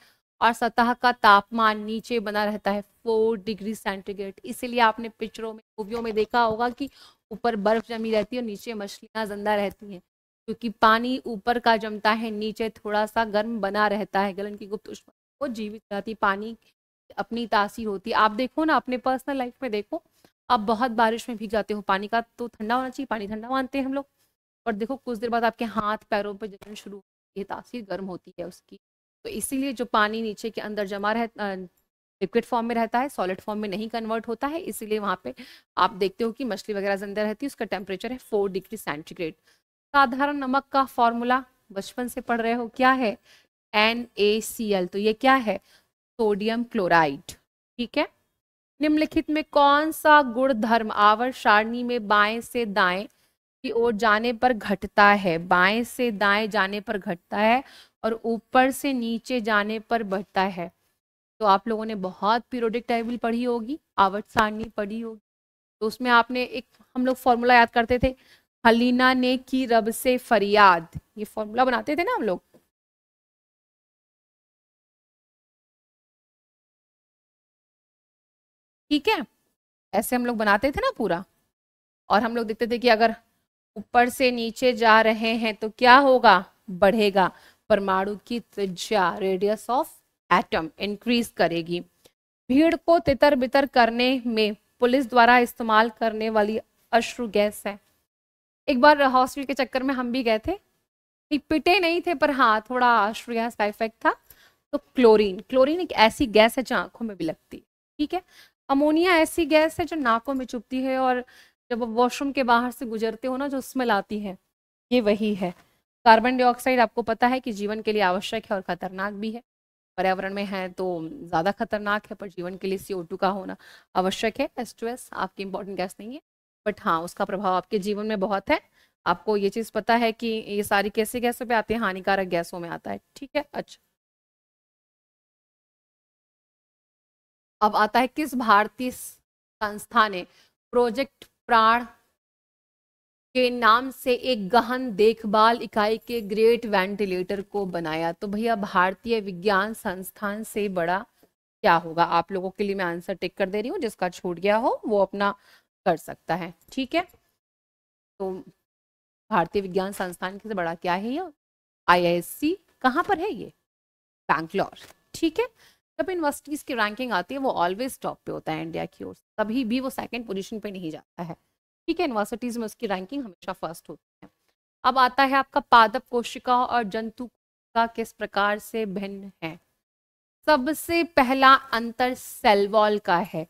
और सतह का तापमान नीचे बना रहता है फोर डिग्री सेंटीग्रेड इसीलिए आपने पिक्चरों में मूवियों में देखा होगा कि ऊपर बर्फ जमी रहती है और नीचे मछलियाँ जिंदा रहती हैं क्योंकि पानी ऊपर का जमता है नीचे थोड़ा सा गर्म बना रहता है गलन की गुप्त उष्मा को जीवित रहती पानी अपनी तासीर होती आप देखो ना अपने पर्सनल लाइफ में देखो आप बहुत बारिश में भीग जाते हो पानी का तो ठंडा होना चाहिए पानी ठंडा मानते हैं हम लोग और देखो कुछ देर बाद आपके हाथ पैरों पर जलन शुरू ये तासीर गर्म होती है उसकी तो इसीलिए जो पानी नीचे के अंदर जमा रह लिक्विड फॉर्म में रहता है सॉलिड फॉर्म में नहीं कन्वर्ट होता है इसीलिए वहाँ पे आप देखते हो कि मछली वगैरह जिंदा रहती है उसका टेम्परेचर है फोर डिग्री सेंटीग्रेड साधारण नमक का फॉर्मूला बचपन से पढ़ रहे हो क्या है एन ए सी एल तो ये क्या है सोडियम क्लोराइड ठीक है निम्नलिखित में कौन सा गुण धर्म आवर सारणी में बाएं से दाएं की ओर जाने पर घटता है बाएं से दाएं जाने पर घटता है और ऊपर से नीचे जाने पर बढ़ता है तो आप लोगों ने बहुत पीरियोडिक टेबल पढ़ी होगी आवर्त सारणी पढ़ी होगी तो उसमें आपने एक हम लोग फॉर्मूला याद करते थे हलीना ने की रब से फरियाद ये फॉर्मूला बनाते थे ना हम लोग ठीक है ऐसे हम लोग बनाते थे ना पूरा और हम लोग देखते थे कि अगर ऊपर से नीचे जा रहे हैं तो क्या होगा बढ़ेगा परमाणु की त्रिज्या रेडियस ऑफ एटम इंक्रीज करेगी भीड़ को तितर बितर करने में पुलिस द्वारा इस्तेमाल करने वाली अश्रु गैस है एक बार हॉस्टल के चक्कर में हम भी गए थे पिटे नहीं थे पर हाँ थोड़ा अश्रु गैस का इफेक्ट था तो क्लोरीन क्लोरीन एक ऐसी गैस है जो आंखों में भी लगती है ठीक है अमोनिया ऐसी गैस है जो नाकों में चुपती है और जब वॉशरूम के बाहर से गुजरते हो ना जो स्मेल आती है ये वही है कार्बन डाइऑक्साइड आपको पता है कि जीवन के लिए आवश्यक है और खतरनाक भी है पर्यावरण में है तो ज़्यादा खतरनाक है पर जीवन के लिए सी का होना आवश्यक है एस टू एस आपकी इंपॉर्टेंट गैस नहीं है बट हाँ उसका प्रभाव आपके जीवन में बहुत है आपको ये चीज़ पता है कि ये सारी कैसे गैसों पे आती है हानिकारक गैसों में आता है ठीक है अच्छा अब आता है किस भारतीय संस्था ने प्रोजेक्ट प्राण के नाम से एक गहन देखभाल इकाई के ग्रेट वेंटिलेटर को बनाया तो भैया भारतीय विज्ञान संस्थान से बड़ा क्या होगा आप लोगों के लिए मैं आंसर टिक कर दे रही हूँ जिसका छूट गया हो वो अपना कर सकता है ठीक है तो भारतीय विज्ञान संस्थान के से बड़ा क्या है एस सी कहाँ पर है ये बैंगलोर ठीक है जब यूनिवर्सिटीज़ की रैंकिंग आती है वो ऑलवेज टॉप पे होता है इंडिया की ओर तभी भी वो सेकेंड पोजिशन पर नहीं जाता है ठीक है यूनिवर्सिटीज़ में उसकी रैंकिंग हमेशा फर्स्ट होती है अब आता है आपका पादप कोशिका और जंतु का किस प्रकार से भिन्न है सबसे पहला अंतर सेलवॉल का है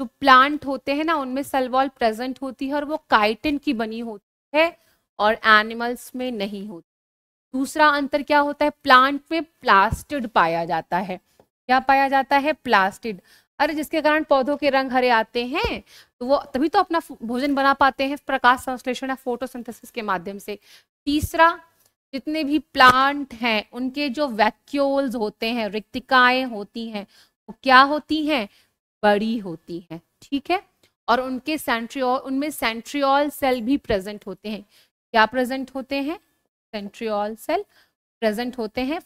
जो प्लांट होते हैं ना उनमें सेलवॉल प्रेजेंट होती है और वो काइटिन की बनी होती है और एनिमल्स में नहीं होती दूसरा अंतर क्या होता है प्लांट में प्लास्टिड पाया जाता है क्या पाया जाता है प्लास्टिड अरे जिसके कारण पौधों के रंग हरे आते हैं तो वो तभी तो अपना भोजन बना पाते हैं प्रकाश संश्लेषण या फोटोसिंथेसिस के माध्यम से तीसरा जितने भी प्लांट हैं उनके जो वैक्यूल्स होते हैं रिक्तिकाएं होती हैं वो क्या होती हैं बड़ी होती हैं ठीक है और उनके सेंट्रियोल उनमें सेंट्रियोल सेल भी प्रेजेंट होते हैं क्या प्रेजेंट होते हैं सेंट्रियोल सेल प्रेजेंट होते हैं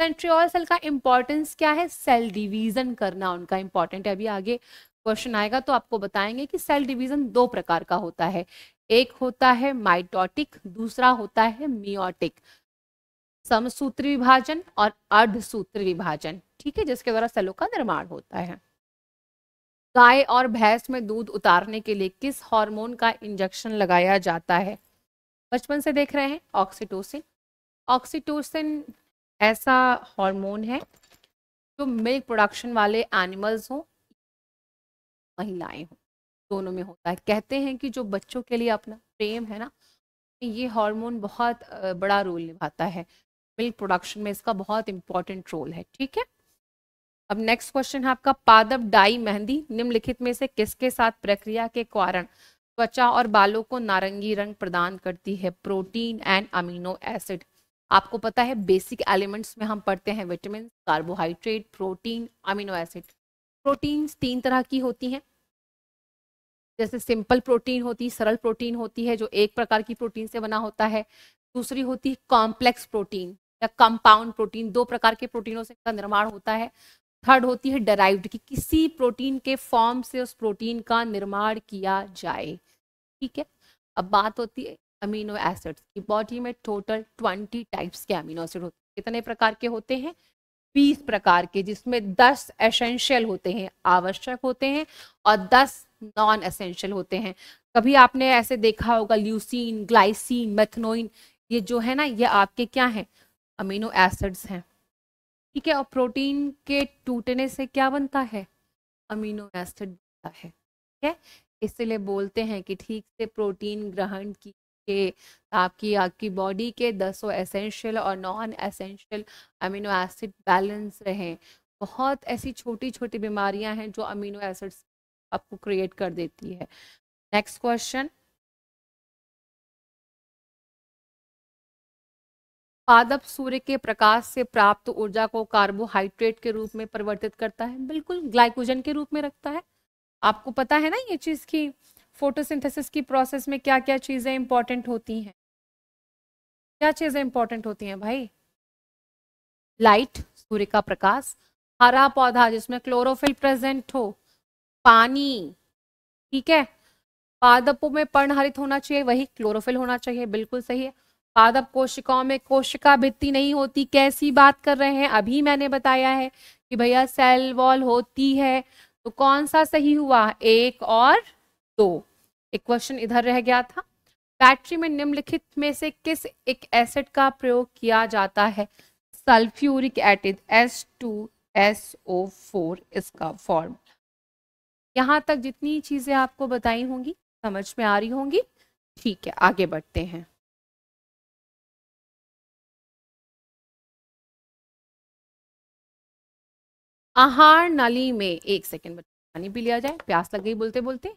सेंट्रियोल सेल का इंपॉर्टेंस क्या है सेल डिवीजन करना उनका इंपॉर्टेंट है अभी आगे क्वेश्चन आएगा तो आपको बताएंगे कि सेल डिवीजन दो प्रकार का होता है एक होता है माइटोटिक दूसरा होता है मियोटिक समसूत्र विभाजन और अर्धसूत्र विभाजन ठीक है जिसके द्वारा सेलों का निर्माण होता है गाय और भैंस में दूध उतारने के लिए किस हार्मोन का इंजेक्शन लगाया जाता है बचपन से देख रहे हैं ऑक्सीटोसिन ऑक्सीटोसिन ऐसा हार्मोन है जो मिल्क प्रोडक्शन वाले एनिमल्स हों महिलाएं हों दोनों में होता है कहते हैं कि जो बच्चों के लिए अपना प्रेम है ना ये हार्मोन बहुत बड़ा रोल निभाता है मिल्क प्रोडक्शन में इसका बहुत इंपॉर्टेंट रोल है ठीक है अब नेक्स्ट क्वेश्चन है आपका पादप डाई मेहंदी निम्नलिखित में से किसके साथ प्रक्रिया के कारण त्वचा और बालों को नारंगी रंग प्रदान करती है प्रोटीन एंड अमीनो एसिड आपको पता है बेसिक एलिमेंट्स में हम पढ़ते हैं vitamin carbohydrate protein amino acid protein तीन तरह की होती हैं जैसे सिंपल प्रोटीन होती है सरल प्रोटीन होती है जो एक प्रकार की प्रोटीन से बना होता है दूसरी होती है कॉम्प्लेक्स प्रोटीन या कंपाउंड प्रोटीन दो प्रकार के प्रोटीनों से इसका निर्माण होता है थर्ड होती है डराइव्ड कि किसी प्रोटीन के फॉर्म से उस प्रोटीन का निर्माण किया जाए ठीक है अब बात होती है अमीनो एसिड्स की बॉडी में टोटल ट्वेंटी टाइप्स के अमीनो एसिड होते हैं कितने प्रकार के होते हैं बीस प्रकार के जिसमें दस एसेंशियल होते हैं आवश्यक होते हैं और दस नॉन एसेंशियल होते हैं कभी आपने ऐसे देखा होगा ल्यूसिन ग्लाइसिन मेथनोइन ये जो है ना ये आपके क्या हैं अमीनो एसिड्स हैं ठीक है और प्रोटीन के टूटने से क्या बनता है अमीनो एसिड बनता है ठीक है इसलिए बोलते हैं कि ठीक से प्रोटीन ग्रहण की के आपकी आपकी बॉडी के दसों एसेंशियल और non essential amino acid balance रहें बहुत ऐसी छोटी छोटी बीमारियां हैं जो अमीनो एसिड्स आपको क्रिएट कर देती है नेक्स्ट क्वेश्चन पादप सूर्य के प्रकाश से प्राप्त ऊर्जा को कार्बोहाइड्रेट के रूप में परिवर्तित करता है बिल्कुल ग्लाइकोजन के रूप में रखता है आपको पता है ना ये चीज की फोटोसिंथेसिस की प्रोसेस में क्या क्या चीज़ें इंपॉर्टेंट होती हैं क्या चीज़ें इंपॉर्टेंट होती हैं भाई लाइट सूर्य का प्रकाश हरा पौधा जिसमें क्लोरोफिल प्रेजेंट हो पानी ठीक है पादपों में पर्णहरित होना चाहिए वही क्लोरोफिल होना चाहिए बिल्कुल सही है पादप कोशिकाओं में कोशिका भित्ति नहीं होती कैसी बात कर रहे हैं अभी मैंने बताया है कि भैया सेल वॉल होती है तो कौन सा सही हुआ एक और दो एक क्वेश्चन इधर रह गया था बैटरी में निम्नलिखित में से किस एक एसिड का प्रयोग किया जाता है sulphuric acid S two S O four इसका फॉर्म यहाँ तक जितनी चीज़ें आपको बताई होंगी समझ में आ रही होंगी ठीक है आगे बढ़ते हैं आहार नली में एक सेकेंड पानी पी लिया जाए प्यास लग गई बोलते बोलते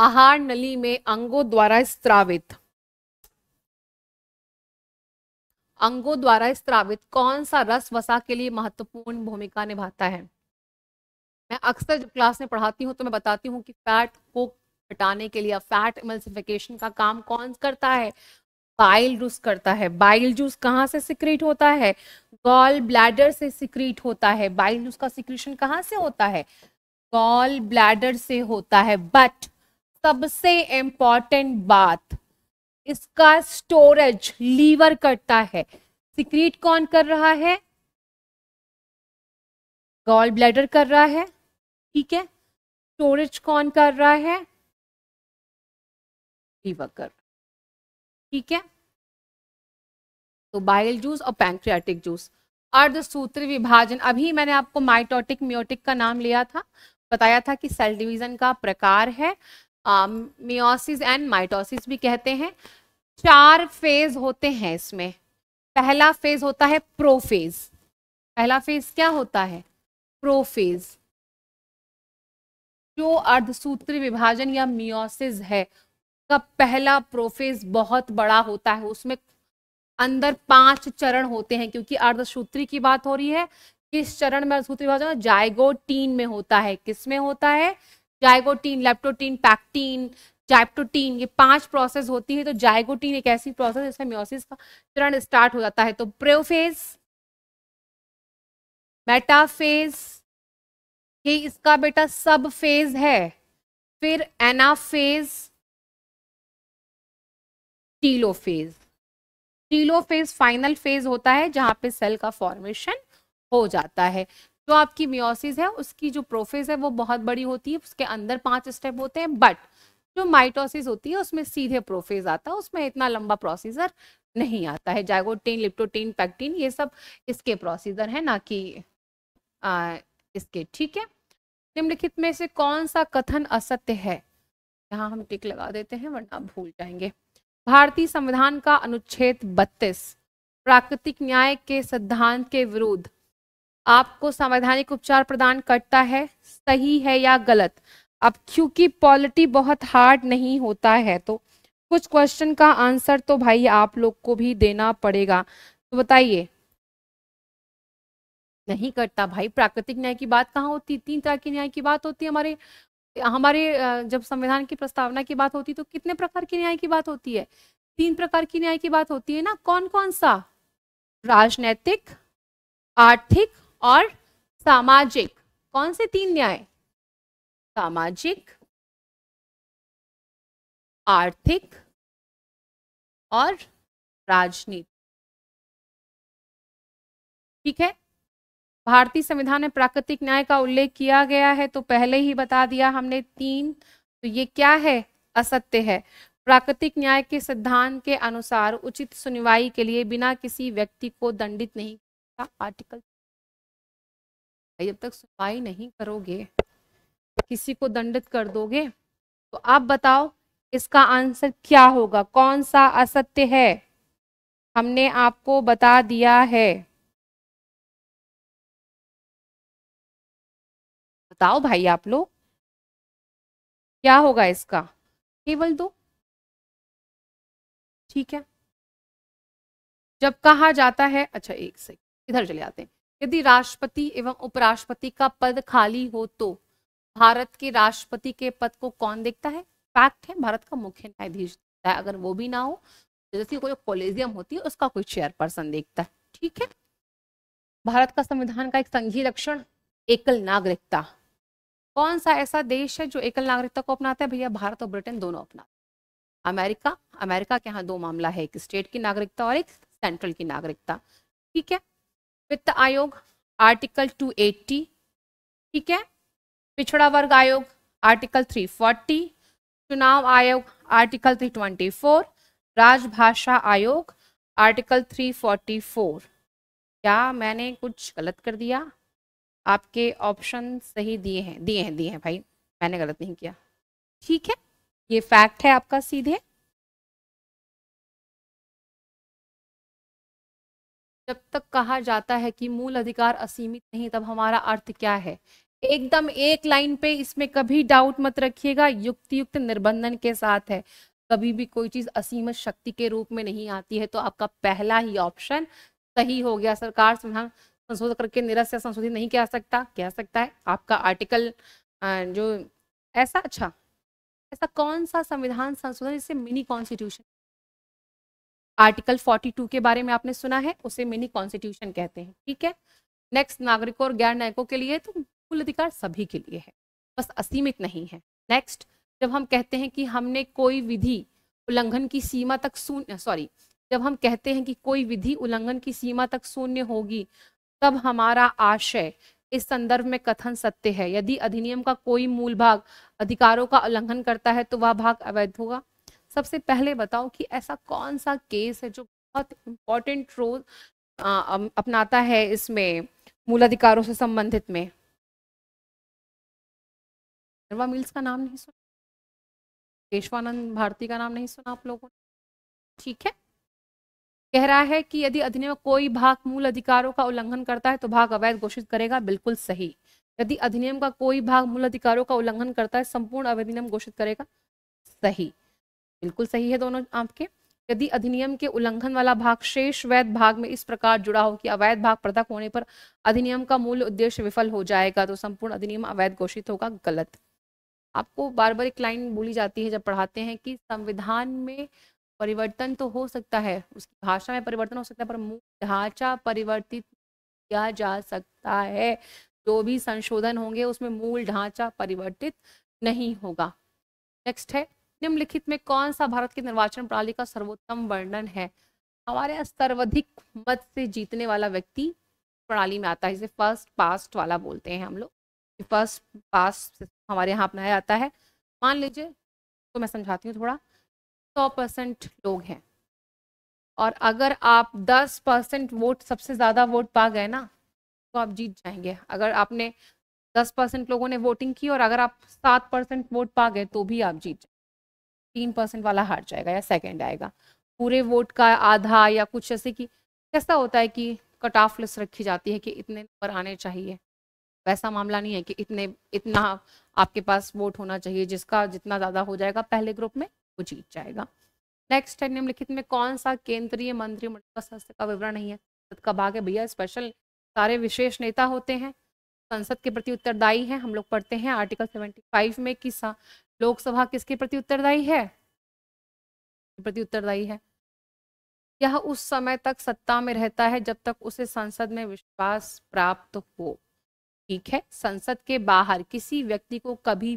आहार नली में अंगों द्वारा स्त्रावित अंगों द्वारा स्त्रावित कौन सा रस वसा के लिए महत्वपूर्ण भूमिका निभाता है मैं अक्सर जब क्लास में पढ़ाती हूँ तो मैं बताती हूँ कि फैट को हटाने के लिए फैट इमल्सिफिकेशन का काम कौन करता है बाइल जूस करता है बाइल जूस कहाँ से सिक्रीट होता है गॉल ब्लैडर से सिक्रीट होता है बाइल जूस का सिक्रीशन कहाँ से होता है गॉल ब्लैडर से होता है बट सबसे इम्पॉर्टेंट बात इसका स्टोरेज लीवर करता है सिक्रीट कौन कर रहा है गॉल ब्लैडर कर रहा है ठीक है स्टोरेज कौन कर रहा है लीवर कर ठीक है तो बाइल जूस और पैंक्रियाटिक जूस अर्धसूत्र विभाजन अभी मैंने आपको माइटोटिक म्योटिक का नाम लिया था बताया था कि सेल डिवीजन का प्रकार है मियोसिस एंड माइटोसिस भी कहते हैं चार फेज होते हैं इसमें पहला फेज होता है प्रोफेज पहला फेज क्या होता है प्रोफेज जो अर्धसूत्री विभाजन या मियोसिस है का पहला प्रोफेज बहुत बड़ा होता है उसमें अंदर पांच चरण होते हैं क्योंकि अर्धसूत्री की बात हो रही है किस चरण में अर्धसूत्री विभाजन जायगोटीन में होता है किस में होता है जायगोटीन लेप्टोटीन पैक्टीन जाइप्टोटीन ये पांच प्रोसेस होती है तो जायगोटीन एक ऐसी प्रोसेस जिसमें म्योसिस का चरण स्टार्ट हो जाता है तो प्रोफेज मेटाफेज ये इसका बेटा सब फेज है फिर anaphase telophase telophase final phase होता है जहां पे सेल का फॉर्मेशन हो जाता है जो आपकी मियोसिस है उसकी जो प्रोफेज है वो बहुत बड़ी होती है उसके अंदर पांच स्टेप होते हैं बट जो माइटोसिस होती है उसमें सीधे प्रोफेज आता है उसमें इतना लंबा प्रोसीजर नहीं आता है जाइगोटेन लिप्टोटीन पैक्टीन ये सब इसके प्रोसीजर है ना कि आ, इसके ठीक है निम्नलिखित में से कौन सा कथन असत्य है यहाँ हम टिक लगा देते हैं वरना भूल जाएंगे भारतीय संविधान का अनुच्छेद 32 प्राकृतिक न्याय के सिद्धांत के विरुद्ध आपको संवैधानिक उपचार प्रदान करता है सही है या गलत अब क्योंकि पॉलिटी बहुत हार्ड नहीं होता है तो कुछ क्वेश्चन का आंसर तो भाई आप लोग को भी देना पड़ेगा तो बताइए नहीं करता भाई प्राकृतिक न्याय की बात कहाँ होती तीन तरह की न्याय की बात होती है हमारे हमारे जब संविधान की प्रस्तावना की बात होती है तो कितने प्रकार की न्याय की बात होती है तीन प्रकार की न्याय की बात होती है ना कौन कौन सा राजनैतिक आर्थिक और सामाजिक कौन से तीन न्याय सामाजिक आर्थिक और राजनीति ठीक है भारतीय संविधान में प्राकृतिक न्याय का उल्लेख किया गया है तो पहले ही बता दिया हमने तीन तो ये क्या है असत्य है प्राकृतिक न्याय के सिद्धांत के अनुसार उचित सुनवाई के लिए बिना किसी व्यक्ति को दंडित नहीं आर्टिकल है जब तक सुनवाई नहीं करोगे किसी को दंडित कर दोगे तो आप बताओ इसका आंसर क्या होगा कौन सा असत्य है हमने आपको बता दिया है बताओ भाई आप लोग क्या होगा इसका केवल दो ठीक है जब कहा जाता है अच्छा एक से इधर चले आते हैं यदि राष्ट्रपति एवं उपराष्ट्रपति का पद खाली हो तो भारत के राष्ट्रपति के पद को कौन देखता है फैक्ट है भारत का मुख्य न्यायाधीश देखता है अगर वो भी ना हो जैसे कोई कोलेजियम होती है उसका कोई चेयरपर्सन देखता है ठीक है भारत का संविधान का एक संघीय लक्षण एकल नागरिकता कौन सा ऐसा देश है जो एकल नागरिकता को अपनाता है भैया भारत और ब्रिटेन दोनों अपनाते अमेरिका अमेरिका के यहाँ दो मामला है एक स्टेट की नागरिकता और एक सेंट्रल की नागरिकता ठीक है वित्त आयोग आर्टिकल 280 ठीक है पिछड़ा वर्ग आयोग आर्टिकल 340 चुनाव आयोग आर्टिकल 324 राजभाषा आयोग आर्टिकल 344 क्या मैंने कुछ गलत कर दिया आपके ऑप्शन सही दिए हैं दिए हैं दिए हैं भाई मैंने गलत नहीं किया ठीक है ये फैक्ट है आपका सीधे जब तक कहा जाता है कि मूल अधिकार असीमित नहीं तब हमारा अर्थ क्या है एकदम एक लाइन पे इसमें कभी डाउट मत रखिएगा युक्ति युक्त निर्बंधन के साथ है कभी भी कोई चीज असीमित शक्ति के रूप में नहीं आती है तो आपका पहला ही ऑप्शन सही हो गया सरकार संविधान संशोधन करके निरस्त या संशोधित नहीं कह सकता कह सकता है आपका आर्टिकल जो ऐसा अच्छा ऐसा कौन सा संविधान संशोधन इससे मिनी कॉन्स्टिट्यूशन आर्टिकल 42 के बारे में आपने सुना है उसे मिनी कॉन्स्टिट्यूशन कहते हैं ठीक है नेक्स्ट नागरिकों और गैर नायकों के लिए तो कुल अधिकार सभी के लिए है बस असीमित नहीं है नेक्स्ट जब हम कहते हैं कि हमने कोई विधि उल्लंघन की सीमा तक शून्य सॉरी जब हम कहते हैं कि कोई विधि उल्लंघन की सीमा तक शून्य होगी तब हमारा आशय इस संदर्भ में कथन सत्य है यदि अधिनियम का कोई मूल भाग अधिकारों का उल्लंघन करता है तो वह भाग अवैध होगा सबसे पहले बताओ कि ऐसा कौन सा केस है जो बहुत इम्पोर्टेंट रोल अपनाता है इसमें मूलाधिकारों से संबंधित में मिल्स का नाम नहीं सुना केशवानंद भारती का नाम नहीं सुना आप लोगों ने ठीक है कह रहा है कि यदि अधिनियम कोई भाग मूल अधिकारों का उल्लंघन करता है तो भाग अवैध घोषित करेगा बिल्कुल सही यदि अधिनियम का कोई भाग मूल अधिकारों का उल्लंघन करता है संपूर्ण अवैध नियम घोषित करेगा सही बिल्कुल सही है दोनों आपके यदि अधिनियम के उल्लंघन वाला भाग शेष वैध भाग में इस प्रकार जुड़ा हो कि अवैध भाग पृथक होने पर अधिनियम का मूल उद्देश्य विफल हो जाएगा तो संपूर्ण अधिनियम अवैध घोषित होगा गलत आपको बार बार एक लाइन बोली जाती है जब पढ़ाते हैं कि संविधान में परिवर्तन तो हो सकता है उसकी भाषा में परिवर्तन हो सकता है पर मूल ढांचा परिवर्तित किया जा सकता है जो भी संशोधन होंगे उसमें मूल ढांचा परिवर्तित नहीं होगा नेक्स्ट है निम्नलिखित में कौन सा भारत की निर्वाचन प्रणाली का सर्वोत्तम वर्णन है हमारे यहाँ सर्वाधिक मत से जीतने वाला व्यक्ति प्रणाली में आता है जिसे फर्स्ट पास्ट वाला बोलते हैं हम लोग फर्स्ट पास्ट हमारे यहाँ अपनाया जाता है मान लीजिए तो मैं समझाती हूँ थोड़ा सौ परसेंट लोग हैं और अगर आप दस परसेंट वोट सबसे ज़्यादा वोट पा गए ना तो आप जीत जाएंगे अगर आपने दस परसेंट लोगों ने वोटिंग की और अगर आप सात परसेंट वोट पा गए तो भी आप जीत तीन परसेंट वाला हार जाएगा या सेकंड आएगा पूरे वोट का आधा या कुछ ऐसे कि कैसा होता है कि कट ऑफ लिस्ट रखी जाती है कि इतने नंबर आने चाहिए वैसा मामला नहीं है कि इतने इतना आपके पास वोट होना चाहिए जिसका जितना ज़्यादा हो जाएगा पहले ग्रुप में वो जीत जाएगा नेक्स्ट है निम्नलिखित में कौन सा केंद्रीय मंत्रिमंडल का सदस्य का विवरण नहीं है संसद का भाग है भैया स्पेशल सारे विशेष नेता होते हैं संसद के प्रति उत्तरदायी हैं हम लोग पढ़ते हैं आर्टिकल 75 में कि लोकसभा किसके प्रति उत्तरदायी है प्रति उत्तरदायी है यह उस समय तक सत्ता में रहता है जब तक उसे संसद में विश्वास प्राप्त हो ठीक है संसद के बाहर किसी व्यक्ति को कभी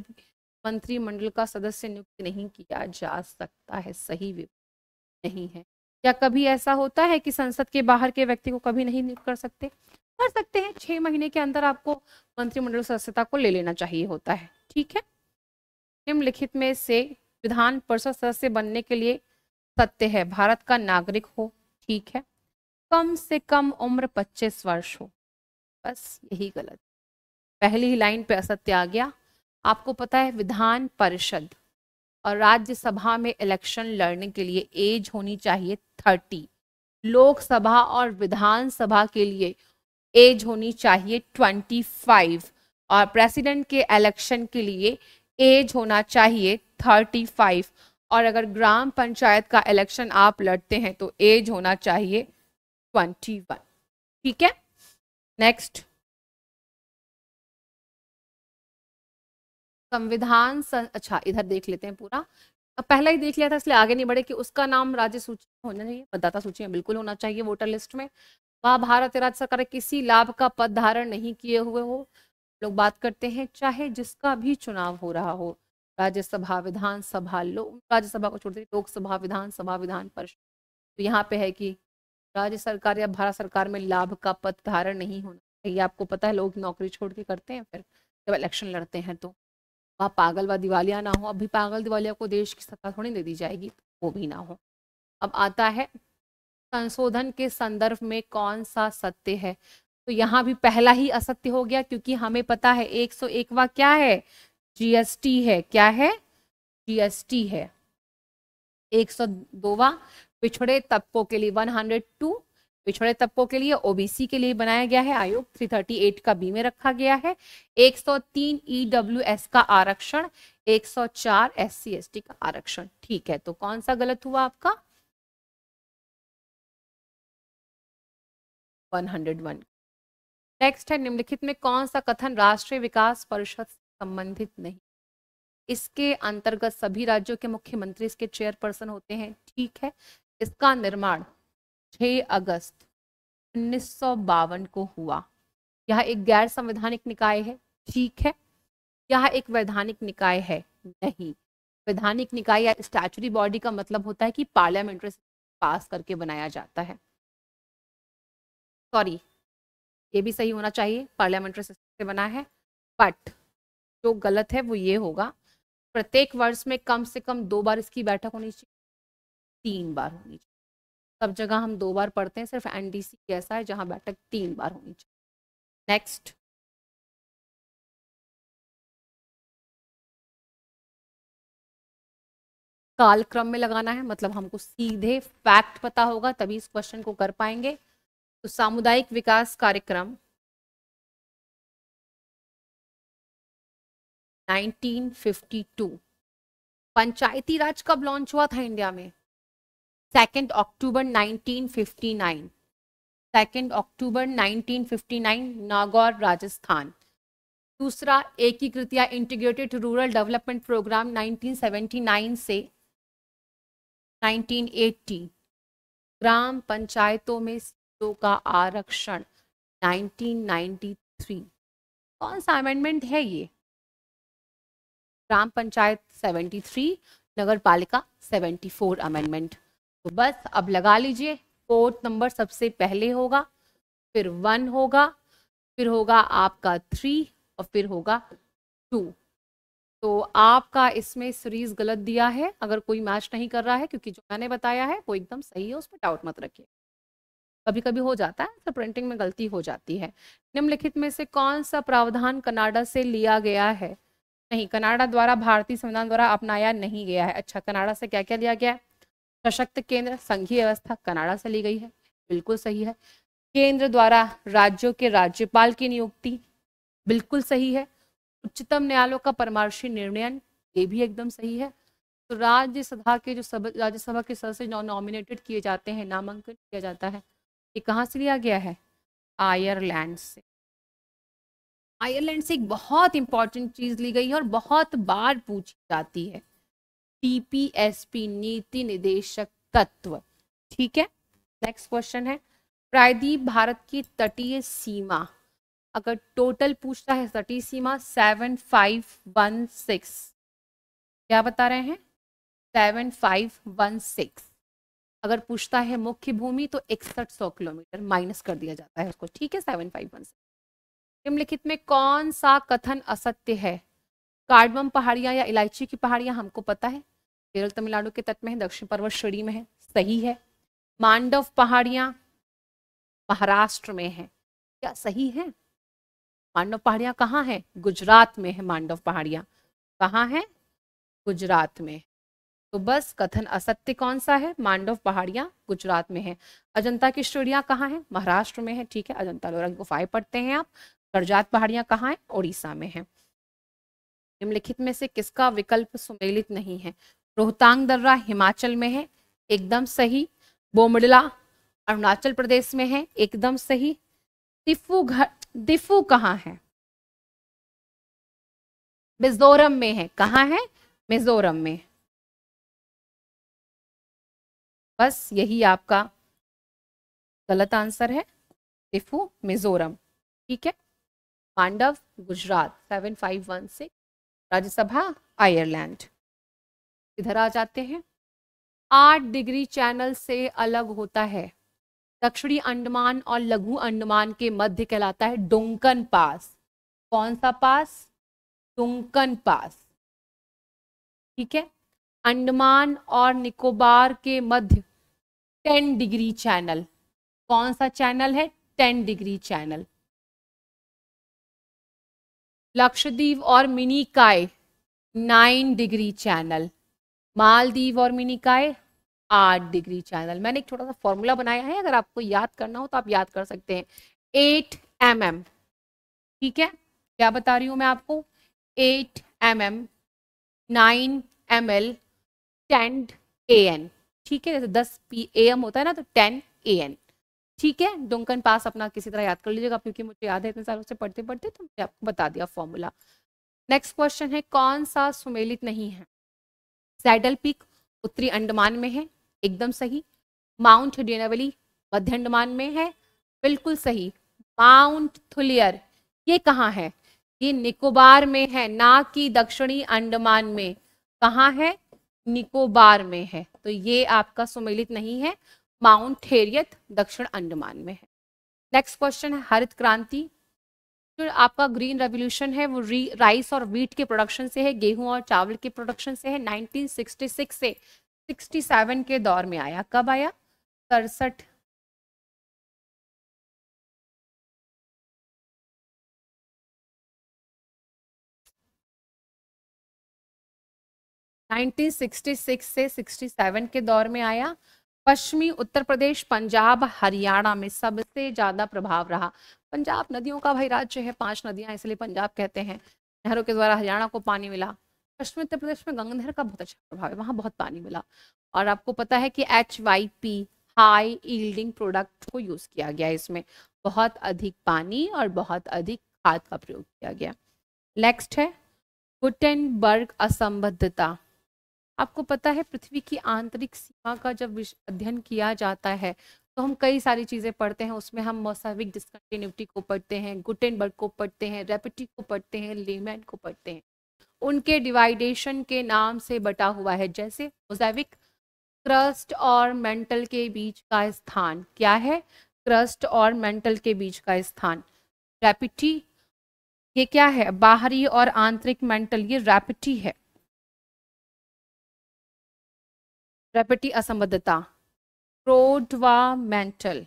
मंत्रिमंडल का सदस्य नियुक्त नहीं किया जा सकता है सही नहीं है या कभी ऐसा होता है कि संसद के बाहर के व्यक्ति को कभी नहीं नियुक्त कर सकते कर सकते हैं छह महीने के अंदर आपको मंत्रिमंडल सदस्यता को ले लेना चाहिए होता है ठीक है निम्नलिखित में से विधान परिषद सदस्य बनने के लिए सत्य है भारत का नागरिक हो ठीक है कम से कम उम्र 25 वर्ष हो बस यही गलत पहली ही लाइन पे असत्य आ गया आपको पता है विधान परिषद और राज्यसभा में इलेक्शन लड़ने के लिए एज होनी चाहिए थर्टी लोकसभा और विधानसभा के लिए एज होनी चाहिए ट्वेंटी फाइव और प्रेसिडेंट के इलेक्शन के लिए एज होना चाहिए 35 और अगर ग्राम पंचायत का इलेक्शन आप लड़ते हैं तो एज होना चाहिए 21 ठीक है नेक्स्ट संविधान सं... अच्छा इधर देख लेते हैं पूरा पहला ही देख लिया था इसलिए आगे नहीं बढ़े कि उसका नाम राज्य सूची होना चाहिए मतदाता सूची में बिल्कुल होना चाहिए वोटर लिस्ट में वह भारत राज्य सरकार किसी लाभ का पद धारण नहीं किए हुए हो लोग बात करते हैं चाहे जिसका भी चुनाव हो रहा हो राज्यसभा विधानसभा लोग राज्यसभा को छोड़ते लोकसभा विधानसभा विधान परिषद तो यहाँ पे है कि राज्य सरकार या भारत सरकार में लाभ का पद धारण नहीं होना चाहिए आपको पता है लोग नौकरी छोड़ के करते हैं फिर जब इलेक्शन लड़ते हैं तो आप पागल व दिवालिया ना हो अभी पागल दिवालिया को देश की सत्ता थोड़ी दे दी जाएगी वो भी ना हो अब आता है संशोधन के संदर्भ में कौन सा सत्य है तो यहाँ भी पहला ही असत्य हो गया क्योंकि हमें पता है एक सौ एकवा क्या है जीएसटी है क्या है जीएसटी है एक सौ दोवा पिछड़े तबकों के लिए वन हंड्रेड टू पिछड़े तबकों के लिए ओबीसी के लिए बनाया गया है आयोग थ्री थर्टी एट का बी में रखा गया है एक सौ तीन ईडब्ल्यू e एस का आरक्षण एक सौ चार एस सी एस टी का आरक्षण ठीक है तो कौन सा गलत हुआ आपका 101 नेक्स्ट है निम्नलिखित में कौन सा कथन राष्ट्रीय विकास परिषद संबंधित नहीं इसके अंतर्गत सभी राज्यों के मुख्यमंत्री इसके चेयरपर्सन होते हैं ठीक है इसका निर्माण 6 अगस्त उन्नीस को हुआ यह एक गैर संवैधानिक निकाय है ठीक है यह एक वैधानिक निकाय है नहीं वैधानिक निकाय या स्टैचुरी बॉडी का मतलब होता है कि पार्लियामेंट्री पास करके बनाया जाता है सॉरी ये भी सही होना चाहिए पार्लियामेंट्री सिस्टम से बना है बट जो गलत है वो ये होगा प्रत्येक वर्ष में कम से कम दो बार इसकी बैठक होनी चाहिए तीन बार होनी चाहिए सब जगह हम दो बार पढ़ते हैं सिर्फ एनडीसी ऐसा है जहां बैठक तीन बार होनी चाहिए नेक्स्ट कालक्रम में लगाना है मतलब हमको सीधे फैक्ट पता होगा तभी इस क्वेश्चन को कर पाएंगे तो सामुदायिक विकास कार्यक्रम 1952 पंचायती राज कब लॉन्च हुआ था इंडिया में second October 1959 second October 1959 Nagaur Rajasthan दूसरा एकीकृत या इंटीग्रेटेड रूरल डेवलपमेंट प्रोग्राम 1979 से 1980 ग्राम पंचायतों में पदों का आरक्षण 1993 कौन सा अमेंडमेंट है ये ग्राम पंचायत 73 नगर पालिका 74 अमेंडमेंट तो बस अब लगा लीजिए फोर्थ नंबर सबसे पहले होगा फिर वन होगा फिर होगा आपका थ्री और फिर होगा टू तो आपका इसमें सीरीज गलत दिया है अगर कोई मैच नहीं कर रहा है क्योंकि जो मैंने बताया है वो एकदम सही है उस पर डाउट मत रखिए कभी कभी हो जाता है तो प्रिंटिंग में गलती हो जाती है निम्नलिखित में से कौन सा प्रावधान कनाडा से लिया गया है नहीं कनाडा द्वारा भारतीय संविधान द्वारा अपनाया नहीं गया है अच्छा कनाडा से क्या क्या लिया गया है सशक्त केंद्र संघीय व्यवस्था कनाडा से ली गई है बिल्कुल सही है केंद्र द्वारा राज्यों के राज्यपाल की नियुक्ति बिल्कुल सही है उच्चतम न्यायालय का परमार्शी निर्णय ये भी एकदम सही है तो राज्यसभा के जो सब राज्यसभा के सदस्य नॉमिनेटेड किए जाते हैं नामांकन किया जाता है ये कहाँ से लिया गया है आयरलैंड से आयरलैंड से एक बहुत इंपॉर्टेंट चीज ली गई है और बहुत बार पूछी जाती है टीपीएसपी नीति निदेशक तत्व ठीक है नेक्स्ट क्वेश्चन है प्रायद्वीप भारत की तटीय सीमा अगर टोटल पूछता है तटीय सीमा सेवन फाइव वन सिक्स क्या बता रहे हैं सेवन फाइव वन सिक्स अगर पूछता है मुख्य भूमि तो इकसठ सौ किलोमीटर माइनस कर दिया जाता है उसको ठीक है सेवन फाइव वन निम्नलिखित में कौन सा कथन असत्य है कार्डमम पहाड़ियां या इलायची की पहाड़ियां हमको पता है केरल तमिलनाडु के तट में है दक्षिण पर्वत श्रेणी में है सही है मांडव पहाड़ियां महाराष्ट्र में है क्या सही है मांडव पहाड़ियां कहाँ है गुजरात में है मांडव पहाड़ियां कहाँ है गुजरात में तो बस कथन असत्य कौन सा है मांडव पहाड़ियां गुजरात में है अजंता की स्टूडिया कहाँ है महाराष्ट्र में है ठीक है अजंता लोरंग गुफाएं पढ़ते हैं आप करजात पहाड़ियाँ कहाँ है उड़ीसा में है निम्नलिखित में से किसका विकल्प सुमेलित नहीं है रोहतांग दर्रा हिमाचल में है एकदम सही बोमडला अरुणाचल प्रदेश में है एकदम सही दिफू घर दिफू कहाँ है मिजोरम में है कहाँ है मिजोरम में बस यही आपका गलत आंसर है टिफू मिजोरम ठीक है पांडव Gujarat seven five one six Rajya Sabha Ireland इधर आ जाते हैं आठ डिग्री चैनल से अलग होता है दक्षिणी अंडमान और लघु अंडमान के मध्य कहलाता है डोंकन पास कौन सा पास डोंकन पास ठीक है अंडमान और निकोबार के मध्य टेन डिग्री चैनल कौन सा चैनल है टेन डिग्री चैनल लक्षद्वीप और Minicoy nine degree channel Maldives और मिनीकाय आठ डिग्री चैनल मैंने एक छोटा सा फॉर्मूला बनाया है अगर आपको याद करना हो तो आप याद कर सकते हैं एट एम एम ठीक है क्या बता रही हूँ मैं आपको eight M M nine M L ten A N ठीक है जैसे दस पी ए एम होता है ना तो टेन ए एन ठीक है डोंकन पास अपना किसी तरह याद कर लीजिएगा क्योंकि मुझे याद है इतने सालों से पढ़ते पढ़ते तो मुझे आपको बता दिया फॉर्मूला नेक्स्ट क्वेश्चन है कौन सा सुमेलित नहीं है सैडल पिक उत्तरी अंडमान में है एकदम सही माउंट डेनावली मध्य अंडमान में है बिल्कुल सही माउंट थुलियर ये कहाँ है ये निकोबार में है ना कि दक्षिणी अंडमान में कहाँ है निकोबार में है तो ये आपका सुमेलित नहीं है माउंट हेरियत दक्षिण अंडमान में है नेक्स्ट क्वेश्चन है हरित क्रांति जो आपका ग्रीन रेवोल्यूशन है वो राइस और वीट के प्रोडक्शन से है गेहूं और चावल के प्रोडक्शन से है 1966 से 67 के दौर में आया कब आया सड़सठ 1966 से 67 के दौर में आया पश्चिमी उत्तर प्रदेश पंजाब हरियाणा में सबसे ज्यादा प्रभाव रहा पंजाब नदियों का भाई राज्य है पांच नदियां इसलिए पंजाब कहते हैं नहरों के द्वारा हरियाणा को पानी मिला पश्चिमी उत्तर प्रदेश में गंगाधर का बहुत अच्छा प्रभाव है वहां बहुत पानी मिला और आपको पता है कि H Y P high yielding product को यूज किया गया इसमें बहुत अधिक पानी और बहुत अधिक खाद का प्रयोग किया गया नेक्स्ट है गुटेनबर्ग असंबद्धता आपको पता है पृथ्वी की आंतरिक सीमा का जब अध्ययन किया जाता है तो हम कई सारी चीज़ें पढ़ते हैं उसमें हम मौसाविक डिस्कंटिन्यूटी को पढ़ते हैं गुटेनबर्ग को पढ़ते हैं रेपिटी को पढ़ते हैं लेमैन को पढ़ते हैं उनके डिवाइडेशन के नाम से बटा हुआ है जैसे मोजैविक क्रस्ट और मेंटल के बीच का स्थान क्या है क्रस्ट और मेंटल के बीच का स्थान रैपिटी ये क्या है बाहरी और आंतरिक मेंटल ये रैपिटी है रेपिटी असंबद्धता क्रोडवा मेंटल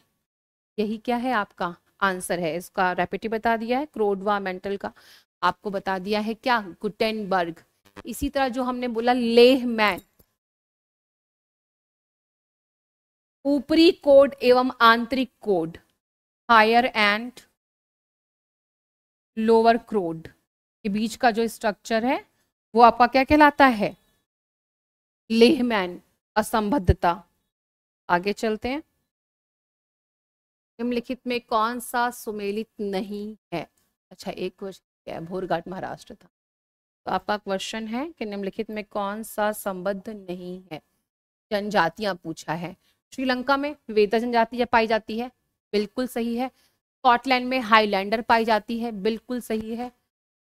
यही क्या है आपका आंसर है इसका रेपिटी बता दिया है क्रोडवा मेंटल का आपको बता दिया है क्या गुटेनबर्ग इसी तरह जो हमने बोला लेह मैन ऊपरी कोड एवं आंतरिक कोड हायर एंड लोअर क्रोड के बीच का जो स्ट्रक्चर है वो आपका क्या कहलाता है लेहमैन असंबद्धता आगे चलते हैं निम्नलिखित में कौन सा सुमेलित नहीं है अच्छा एक क्वेश्चन क्या है भोरघाट महाराष्ट्र था तो आपका क्वेश्चन है कि निम्नलिखित में कौन सा संबद्ध नहीं है जनजातियां पूछा है श्रीलंका में वेदा जनजाति पाई जाती है बिल्कुल सही है स्कॉटलैंड में हाईलैंडर पाई जाती है बिल्कुल सही है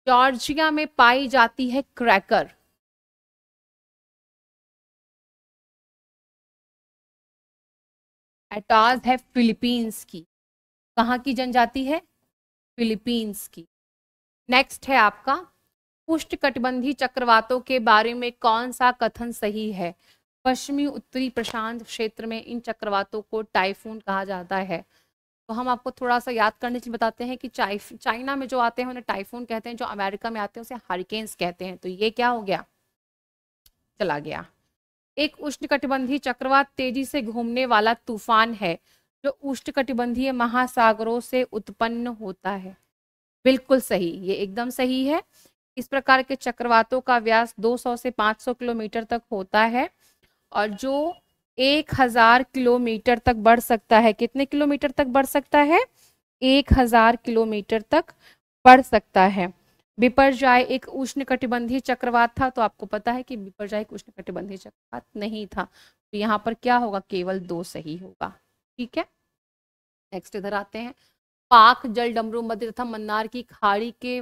जॉर्जिया में पाई जाती है क्रैकर एटाज है फिलीपींस की कहाँ की जनजाति है फिलीपींस की नेक्स्ट है आपका पुष्ट कटबंधी चक्रवातों के बारे में कौन सा कथन सही है पश्चिमी उत्तरी प्रशांत क्षेत्र में इन चक्रवातों को टाइफून कहा जाता है तो हम आपको थोड़ा सा याद करने के लिए बताते हैं कि चाइना में जो आते हैं उन्हें टाइफून कहते हैं जो अमेरिका में आते हैं उसे हरिकेन्स कहते हैं तो ये क्या हो गया चला गया एक उष्णकटिबंधीय चक्रवात तेजी से घूमने वाला तूफान है जो उष्णकटिबंधीय महासागरों से उत्पन्न होता है बिल्कुल सही ये एकदम सही है इस प्रकार के चक्रवातों का व्यास 200 से 500 किलोमीटर तक होता है और जो 1000 किलोमीटर तक बढ़ सकता है कितने किलोमीटर तक बढ़ सकता है 1000 किलोमीटर तक बढ़ सकता है बिपरजाय एक उष्ण कटिबंधी चक्रवात था तो आपको पता है कि बिपरजाय एक उष्ण चक्रवात नहीं था तो यहाँ पर क्या होगा केवल दो सही होगा ठीक है नेक्स्ट इधर आते हैं पाक जल डमरू मध्य तथा मन्नार की खाड़ी के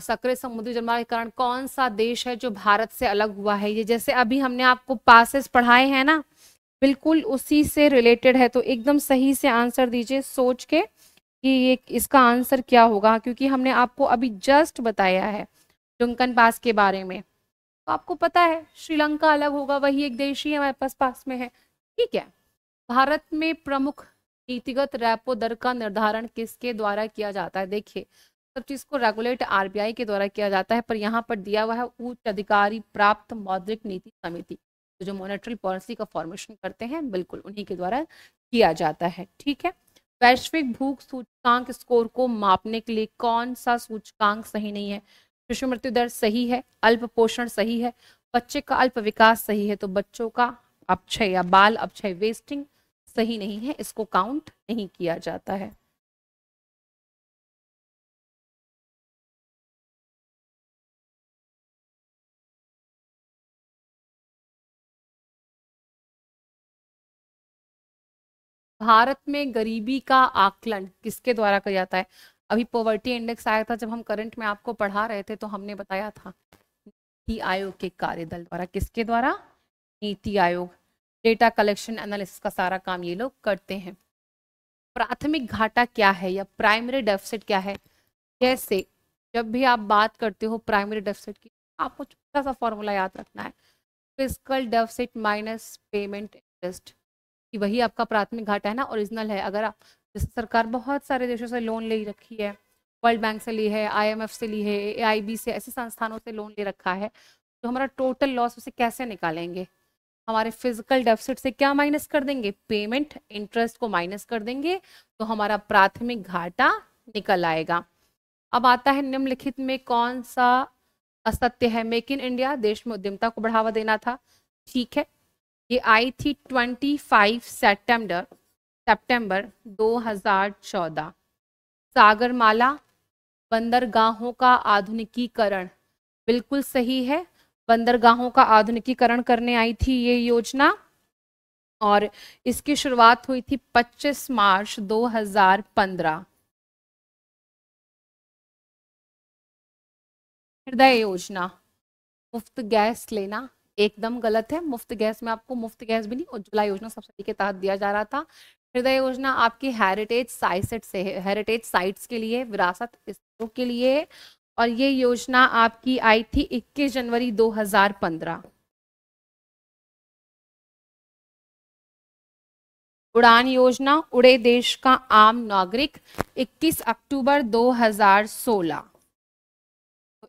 सक्रिय समुद्री जलमार्ग के कारण कौन सा देश है जो भारत से अलग हुआ है ये जैसे अभी हमने आपको पासेस पढ़ाए हैं ना बिल्कुल उसी से रिलेटेड है तो एकदम सही से आंसर दीजिए सोच के कि ये इसका आंसर क्या होगा क्योंकि हमने आपको अभी जस्ट बताया है डुंकन पास के बारे में तो आपको पता है श्रीलंका अलग होगा वही एक देश ही हमारे पास पास में है ठीक है भारत में प्रमुख नीतिगत रेपो दर का निर्धारण किसके द्वारा किया जाता है देखिए सब चीज को रेगुलेट आरबीआई के द्वारा किया जाता है पर यहाँ पर दिया हुआ है उच्च अधिकारी प्राप्त मौद्रिक नीति समिति तो जो मॉनेटरी पॉलिसी का फॉर्मेशन करते हैं बिल्कुल उन्हीं के द्वारा किया जाता है ठीक है वैश्विक भूख सूचकांक स्कोर को मापने के लिए कौन सा सूचकांक सही नहीं है शिशु मृत्यु दर सही है अल्प पोषण सही है बच्चे का अल्प विकास सही है तो बच्चों का अपक्षय या बाल अपक्षय वेस्टिंग सही नहीं है इसको काउंट नहीं किया जाता है भारत में गरीबी का आकलन किसके द्वारा किया जाता है अभी पॉवर्टी इंडेक्स आया था जब हम करंट में आपको पढ़ा रहे थे तो हमने बताया था नीति आयोग के कार्यदल द्वारा किसके द्वारा नीति आयोग डेटा कलेक्शन एनालिसिस का सारा काम ये लोग करते हैं प्राथमिक घाटा क्या है या प्राइमरी डेफिसिट क्या है जैसे जब भी आप बात करते हो प्राइमरी डेफिसिट की आपको छोटा सा फॉर्मूला याद रखना है physical deficit minus payment interest कि वही आपका प्राथमिक घाटा है ना ओरिजिनल है अगर आप जैसे सरकार बहुत सारे देशों से लोन ले रखी है वर्ल्ड बैंक से ली है आईएमएफ से ली है एआईबी से ऐसे संस्थानों से लोन ले रखा है तो हमारा टोटल लॉस उसे कैसे निकालेंगे हमारे फिजिकल डेफिसिट से क्या माइनस कर देंगे पेमेंट इंटरेस्ट को माइनस कर देंगे तो हमारा प्राथमिक घाटा निकल आएगा अब आता है निम्नलिखित में कौन सा असत्य है मेक इन इंडिया देश में उद्यमता को बढ़ावा देना था ठीक है ये आई थी 25 सितंबर सितंबर 2014 सागरमाला बंदरगाहों का आधुनिकीकरण बिल्कुल सही है बंदरगाहों का आधुनिकीकरण करने आई थी ये योजना और इसकी शुरुआत हुई थी 25 मार्च 2015 हृदय योजना मुफ्त गैस लेना एकदम गलत है मुफ्त गैस में आपको मुफ्त गैस भी नहीं उज्ज्वला योजना सब्सिडी के तहत दिया जा रहा था हृदय योजना आपकी हेरिटेज साइसेट से हेरिटेज साइट्स के लिए विरासत स्थलों के लिए और ये योजना आपकी आई थी 21 जनवरी 2015 उड़ान योजना उड़े देश का आम नागरिक 21 अक्टूबर 2016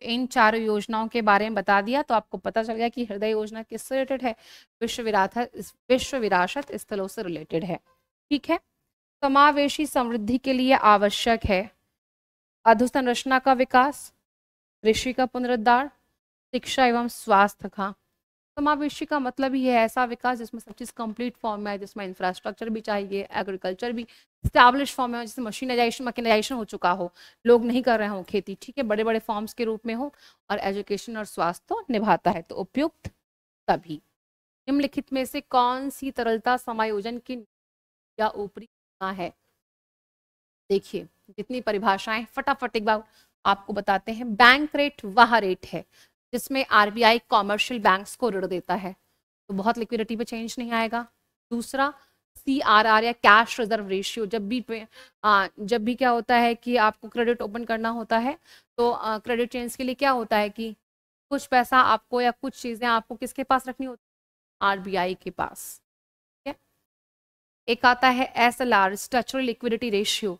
इन चारों योजनाओं के बारे में बता दिया तो आपको पता चल गया कि हृदय योजना किससे रिलेटेड है विश्व विरासत विश्व विरासत स्थलों से रिलेटेड है ठीक है समावेशी समृद्धि के लिए आवश्यक है अधोसंरचना का विकास कृषि का पुनरुद्धार शिक्षा एवं स्वास्थ्य का समावेशी का मतलब ही है ऐसा विकास जिसमें सब चीज़ कंप्लीट फॉर्म में है जिसमें इंफ्रास्ट्रक्चर भी चाहिए एग्रीकल्चर भी स्टैब्लिश फॉर्म में हो मशीनाइजेशन मकनाइजेशन हो चुका हो लोग नहीं कर रहे हो खेती ठीक है बड़े बड़े फॉर्म्स के रूप में हो और एजुकेशन और स्वास्थ्य तो निभाता है तो उपयुक्त तभी निम्नलिखित में से कौन सी तरलता समायोजन की या ऊपरी सीमा है देखिए जितनी परिभाषाएं फटाफट एक बार आपको बताते हैं बैंक रेट वह रेट है जिसमें आरबीआई कॉमर्शियल बैंक्स को ऋण देता है तो बहुत लिक्विडिटी पे चेंज नहीं आएगा दूसरा सी आर आर या कैश रिजर्व रेशियो जब भी आ, जब भी क्या होता है कि आपको क्रेडिट ओपन करना होता है तो क्रेडिट चेंज के लिए क्या होता है कि कुछ पैसा आपको या कुछ चीज़ें आपको किसके पास रखनी होती बी आरबीआई के पास ठीक है एक आता है S L R structural liquidity ratio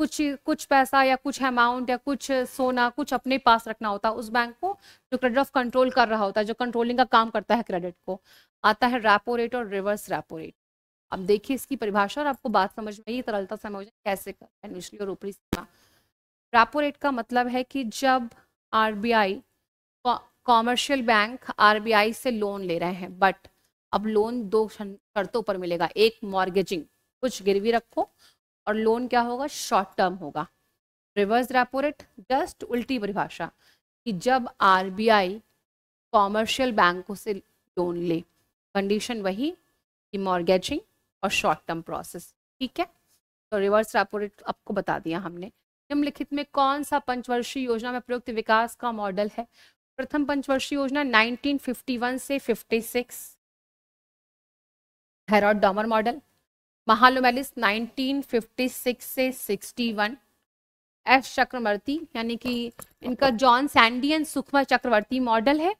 कुछ कुछ पैसा या कुछ अमाउंट या कुछ सोना कुछ अपने पास रखना होता है उस बैंक को जो क्रेडिट ऑफ कंट्रोल कर रहा होता है जो कंट्रोलिंग का काम करता है क्रेडिट को आता है रेपो रेट और रिवर्स रेपो रेट अब देखिए इसकी परिभाषा और आपको बात समझ में ही तरलता समझ में कैसे करता है निचली और ऊपरी सीमा रेपो रेट का मतलब है कि जब आर कॉमर्शियल बैंक आर से लोन ले रहे हैं बट अब लोन दो शर्तों पर मिलेगा एक मॉर्गेजिंग कुछ गिरवी रखो और लोन क्या होगा शॉर्ट टर्म होगा रिवर्स रेपो रेट जस्ट उल्टी परिभाषा कि जब आरबीआई कॉमर्शियल बैंकों से लोन ले कंडीशन वही कि मॉर्गेजिंग और शॉर्ट टर्म प्रोसेस ठीक है तो रिवर्स रेपो रेट आपको बता दिया हमने निम्नलिखित में कौन सा पंचवर्षीय योजना में प्रयुक्त विकास का मॉडल है प्रथम पंचवर्षीय योजना 1951 से 56 six Harrod Domar model Mahalanobis 1956 से 61 एफ चक्रवर्ती यानी कि इनका जॉन सैंडियन सुखमा चक्रवर्ती मॉडल है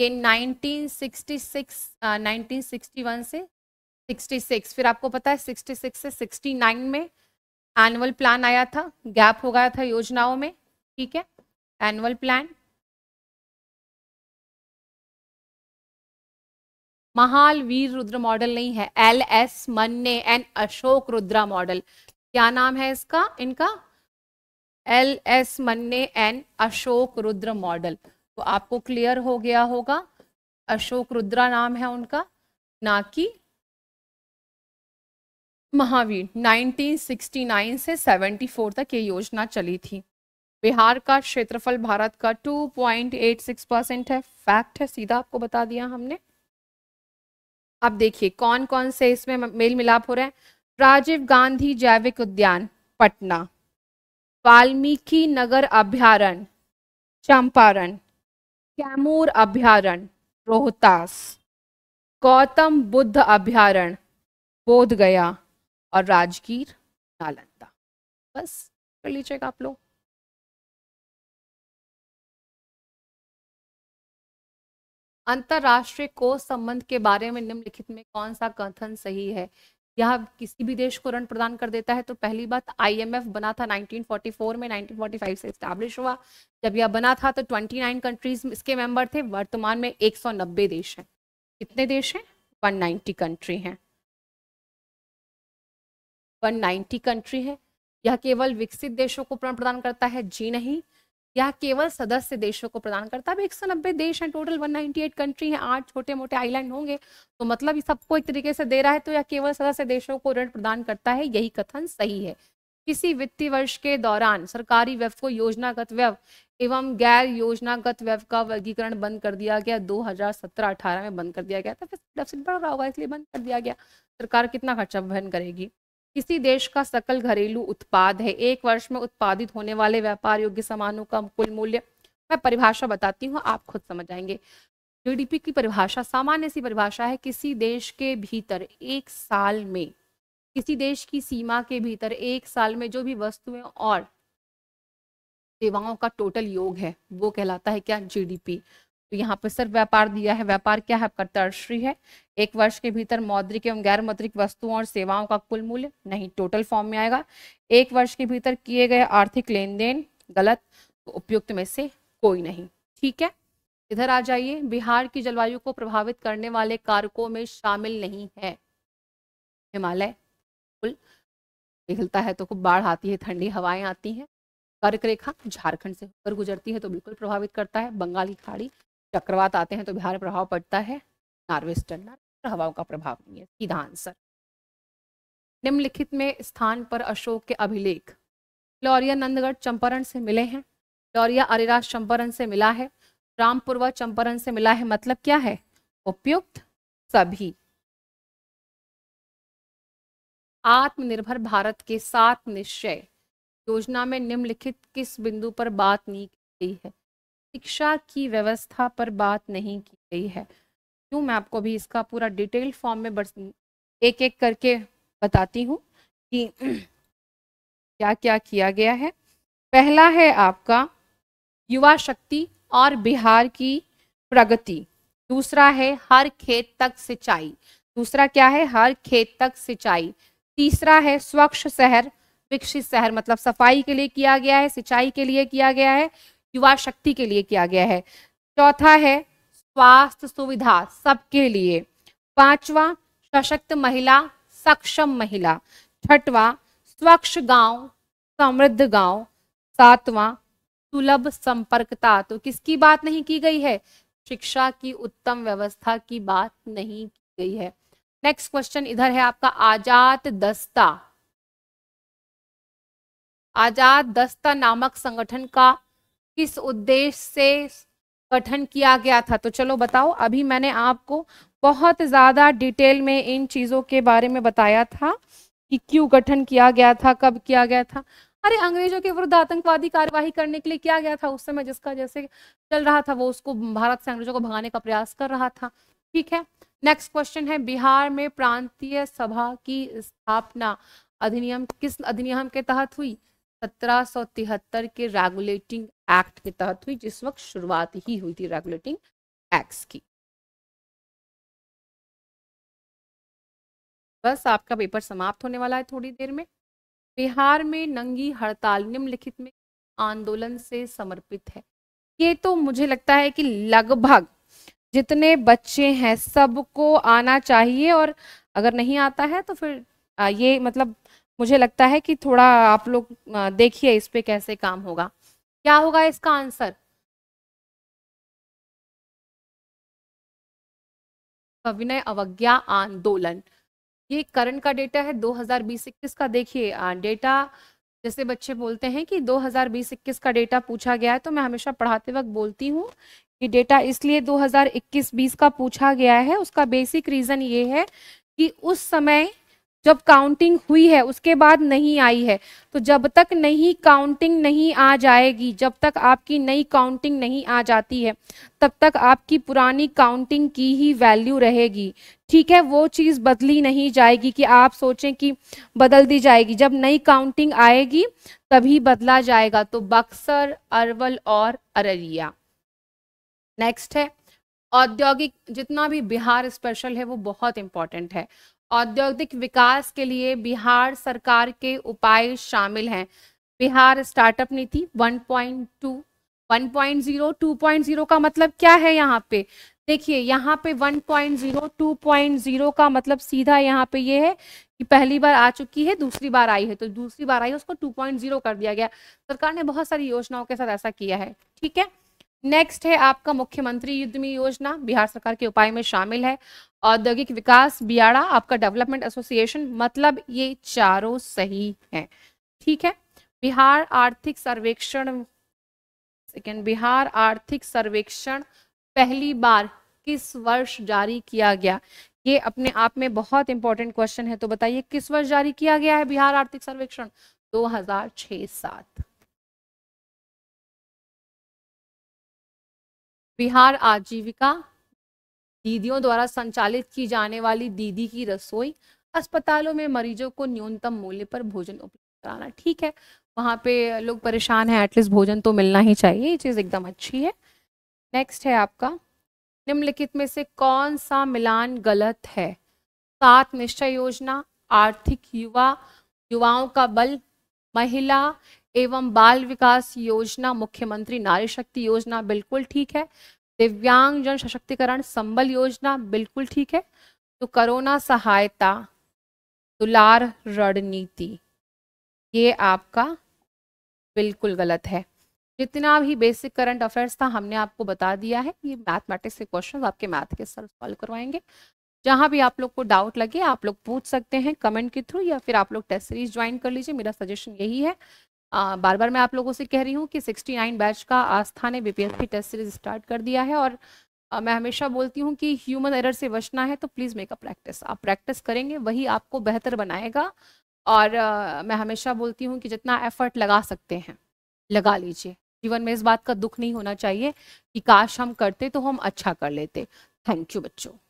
ये 1966 uh, 1961 से 66 फिर आपको पता है 66 से 69 में एनुअल प्लान आया था गैप हो गया था योजनाओं में ठीक है एनुअल प्लान महाल वीर रुद्र मॉडल नहीं है L S Manne and Ashok Rudra model क्या नाम है इसका इनका L S Manne and Ashok Rudra model तो आपको क्लियर हो गया होगा अशोक रुद्रा नाम है उनका ना कि महावीर 1969 से 74 तक ये योजना चली थी बिहार का क्षेत्रफल भारत का 2.86 परसेंट है फैक्ट है सीधा आपको बता दिया हमने अब देखिए कौन कौन से इसमें मेल मिलाप हो रहे हैं राजीव गांधी जैविक उद्यान पटना वाल्मीकि नगर अभ्यारण चंपारण कैमूर अभ्यारण रोहतास गौतम बुद्ध अभ्यारण बोध गया और राजगीर नालंदा बस कर लीजिएगा आप लोग अंतरराष्ट्रीय कोष संबंध के बारे में निम्नलिखित में कौन सा कथन सही है यह किसी भी देश को ऋण प्रदान कर देता है तो पहली बात आईएमएफ बना था 1944 में 1945 से स्टैब्लिश हुआ जब यह बना था तो 29 कंट्रीज इसके मेंबर थे वर्तमान में 190 देश हैं कितने देश हैं 190 कंट्री हैं 190 कंट्री है यह केवल विकसित देशों को ऋण प्रदान करता है जी नहीं यह केवल सदस्य देशों को प्रदान करता है अब एक देश हैं टोटल 198 कंट्री हैं आठ छोटे मोटे आइलैंड होंगे तो मतलब सबको एक तरीके से दे रहा है तो यह केवल सदस्य देशों को ऋण प्रदान करता है यही कथन सही है किसी वित्तीय वर्ष के दौरान सरकारी व्यव को योजनागत व्यव एवं गैर योजनागत व्यव का वर्गीकरण बंद कर दिया गया 2017-18 में बंद कर दिया गया था फिर डेफिसिट बढ़ रहा होगा इसलिए बंद कर दिया गया सरकार कितना खर्चा वहन करेगी किसी देश का सकल घरेलू उत्पाद है एक वर्ष में उत्पादित होने वाले व्यापार योग्य सामानों का कुल मूल्य मैं परिभाषा बताती हूँ आप खुद समझ आएंगे जीडीपी की परिभाषा सामान्य सी परिभाषा है किसी देश के भीतर एक साल में किसी देश की सीमा के भीतर एक साल में जो भी वस्तुएं और सेवाओं का टोटल योग है वो कहलाता है क्या जीडीपी तो यहाँ पर सिर्फ व्यापार दिया है व्यापार क्या है आपका टर्शरी है एक वर्ष के भीतर मौद्रिक एवं गैर मौद्रिक वस्तुओं और सेवाओं का कुल मूल्य नहीं टोटल फॉर्म में आएगा एक वर्ष के भीतर किए गए आर्थिक लेन देन गलत तो उपयुक्त में से कोई नहीं ठीक है इधर आ जाइए बिहार की जलवायु को प्रभावित करने वाले कारकों में शामिल नहीं है हिमालय कुल पिघलता है तो खूब बाढ़ आती है ठंडी हवाएं आती हैं कर्क रेखा झारखंड से होकर गुजरती है तो बिल्कुल प्रभावित करता है बंगाल की खाड़ी चक्रवात आते हैं तो बिहार प्रभाव पड़ता है नार्वेस्टर्न नार्वेस्टर्न हवाओं का प्रभाव नहीं है सीधा आंसर निम्नलिखित में स्थान पर अशोक के अभिलेख लौरिया नंदगढ़ चंपारण से मिले हैं लौरिया अरिराज चंपारण से मिला है रामपुरवा चंपारण से मिला है मतलब क्या है उपयुक्त सभी आत्मनिर्भर भारत के सात निश्चय योजना में निम्नलिखित किस बिंदु पर बात नहीं की गई है शिक्षा की व्यवस्था पर बात नहीं की गई है क्यों मैं आपको भी इसका पूरा डिटेल फॉर्म में बस एक एक करके बताती हूँ कि क्या क्या किया गया है पहला है आपका युवा शक्ति और बिहार की प्रगति दूसरा है हर खेत तक सिंचाई दूसरा क्या है हर खेत तक सिंचाई तीसरा है स्वच्छ शहर विकसित शहर मतलब सफाई के लिए किया गया है सिंचाई के लिए किया गया है युवा शक्ति के लिए किया गया है चौथा है स्वास्थ्य सुविधा सबके लिए पांचवा सशक्त महिला सक्षम महिला छठवा स्वच्छ गांव समृद्ध गांव सातवां सुलभ संपर्कता तो किसकी बात नहीं की गई है शिक्षा की उत्तम व्यवस्था की बात नहीं की गई है नेक्स्ट क्वेश्चन इधर है आपका आजाद दस्ता आजाद दस्ता नामक संगठन का किस उद्देश्य से गठन किया गया था तो चलो बताओ अभी मैंने आपको बहुत ज़्यादा डिटेल में इन चीज़ों के बारे में बताया था कि क्यों गठन किया गया था कब किया गया था अरे अंग्रेजों के विरुद्ध आतंकवादी कार्यवाही करने के लिए किया गया था उस समय जिसका जैसे चल रहा था वो उसको भारत से अंग्रेजों को भगाने का प्रयास कर रहा था ठीक है नेक्स्ट क्वेश्चन है बिहार में प्रांतीय सभा की स्थापना अधिनियम किस अधिनियम के तहत हुई 1773 के रेगुलेटिंग एक्ट के तहत हुई जिस वक्त शुरुआत ही हुई थी रेगुलेटिंग एक्ट की बस आपका पेपर समाप्त होने वाला है थोड़ी देर में बिहार में नंगी हड़ताल निम्नलिखित में आंदोलन से समर्पित है ये तो मुझे लगता है कि लगभग जितने बच्चे हैं सबको आना चाहिए और अगर नहीं आता है तो फिर ये मतलब मुझे लगता है कि थोड़ा आप लोग देखिए इस पे कैसे काम होगा क्या होगा इसका आंसर अभिनय अवज्ञा आंदोलन ये करंट का डेटा है 2020 इक्कीस का देखिए डेटा जैसे बच्चे बोलते हैं कि 2020 इक्कीस का डेटा पूछा गया है तो मैं हमेशा पढ़ाते वक्त बोलती हूँ कि डेटा इसलिए 2021-20 का पूछा गया है उसका बेसिक रीजन ये है कि उस समय जब काउंटिंग हुई है उसके बाद नहीं आई है तो जब तक नहीं काउंटिंग नहीं आ जाएगी जब तक आपकी नई काउंटिंग नहीं आ जाती है तब तक आपकी पुरानी काउंटिंग की ही वैल्यू रहेगी ठीक है वो चीज़ बदली नहीं जाएगी कि आप सोचें कि बदल दी जाएगी जब नई काउंटिंग आएगी तभी बदला जाएगा तो बक्सर अरवल और अररिया नेक्स्ट है औद्योगिक जितना भी बिहार स्पेशल है वो बहुत इंपॉर्टेंट है औद्योगिक विकास के लिए बिहार सरकार के उपाय शामिल हैं बिहार स्टार्टअप नीति 1.2 1.0 2.0 का मतलब क्या है यहाँ पे देखिए यहाँ पे 1.0 2.0 का मतलब सीधा यहाँ पे ये है कि पहली बार आ चुकी है दूसरी बार आई है तो दूसरी बार आई है उसको 2.0 कर दिया गया सरकार ने बहुत सारी योजनाओं के साथ ऐसा किया है ठीक है नेक्स्ट है आपका मुख्यमंत्री युद्धमी योजना बिहार सरकार के उपाय में शामिल है औद्योगिक विकास बियाड़ा आपका डेवलपमेंट एसोसिएशन मतलब ये चारों सही हैं ठीक है बिहार आर्थिक सर्वेक्षण सेकेंड बिहार आर्थिक सर्वेक्षण पहली बार किस वर्ष जारी किया गया ये अपने आप में बहुत इंपॉर्टेंट क्वेश्चन है तो बताइए किस वर्ष जारी किया गया है बिहार आर्थिक सर्वेक्षण दो हजार बिहार आजीविका दीदियों द्वारा संचालित की जाने वाली दीदी की रसोई अस्पतालों में मरीजों को न्यूनतम मूल्य पर भोजन उपलब्ध कराना ठीक है वहाँ पे लोग परेशान हैं एटलीस्ट भोजन तो मिलना ही चाहिए ये चीज़ एकदम अच्छी है नेक्स्ट है आपका निम्नलिखित में से कौन सा मिलान गलत है सात निश्चय योजना आर्थिक युवा युवाओं का बल महिला एवं बाल विकास योजना मुख्यमंत्री नारी शक्ति योजना बिल्कुल ठीक है दिव्यांग जन सशक्तिकरण संबल योजना बिल्कुल ठीक है तो करोना सहायता दुलार रणनीति ये आपका बिल्कुल गलत है जितना भी बेसिक करंट अफेयर्स था हमने आपको बता दिया है ये मैथमेटिक्स के क्वेश्चन आपके मैथ के सर सॉल्व करवाएंगे जहाँ भी आप लोग को डाउट लगे आप लोग पूछ सकते हैं कमेंट के थ्रू या फिर आप लोग टेस्ट सीरीज ज्वाइन कर लीजिए मेरा सजेशन यही है आ, बार बार मैं आप लोगों से कह रही हूँ कि 69 बैच का आस्था ने बीपीएससी टेस्ट सीरीज स्टार्ट कर दिया है और आ, मैं हमेशा बोलती हूँ कि ह्यूमन एरर से बचना है तो प्लीज़ मेक अ प्रैक्टिस आप प्रैक्टिस करेंगे वही आपको बेहतर बनाएगा और आ, मैं हमेशा बोलती हूँ कि जितना एफर्ट लगा सकते हैं लगा लीजिए जीवन में इस बात का दुख नहीं होना चाहिए कि काश हम करते तो हम अच्छा कर लेते थैंक यू बच्चों